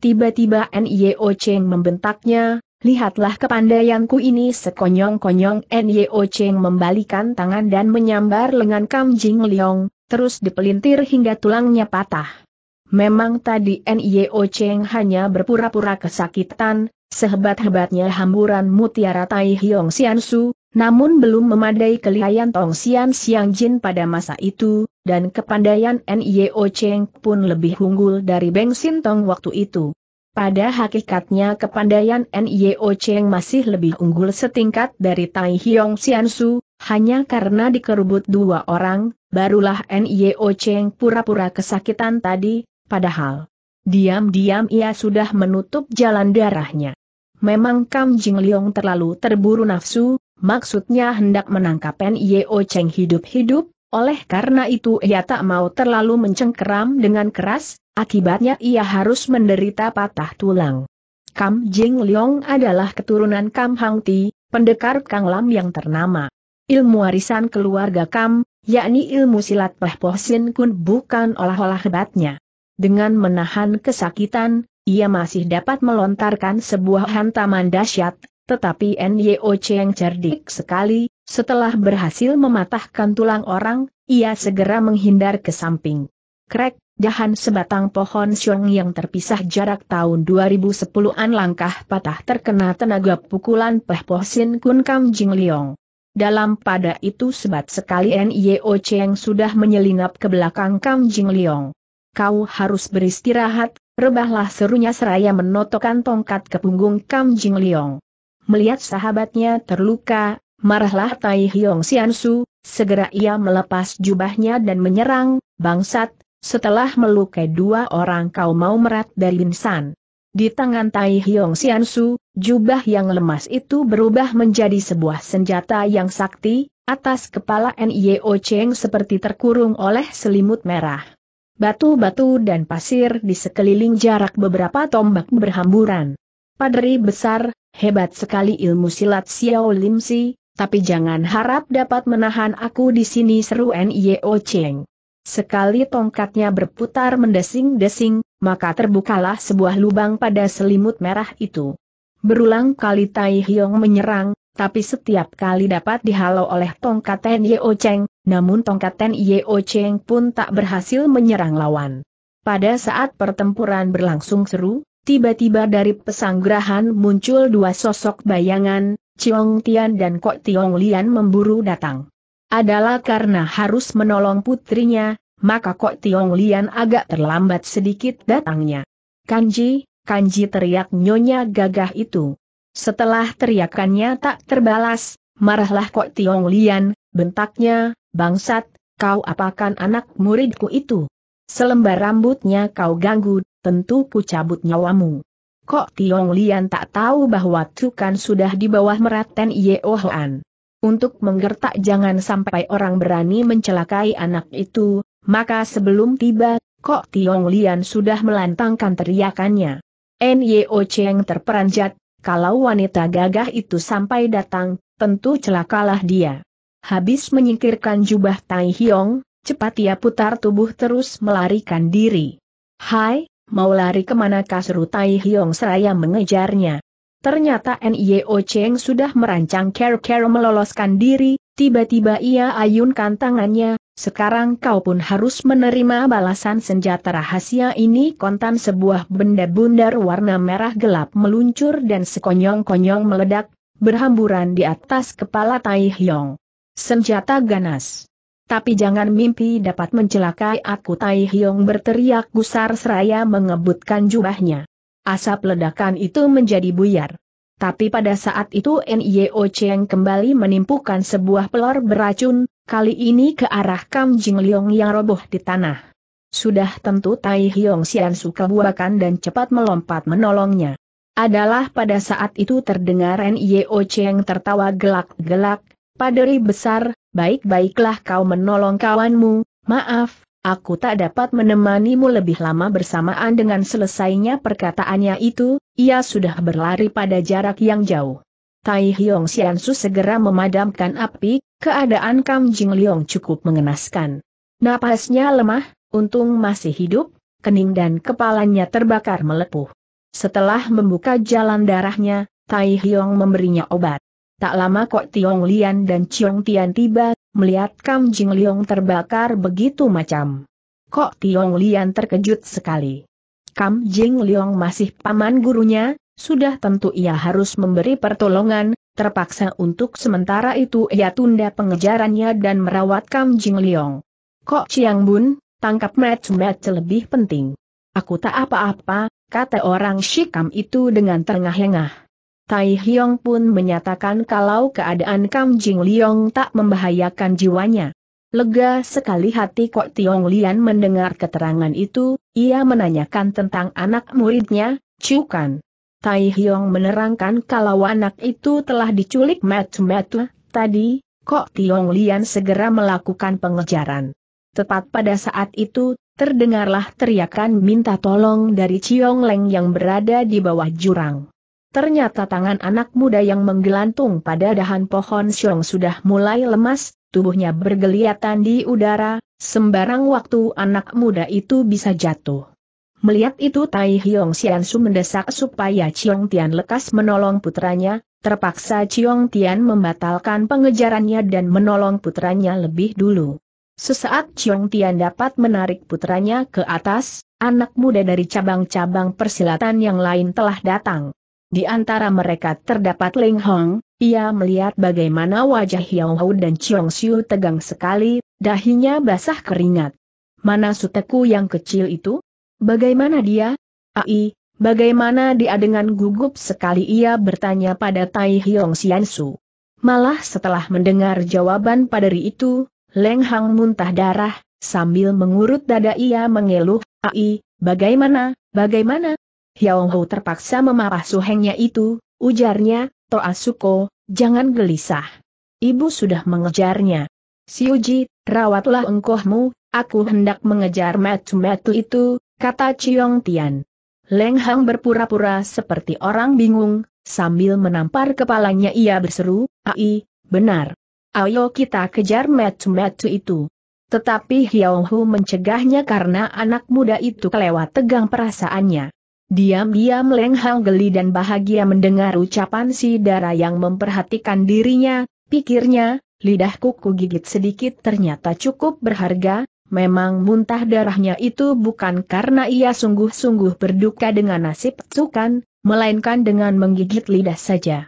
Tiba-tiba N.I.O. Cheng membentaknya, lihatlah kepandaianku ini sekonyong-konyong N.I.O. Cheng membalikan tangan dan menyambar lengan Kam Jing Leong, terus dipelintir hingga tulangnya patah. Memang tadi Nio Cheng hanya berpura-pura kesakitan, sehebat-hebatnya hamburan mutiara Tai Hiong Su, namun belum memadai kelihayan Tong Sian Siang Jin pada masa itu, dan kepandaian Nio Cheng pun lebih unggul dari Beng Sin Tong waktu itu. Pada hakikatnya kepandaian Nio Cheng masih lebih unggul setingkat dari Tai Hiong Su, hanya karena dikerubut dua orang, barulah Nio Cheng pura-pura kesakitan tadi, Padahal, diam-diam ia sudah menutup jalan darahnya. Memang Kam Jing Leong terlalu terburu nafsu, maksudnya hendak menangkap Nio Cheng hidup-hidup, oleh karena itu ia tak mau terlalu mencengkeram dengan keras, akibatnya ia harus menderita patah tulang. Kam Jing Leong adalah keturunan Kam Hang Ti, pendekar Kang Lam yang ternama. Ilmu warisan keluarga Kam, yakni ilmu silat Peh Poh Sin Kun bukan olah-olah hebatnya. Dengan menahan kesakitan, ia masih dapat melontarkan sebuah hantaman dahsyat, tetapi Nyo Cheng cerdik sekali, setelah berhasil mematahkan tulang orang, ia segera menghindar ke samping. Krek, dahan sebatang pohon siung yang terpisah jarak tahun 2010-an langkah patah terkena tenaga pukulan Peh Pohsin Kun Kam Jing Liong. Dalam pada itu sebat sekali Nyo Cheng sudah menyelinap ke belakang Kam Jing Liong kau harus beristirahat, rebahlah serunya seraya menotokkan tongkat ke punggung Kam Jing Liong. Melihat sahabatnya terluka, marahlah Tai Hiong Su, segera ia melepas jubahnya dan menyerang, bangsat, setelah melukai dua orang kau mau merat dari insan. Di tangan Tai Hiong Su, jubah yang lemas itu berubah menjadi sebuah senjata yang sakti, atas kepala NIO Cheng seperti terkurung oleh selimut merah. Batu-batu dan pasir di sekeliling jarak beberapa tombak berhamburan. Padri besar, hebat sekali ilmu silat Xiao Lim Si, tapi jangan harap dapat menahan aku di sini seru N.I.O. Cheng. Sekali tongkatnya berputar mendesing-desing, maka terbukalah sebuah lubang pada selimut merah itu. Berulang kali Tai Hyong menyerang, tapi setiap kali dapat dihalau oleh tongkat N.I.O. Cheng, namun tongkat Ten Yeo Cheng pun tak berhasil menyerang lawan. Pada saat pertempuran berlangsung seru, tiba-tiba dari pesanggrahan muncul dua sosok bayangan, Chiong Tian dan Kok Tiong Lian memburu datang. Adalah karena harus menolong putrinya, maka Kok Tiong Lian agak terlambat sedikit datangnya. Kanji, Kanji teriak nyonya gagah itu. Setelah teriakannya tak terbalas, marahlah Kok Tiong Lian, Bentaknya, bangsat, kau apakan anak muridku itu? Selembar rambutnya kau ganggu, tentu ku cabut nyawamu. Kok Tiong Lian tak tahu bahwa Tukan sudah di bawah meraten Yeo Hoan. Untuk menggertak jangan sampai orang berani mencelakai anak itu, maka sebelum tiba, Kok Tiong Lian sudah melantangkan teriakannya. N.Y.O. Cheng terperanjat, kalau wanita gagah itu sampai datang, tentu celakalah dia habis menyingkirkan jubah Tai Hiong, cepat ia putar tubuh terus melarikan diri. Hai, mau lari kemana kasru Tai Hiong seraya mengejarnya. Ternyata N.I.O. Cheng sudah merancang care-care meloloskan diri, tiba-tiba ia ayunkan tangannya, sekarang kau pun harus menerima balasan senjata rahasia ini kontan sebuah benda bundar warna merah gelap meluncur dan sekonyong-konyong meledak, berhamburan di atas kepala Tai Hyong. Senjata ganas. Tapi jangan mimpi dapat mencelakai aku Tai Hyong berteriak gusar seraya mengebutkan jubahnya. Asap ledakan itu menjadi buyar. Tapi pada saat itu Nio Cheng kembali menimpukan sebuah pelor beracun, kali ini ke arah Kam Jing Leong yang roboh di tanah. Sudah tentu Tai Hyong Sian suka buahkan dan cepat melompat menolongnya. Adalah pada saat itu terdengar Nio Cheng tertawa gelak-gelak, Paderi besar, baik-baiklah kau menolong kawanmu, maaf, aku tak dapat menemanimu lebih lama bersamaan dengan selesainya perkataannya itu, ia sudah berlari pada jarak yang jauh. Tai Hyong Xiansu segera memadamkan api, keadaan Kam Jing Leong cukup mengenaskan. Napasnya lemah, untung masih hidup, kening dan kepalanya terbakar melepuh. Setelah membuka jalan darahnya, Tai Hyong memberinya obat. Tak lama Kok Tiong Lian dan Chiong Tian tiba, melihat Kam Jing Liong terbakar begitu macam. Kok Tiong Lian terkejut sekali. Kam Jing Liong masih paman gurunya, sudah tentu ia harus memberi pertolongan, terpaksa untuk sementara itu ia tunda pengejarannya dan merawat Kam Jing Liong. Kok Chiang Bun, tangkap match-match lebih penting. Aku tak apa-apa, kata orang Shikam itu dengan terengah-engah. Tai Hyong pun menyatakan kalau keadaan Kam Jing Liong tak membahayakan jiwanya. Lega sekali hati Kok Tiong Lian mendengar keterangan itu, ia menanyakan tentang anak muridnya, Cukan. Tai Hyong menerangkan kalau anak itu telah diculik metu metu. tadi, Kok Tiong Lian segera melakukan pengejaran. Tepat pada saat itu, terdengarlah teriakan minta tolong dari Ciong Leng yang berada di bawah jurang. Ternyata tangan anak muda yang menggelantung pada dahan pohon siong sudah mulai lemas, tubuhnya bergeliatan di udara, sembarang waktu anak muda itu bisa jatuh. Melihat itu Tai Hiong Sian Su mendesak supaya Chiong Tian lekas menolong putranya, terpaksa Chiong Tian membatalkan pengejarannya dan menolong putranya lebih dulu. Sesaat Chiong Tian dapat menarik putranya ke atas, anak muda dari cabang-cabang persilatan yang lain telah datang. Di antara mereka terdapat Ling Hong, ia melihat bagaimana wajah Hiao Hou dan Chiong Siu tegang sekali, dahinya basah keringat. Mana suteku yang kecil itu? Bagaimana dia? Ai, bagaimana dia dengan gugup sekali ia bertanya pada Tai Hiong Sian Su. Malah setelah mendengar jawaban pada Ri itu, Leng Hang muntah darah, sambil mengurut dada ia mengeluh, Ai, bagaimana, bagaimana? Hiao Ho terpaksa memarah suhengnya itu, ujarnya, Toasuko, jangan gelisah. Ibu sudah mengejarnya. Si Siuji, rawatlah engkohmu, aku hendak mengejar metu-metu itu, kata Chiong Tian. Leng Hang berpura-pura seperti orang bingung, sambil menampar kepalanya ia berseru, Ai, benar. Ayo kita kejar metu-metu itu. Tetapi Hiao Hu mencegahnya karena anak muda itu kelewat tegang perasaannya. Diam-diam Leng Hang geli dan bahagia mendengar ucapan si darah yang memperhatikan dirinya, pikirnya, lidah kuku gigit sedikit ternyata cukup berharga, memang muntah darahnya itu bukan karena ia sungguh-sungguh berduka dengan nasib sukan, melainkan dengan menggigit lidah saja.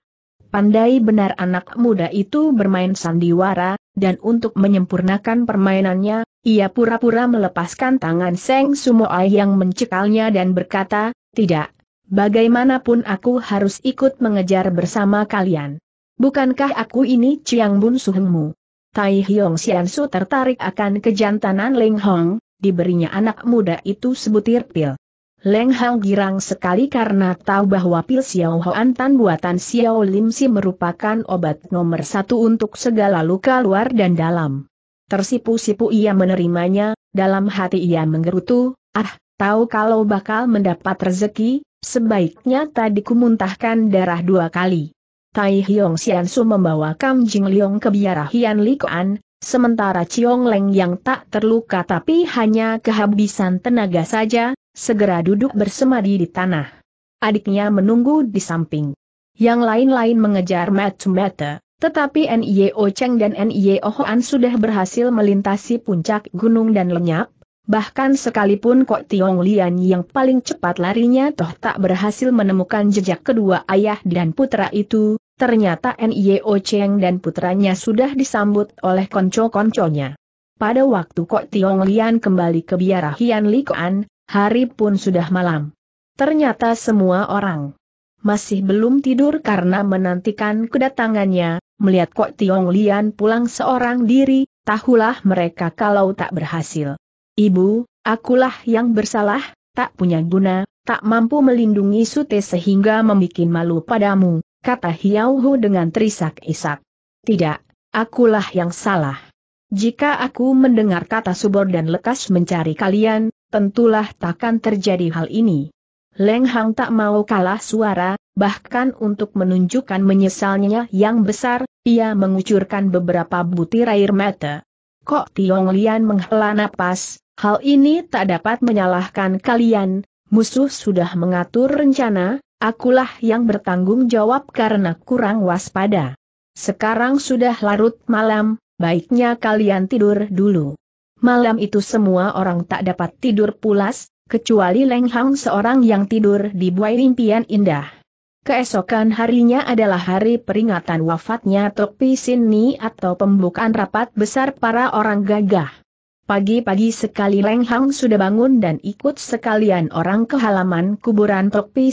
Pandai benar anak muda itu bermain sandiwara, dan untuk menyempurnakan permainannya, ia pura-pura melepaskan tangan Seng Sumoai yang mencekalnya dan berkata, tidak. Bagaimanapun aku harus ikut mengejar bersama kalian. Bukankah aku ini Chiang Bun Suhengmu? Tai Hyong Sian Su tertarik akan kejantanan Leng Hong, diberinya anak muda itu sebutir pil. Leng Hong girang sekali karena tahu bahwa pil Xiao Hoan Tan buatan Xiao Lim Si merupakan obat nomor satu untuk segala luka luar dan dalam. Tersipu-sipu ia menerimanya, dalam hati ia menggerutu, ah, tahu kalau bakal mendapat rezeki, sebaiknya tadi kumuntahkan darah dua kali. Tai Hyong Su membawa Kam Jing Liong ke biara Hian Likoan, sementara Chiong Leng yang tak terluka tapi hanya kehabisan tenaga saja, segera duduk bersemadi di tanah. Adiknya menunggu di samping. Yang lain-lain mengejar Matu mata Tetapi NIO Cheng dan NIO Hoan sudah berhasil melintasi puncak gunung dan lenyap, Bahkan sekalipun Kok Tiong Lian yang paling cepat larinya toh tak berhasil menemukan jejak kedua ayah dan putra itu, ternyata N.I.O. Cheng dan putranya sudah disambut oleh konco-konconya. Pada waktu Kok Tiong Lian kembali ke biara Hian Likoan, hari pun sudah malam. Ternyata semua orang masih belum tidur karena menantikan kedatangannya, melihat Kok Tiong Lian pulang seorang diri, tahulah mereka kalau tak berhasil. Ibu, akulah yang bersalah, tak punya guna, tak mampu melindungi Sute sehingga membuat malu padamu, kata Hiauhu dengan terisak-isak. Tidak, akulah yang salah. Jika aku mendengar kata subor dan lekas mencari kalian, tentulah takkan terjadi hal ini. Leng Hang tak mau kalah suara, bahkan untuk menunjukkan menyesalnya yang besar, ia mengucurkan beberapa butir air mata. Kok Tiong Lian menghela napas, Hal ini tak dapat menyalahkan kalian, musuh sudah mengatur rencana, akulah yang bertanggung jawab karena kurang waspada. Sekarang sudah larut malam, baiknya kalian tidur dulu. Malam itu semua orang tak dapat tidur pulas, kecuali Leng Hang seorang yang tidur di buai impian indah. Keesokan harinya adalah hari peringatan wafatnya Tok Pisin Ni atau pembukaan rapat besar para orang gagah. Pagi-pagi sekali Leng Hang sudah bangun dan ikut sekalian orang ke halaman kuburan Tok Pi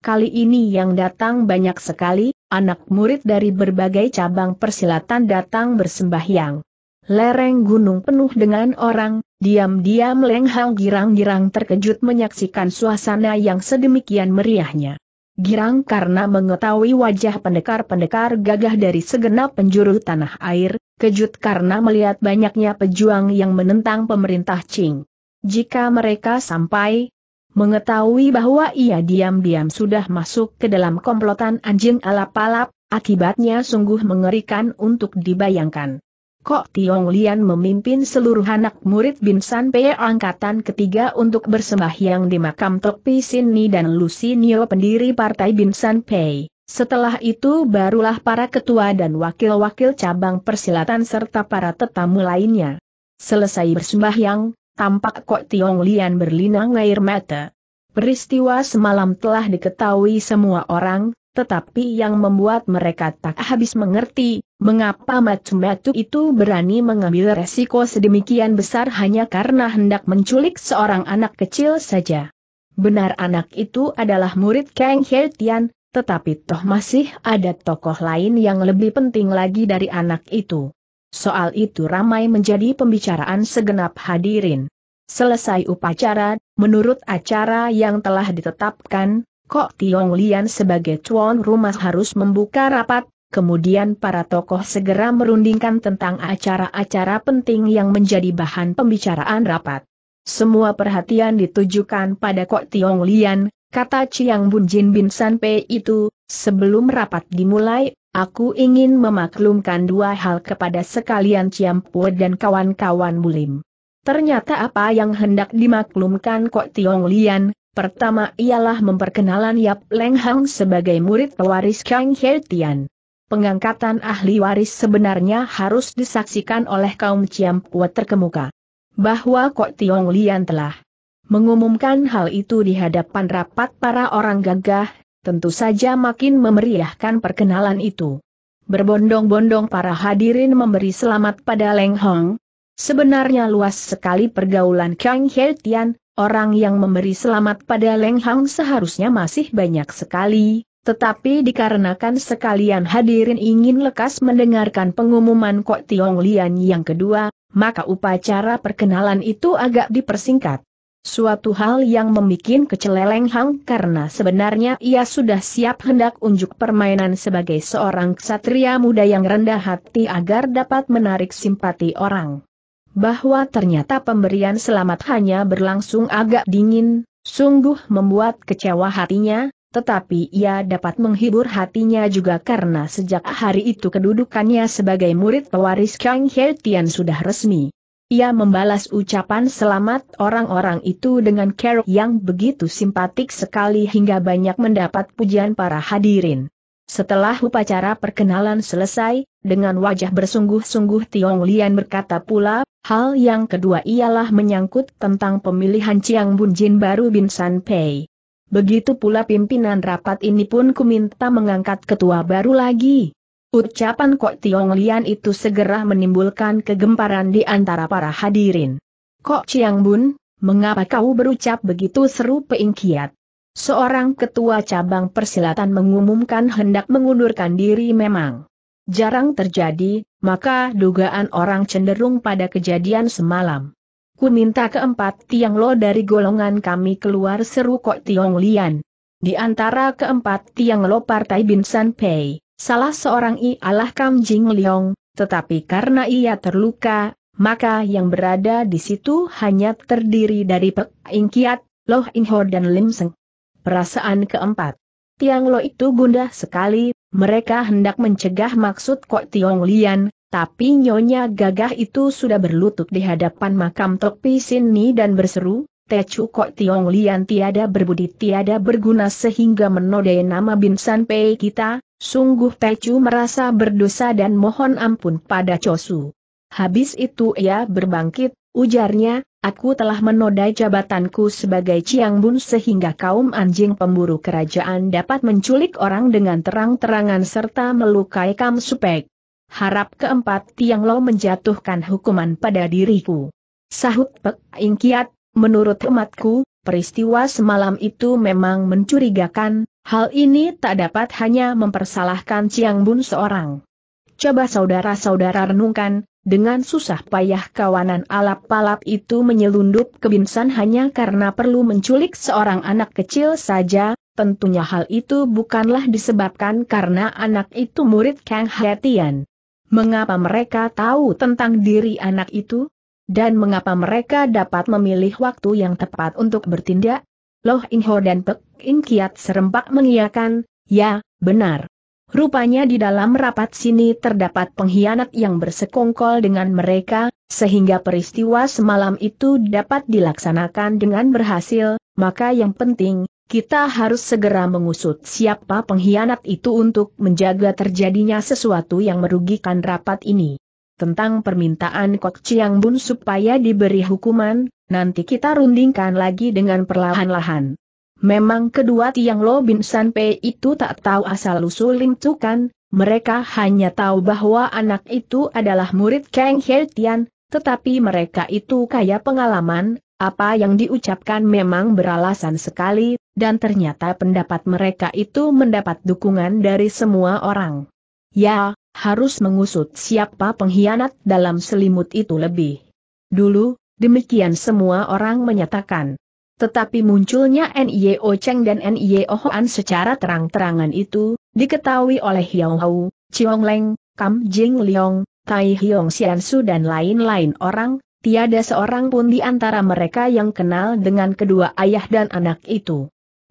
Kali ini yang datang banyak sekali, anak murid dari berbagai cabang persilatan datang bersembahyang. Lereng gunung penuh dengan orang, diam-diam Leng Hang girang-girang terkejut menyaksikan suasana yang sedemikian meriahnya. Girang karena mengetahui wajah pendekar-pendekar gagah dari segenap penjuru tanah air, terkejut karena melihat banyaknya pejuang yang menentang pemerintah Qing. Jika mereka sampai mengetahui bahwa ia diam-diam sudah masuk ke dalam komplotan anjing alap-alap, akibatnya sungguh mengerikan untuk dibayangkan. Kok Tiong Lian memimpin seluruh anak murid Binsan Pei angkatan ketiga untuk bersembahyang di makam Tok Ni dan Lucy Nio pendiri partai Binsan Pei. Setelah itu barulah para ketua dan wakil-wakil cabang persilatan serta para tetamu lainnya. Selesai bersembahyang, tampak Kok Tiong Lian berlinang air mata. Peristiwa semalam telah diketahui semua orang, tetapi yang membuat mereka tak habis mengerti, mengapa Macu itu berani mengambil resiko sedemikian besar hanya karena hendak menculik seorang anak kecil saja. Benar anak itu adalah murid Kang He Tian, tetapi toh masih ada tokoh lain yang lebih penting lagi dari anak itu. Soal itu ramai menjadi pembicaraan segenap hadirin. Selesai upacara, menurut acara yang telah ditetapkan, Kok Tiong Lian sebagai tuan rumah harus membuka rapat, kemudian para tokoh segera merundingkan tentang acara-acara penting yang menjadi bahan pembicaraan rapat. Semua perhatian ditujukan pada Kok Tiong Lian, kata Chiang Jin Bin San Pei itu, sebelum rapat dimulai, aku ingin memaklumkan dua hal kepada sekalian Chiang Pue dan kawan-kawan mulim. Ternyata apa yang hendak dimaklumkan Kok Tiong Lian, pertama ialah memperkenalan Yap Leng Hang sebagai murid pewaris Kang He Tian. Pengangkatan ahli waris sebenarnya harus disaksikan oleh kaum Ciampua terkemuka. Bahwa Kok Tiong Lian telah Mengumumkan hal itu di hadapan rapat para orang gagah, tentu saja makin memeriahkan perkenalan itu. Berbondong-bondong para hadirin memberi selamat pada Leng Hong. Sebenarnya luas sekali pergaulan Kang He Tian, orang yang memberi selamat pada Leng Hong seharusnya masih banyak sekali, tetapi dikarenakan sekalian hadirin ingin lekas mendengarkan pengumuman Kok Tiong Lian yang kedua, maka upacara perkenalan itu agak dipersingkat. Suatu hal yang membuat keceleleng Hang karena sebenarnya ia sudah siap hendak unjuk permainan sebagai seorang ksatria muda yang rendah hati agar dapat menarik simpati orang. Bahwa ternyata pemberian selamat hanya berlangsung agak dingin, sungguh membuat kecewa hatinya, tetapi ia dapat menghibur hatinya juga karena sejak hari itu kedudukannya sebagai murid pewaris Kang He Tian sudah resmi. Ia membalas ucapan selamat orang-orang itu dengan care yang begitu simpatik sekali hingga banyak mendapat pujian para hadirin. Setelah upacara perkenalan selesai, dengan wajah bersungguh-sungguh Tiong Lian berkata pula, hal yang kedua ialah menyangkut tentang pemilihan Chiang Bun Jin baru Bin San Pei. Begitu pula pimpinan rapat ini pun kuminta mengangkat ketua baru lagi. Ucapan Kok Tiong Lian itu segera menimbulkan kegemparan di antara para hadirin. Kok Chiang Bun, mengapa kau berucap begitu seru peingkiat? Seorang ketua cabang persilatan mengumumkan hendak mengundurkan diri memang jarang terjadi, maka dugaan orang cenderung pada kejadian semalam. Ku minta keempat tiang lo dari golongan kami keluar seru Kok Tiong Lian. Di antara keempat tiang lo Partai Binsan Pei Salah seorang ialah Kam Jing Leong, tetapi karena ia terluka, maka yang berada di situ hanya terdiri dari Pek Ing Kiat, Loh Ing Ho dan Lim Seng. Perasaan keempat. Tiang Lo itu gundah sekali, mereka hendak mencegah maksud Kok Tiong Lian, tapi Nyonya Gagah itu sudah berlutut di hadapan makam Tok ni dan berseru, Tecu Kok Tiong Lian tiada berbudi tiada berguna sehingga menodai nama Bin San Pei kita, Sungguh Pecu merasa berdosa dan mohon ampun pada Chosu. Habis itu ia berbangkit, ujarnya, aku telah menodai jabatanku sebagai Chiang Bun sehingga kaum anjing pemburu kerajaan dapat menculik orang dengan terang-terangan serta melukai Kam Supek. Harap keempat Tiang Lo menjatuhkan hukuman pada diriku. Sahut Pek Ingkiat, menurut umatku, peristiwa semalam itu memang mencurigakan, Hal ini tak dapat hanya mempersalahkan Chiang Bun seorang. Coba saudara-saudara renungkan, dengan susah payah kawanan alap palap itu menyelundup ke Binsan hanya karena perlu menculik seorang anak kecil saja, tentunya hal itu bukanlah disebabkan karena anak itu murid Kang Hetian. Mengapa mereka tahu tentang diri anak itu? Dan mengapa mereka dapat memilih waktu yang tepat untuk bertindak? Loh Inho dan Pek In Kiat serempak mengiakan, ya, benar. Rupanya di dalam rapat sini terdapat pengkhianat yang bersekongkol dengan mereka, sehingga peristiwa semalam itu dapat dilaksanakan dengan berhasil, maka yang penting, kita harus segera mengusut siapa pengkhianat itu untuk menjaga terjadinya sesuatu yang merugikan rapat ini. Tentang permintaan Kok Chiang Bun supaya diberi hukuman, Nanti kita rundingkan lagi dengan perlahan-lahan. Memang kedua tiang Lo Bin San itu tak tahu asal-usul Lim Tukan, mereka hanya tahu bahwa anak itu adalah murid Kang He tetapi mereka itu kaya pengalaman, apa yang diucapkan memang beralasan sekali, dan ternyata pendapat mereka itu mendapat dukungan dari semua orang. Ya, harus mengusut siapa pengkhianat dalam selimut itu lebih. Dulu, Demikian semua orang menyatakan. Tetapi munculnya NIO Cheng dan NIO Hoan secara terang-terangan itu, diketahui oleh Yao Hau, Chiong Leng, Kam Jing Liong, Tai Hiong Xiansu dan lain-lain orang, tiada seorang pun di antara mereka yang kenal dengan kedua ayah dan anak itu.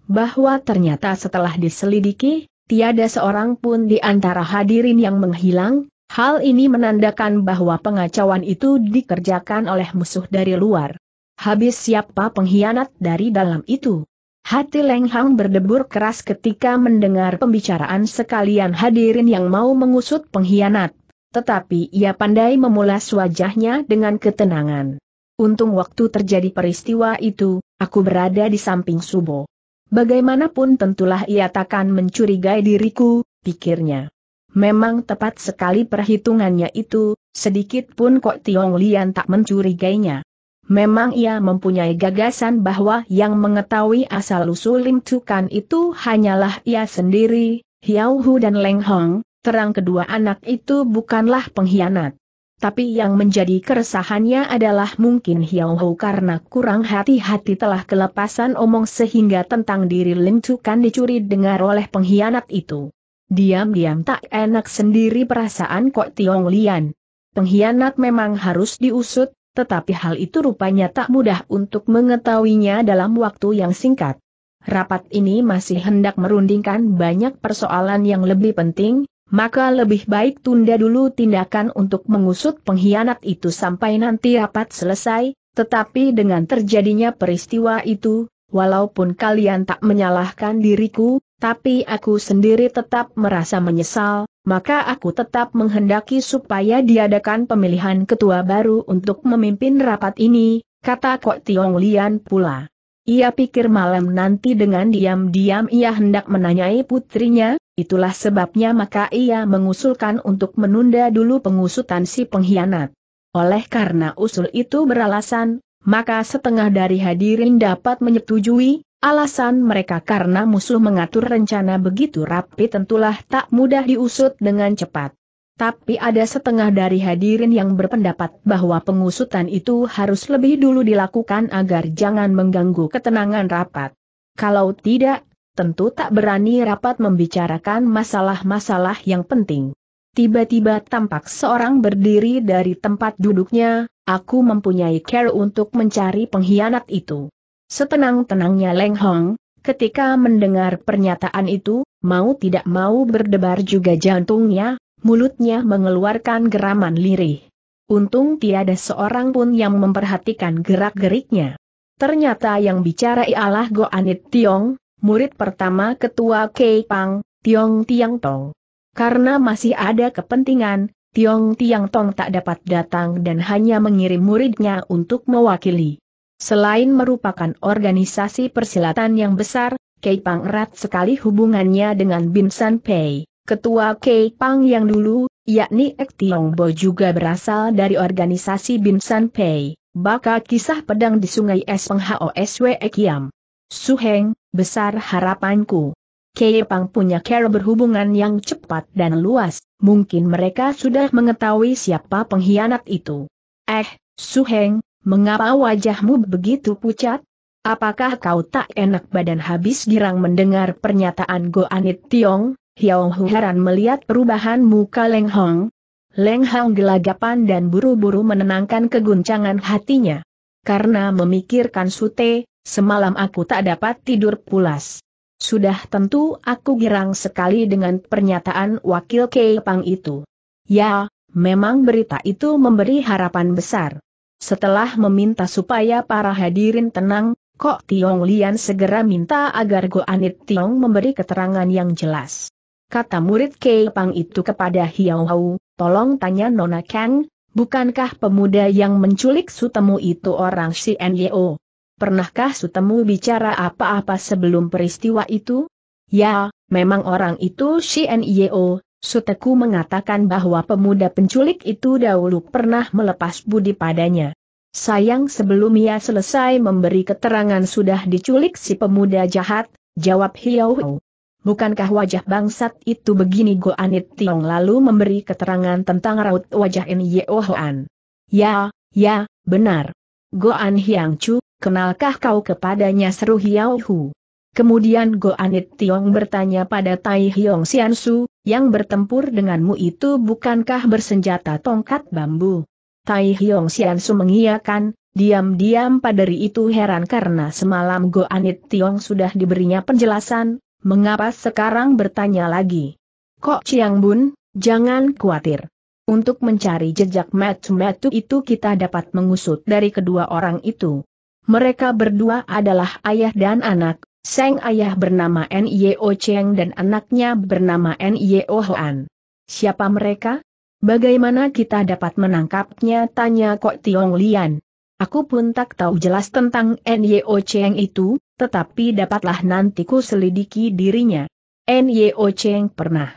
Bahwa ternyata setelah diselidiki, tiada seorang pun di antara hadirin yang menghilang, Hal ini menandakan bahwa pengacauan itu dikerjakan oleh musuh dari luar. Habis siapa pengkhianat dari dalam itu? Hati Leng Hang berdebur keras ketika mendengar pembicaraan sekalian hadirin yang mau mengusut pengkhianat. Tetapi ia pandai memulas wajahnya dengan ketenangan. Untung waktu terjadi peristiwa itu, aku berada di samping Subo. Bagaimanapun tentulah ia takkan mencurigai diriku, pikirnya. Memang tepat sekali perhitungannya itu, sedikit pun kok Tiong Lian tak mencurigainya. Memang ia mempunyai gagasan bahwa yang mengetahui asal-usul Lim Tukan itu hanyalah ia sendiri, Hiao Hu dan Leng Hong, terang kedua anak itu bukanlah pengkhianat. Tapi yang menjadi keresahannya adalah mungkin Hiao Hu karena kurang hati-hati telah kelepasan omong sehingga tentang diri Lim Tukan dicuri dengar oleh pengkhianat itu. Diam-diam tak enak sendiri perasaan Kok Tiong Lian. Pengkhianat memang harus diusut, tetapi hal itu rupanya tak mudah untuk mengetahuinya dalam waktu yang singkat. Rapat ini masih hendak merundingkan banyak persoalan yang lebih penting, maka lebih baik tunda dulu tindakan untuk mengusut pengkhianat itu sampai nanti rapat selesai, tetapi dengan terjadinya peristiwa itu, walaupun kalian tak menyalahkan diriku, tapi aku sendiri tetap merasa menyesal, maka aku tetap menghendaki supaya diadakan pemilihan ketua baru untuk memimpin rapat ini, kata Kok Tiong Lian pula. Ia pikir malam nanti dengan diam-diam ia hendak menanyai putrinya, itulah sebabnya maka ia mengusulkan untuk menunda dulu pengusutan si pengkhianat. Oleh karena usul itu beralasan, maka setengah dari hadirin dapat menyetujui, Alasan mereka karena musuh mengatur rencana begitu rapi tentulah tak mudah diusut dengan cepat. Tapi ada setengah dari hadirin yang berpendapat bahwa pengusutan itu harus lebih dulu dilakukan agar jangan mengganggu ketenangan rapat. Kalau tidak, tentu tak berani rapat membicarakan masalah-masalah yang penting. Tiba-tiba tampak seorang berdiri dari tempat duduknya, aku mempunyai care untuk mencari pengkhianat itu. Setenang-tenangnya Leng Hong, ketika mendengar pernyataan itu, mau tidak mau berdebar juga jantungnya, mulutnya mengeluarkan geraman lirih. Untung tiada seorang pun yang memperhatikan gerak-geriknya. Ternyata yang bicara ialah Go Anit Tiong, murid pertama ketua Kei Pang, Tiong Tiang Tong. Karena masih ada kepentingan, Tiong Tiang Tong tak dapat datang dan hanya mengirim muridnya untuk mewakili. Selain merupakan organisasi persilatan yang besar, Kei Pang erat sekali hubungannya dengan Bin San Pei. Ketua Kei Pang yang dulu, yakni Ek Tiong Bo juga berasal dari organisasi Bin San Pei. Baka kisah pedang di sungai es Penghoswe Ekiam. Suheng, besar harapanku. Kei Pang punya cara berhubungan yang cepat dan luas, mungkin mereka sudah mengetahui siapa pengkhianat itu. Eh, Suheng, Mengapa wajahmu begitu pucat? Apakah kau tak enak badan habis girang mendengar pernyataan Go Anit Tiong? Hiao Hu heran melihat perubahan muka Leng Hong. Leng Hong gelagapan dan buru-buru menenangkan keguncangan hatinya. Karena memikirkan Sute, semalam aku tak dapat tidur pulas. Sudah tentu aku girang sekali dengan pernyataan wakil Kei itu. Ya, memang berita itu memberi harapan besar. Setelah meminta supaya para hadirin tenang, Kok Tiong Lian segera minta agar Goanit Tiong memberi keterangan yang jelas. Kata murid Kei Pang itu kepada Hiao Hau, tolong tanya Nona Kang, bukankah pemuda yang menculik Sutemu itu orang si Nyo? Pernahkah Sutemu bicara apa-apa sebelum peristiwa itu? Ya, memang orang itu si Nyo, Suteku mengatakan bahwa pemuda penculik itu dahulu pernah melepas budi padanya. Sayang sebelum ia selesai memberi keterangan sudah diculik si pemuda jahat, jawab Hiau. Bukankah wajah bangsat itu begini Go Anit Tiong lalu memberi keterangan tentang raut wajah In Yeo oh Hoan. Ya, ya, benar. Go An Hiang Chu, kenalkah kau kepadanya seru Hiau Hu. Kemudian Go Anit Tiong bertanya pada Tai Hyong Siansu, yang bertempur denganmu itu bukankah bersenjata tongkat bambu? Tai Hyong Siansu mengiyakan, diam-diam paderi itu heran karena semalam Go Anit Tiong sudah diberinya penjelasan, mengapa sekarang bertanya lagi? Kok Chiang Bun, jangan khawatir. Untuk mencari jejak metu-metu itu kita dapat mengusut dari kedua orang itu. Mereka berdua adalah ayah dan anak, Seng ayah bernama N.I.O. Cheng dan anaknya bernama N.I.O. Hoan. Siapa mereka? Bagaimana kita dapat menangkapnya? Tanya Kok Tiong Lian. Aku pun tak tahu jelas tentang N.I.O. Cheng itu, tetapi dapatlah nantiku selidiki dirinya. N.I.O. Cheng pernah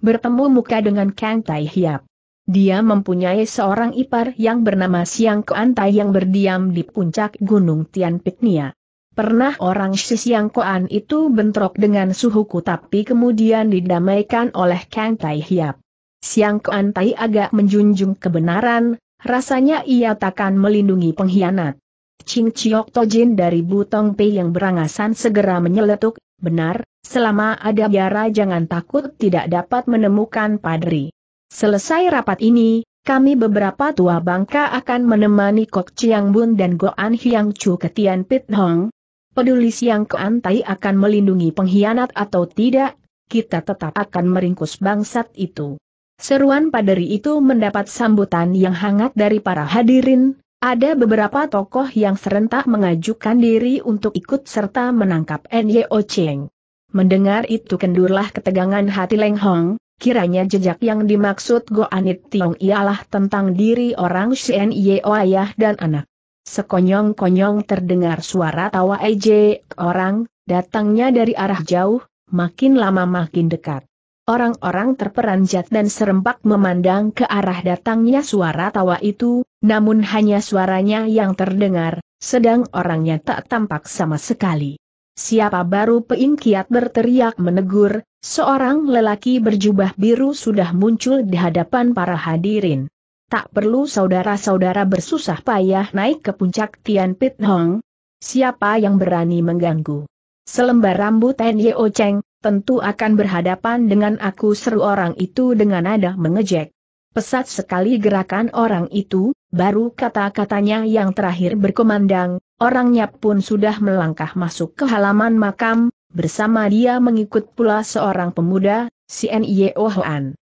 bertemu muka dengan Kang Tai Hiap. Dia mempunyai seorang ipar yang bernama Siang Kuan Tai yang berdiam di puncak Gunung Tian Piknia. Pernah orang Shisiang Koan itu bentrok dengan suhuku tapi kemudian didamaikan oleh Kang Tai Hiap. Siang Koan Tai agak menjunjung kebenaran, rasanya ia takkan melindungi pengkhianat. Ching Chiok Tojin dari Butong Pei yang berangasan segera menyeletuk, benar, selama ada biara jangan takut tidak dapat menemukan padri. Selesai rapat ini, kami beberapa tua bangka akan menemani Kok Chiang Bun dan Goan Hiang Chu ke Tian Pit Hong, peduli siang keantai akan melindungi pengkhianat atau tidak, kita tetap akan meringkus bangsat itu. Seruan paderi itu mendapat sambutan yang hangat dari para hadirin, ada beberapa tokoh yang serentak mengajukan diri untuk ikut serta menangkap Nyo Cheng. Mendengar itu kendurlah ketegangan hati Leng Hong, kiranya jejak yang dimaksud Goanit Tiong ialah tentang diri orang Shen Yeo ayah dan anak. Sekonyong-konyong terdengar suara tawa ej orang, datangnya dari arah jauh, makin lama makin dekat. Orang-orang terperanjat dan serempak memandang ke arah datangnya suara tawa itu, namun hanya suaranya yang terdengar, sedang orangnya tak tampak sama sekali. Siapa baru Peing berteriak menegur, seorang lelaki berjubah biru sudah muncul di hadapan para hadirin tak perlu saudara-saudara bersusah payah naik ke puncak Tian Pit Hong. Siapa yang berani mengganggu? Selembar rambut Ten O Cheng, tentu akan berhadapan dengan aku seru orang itu dengan nada mengejek. Pesat sekali gerakan orang itu, baru kata-katanya yang terakhir berkumandang, orangnya pun sudah melangkah masuk ke halaman makam, bersama dia mengikut pula seorang pemuda, si N.I.O. Hoan.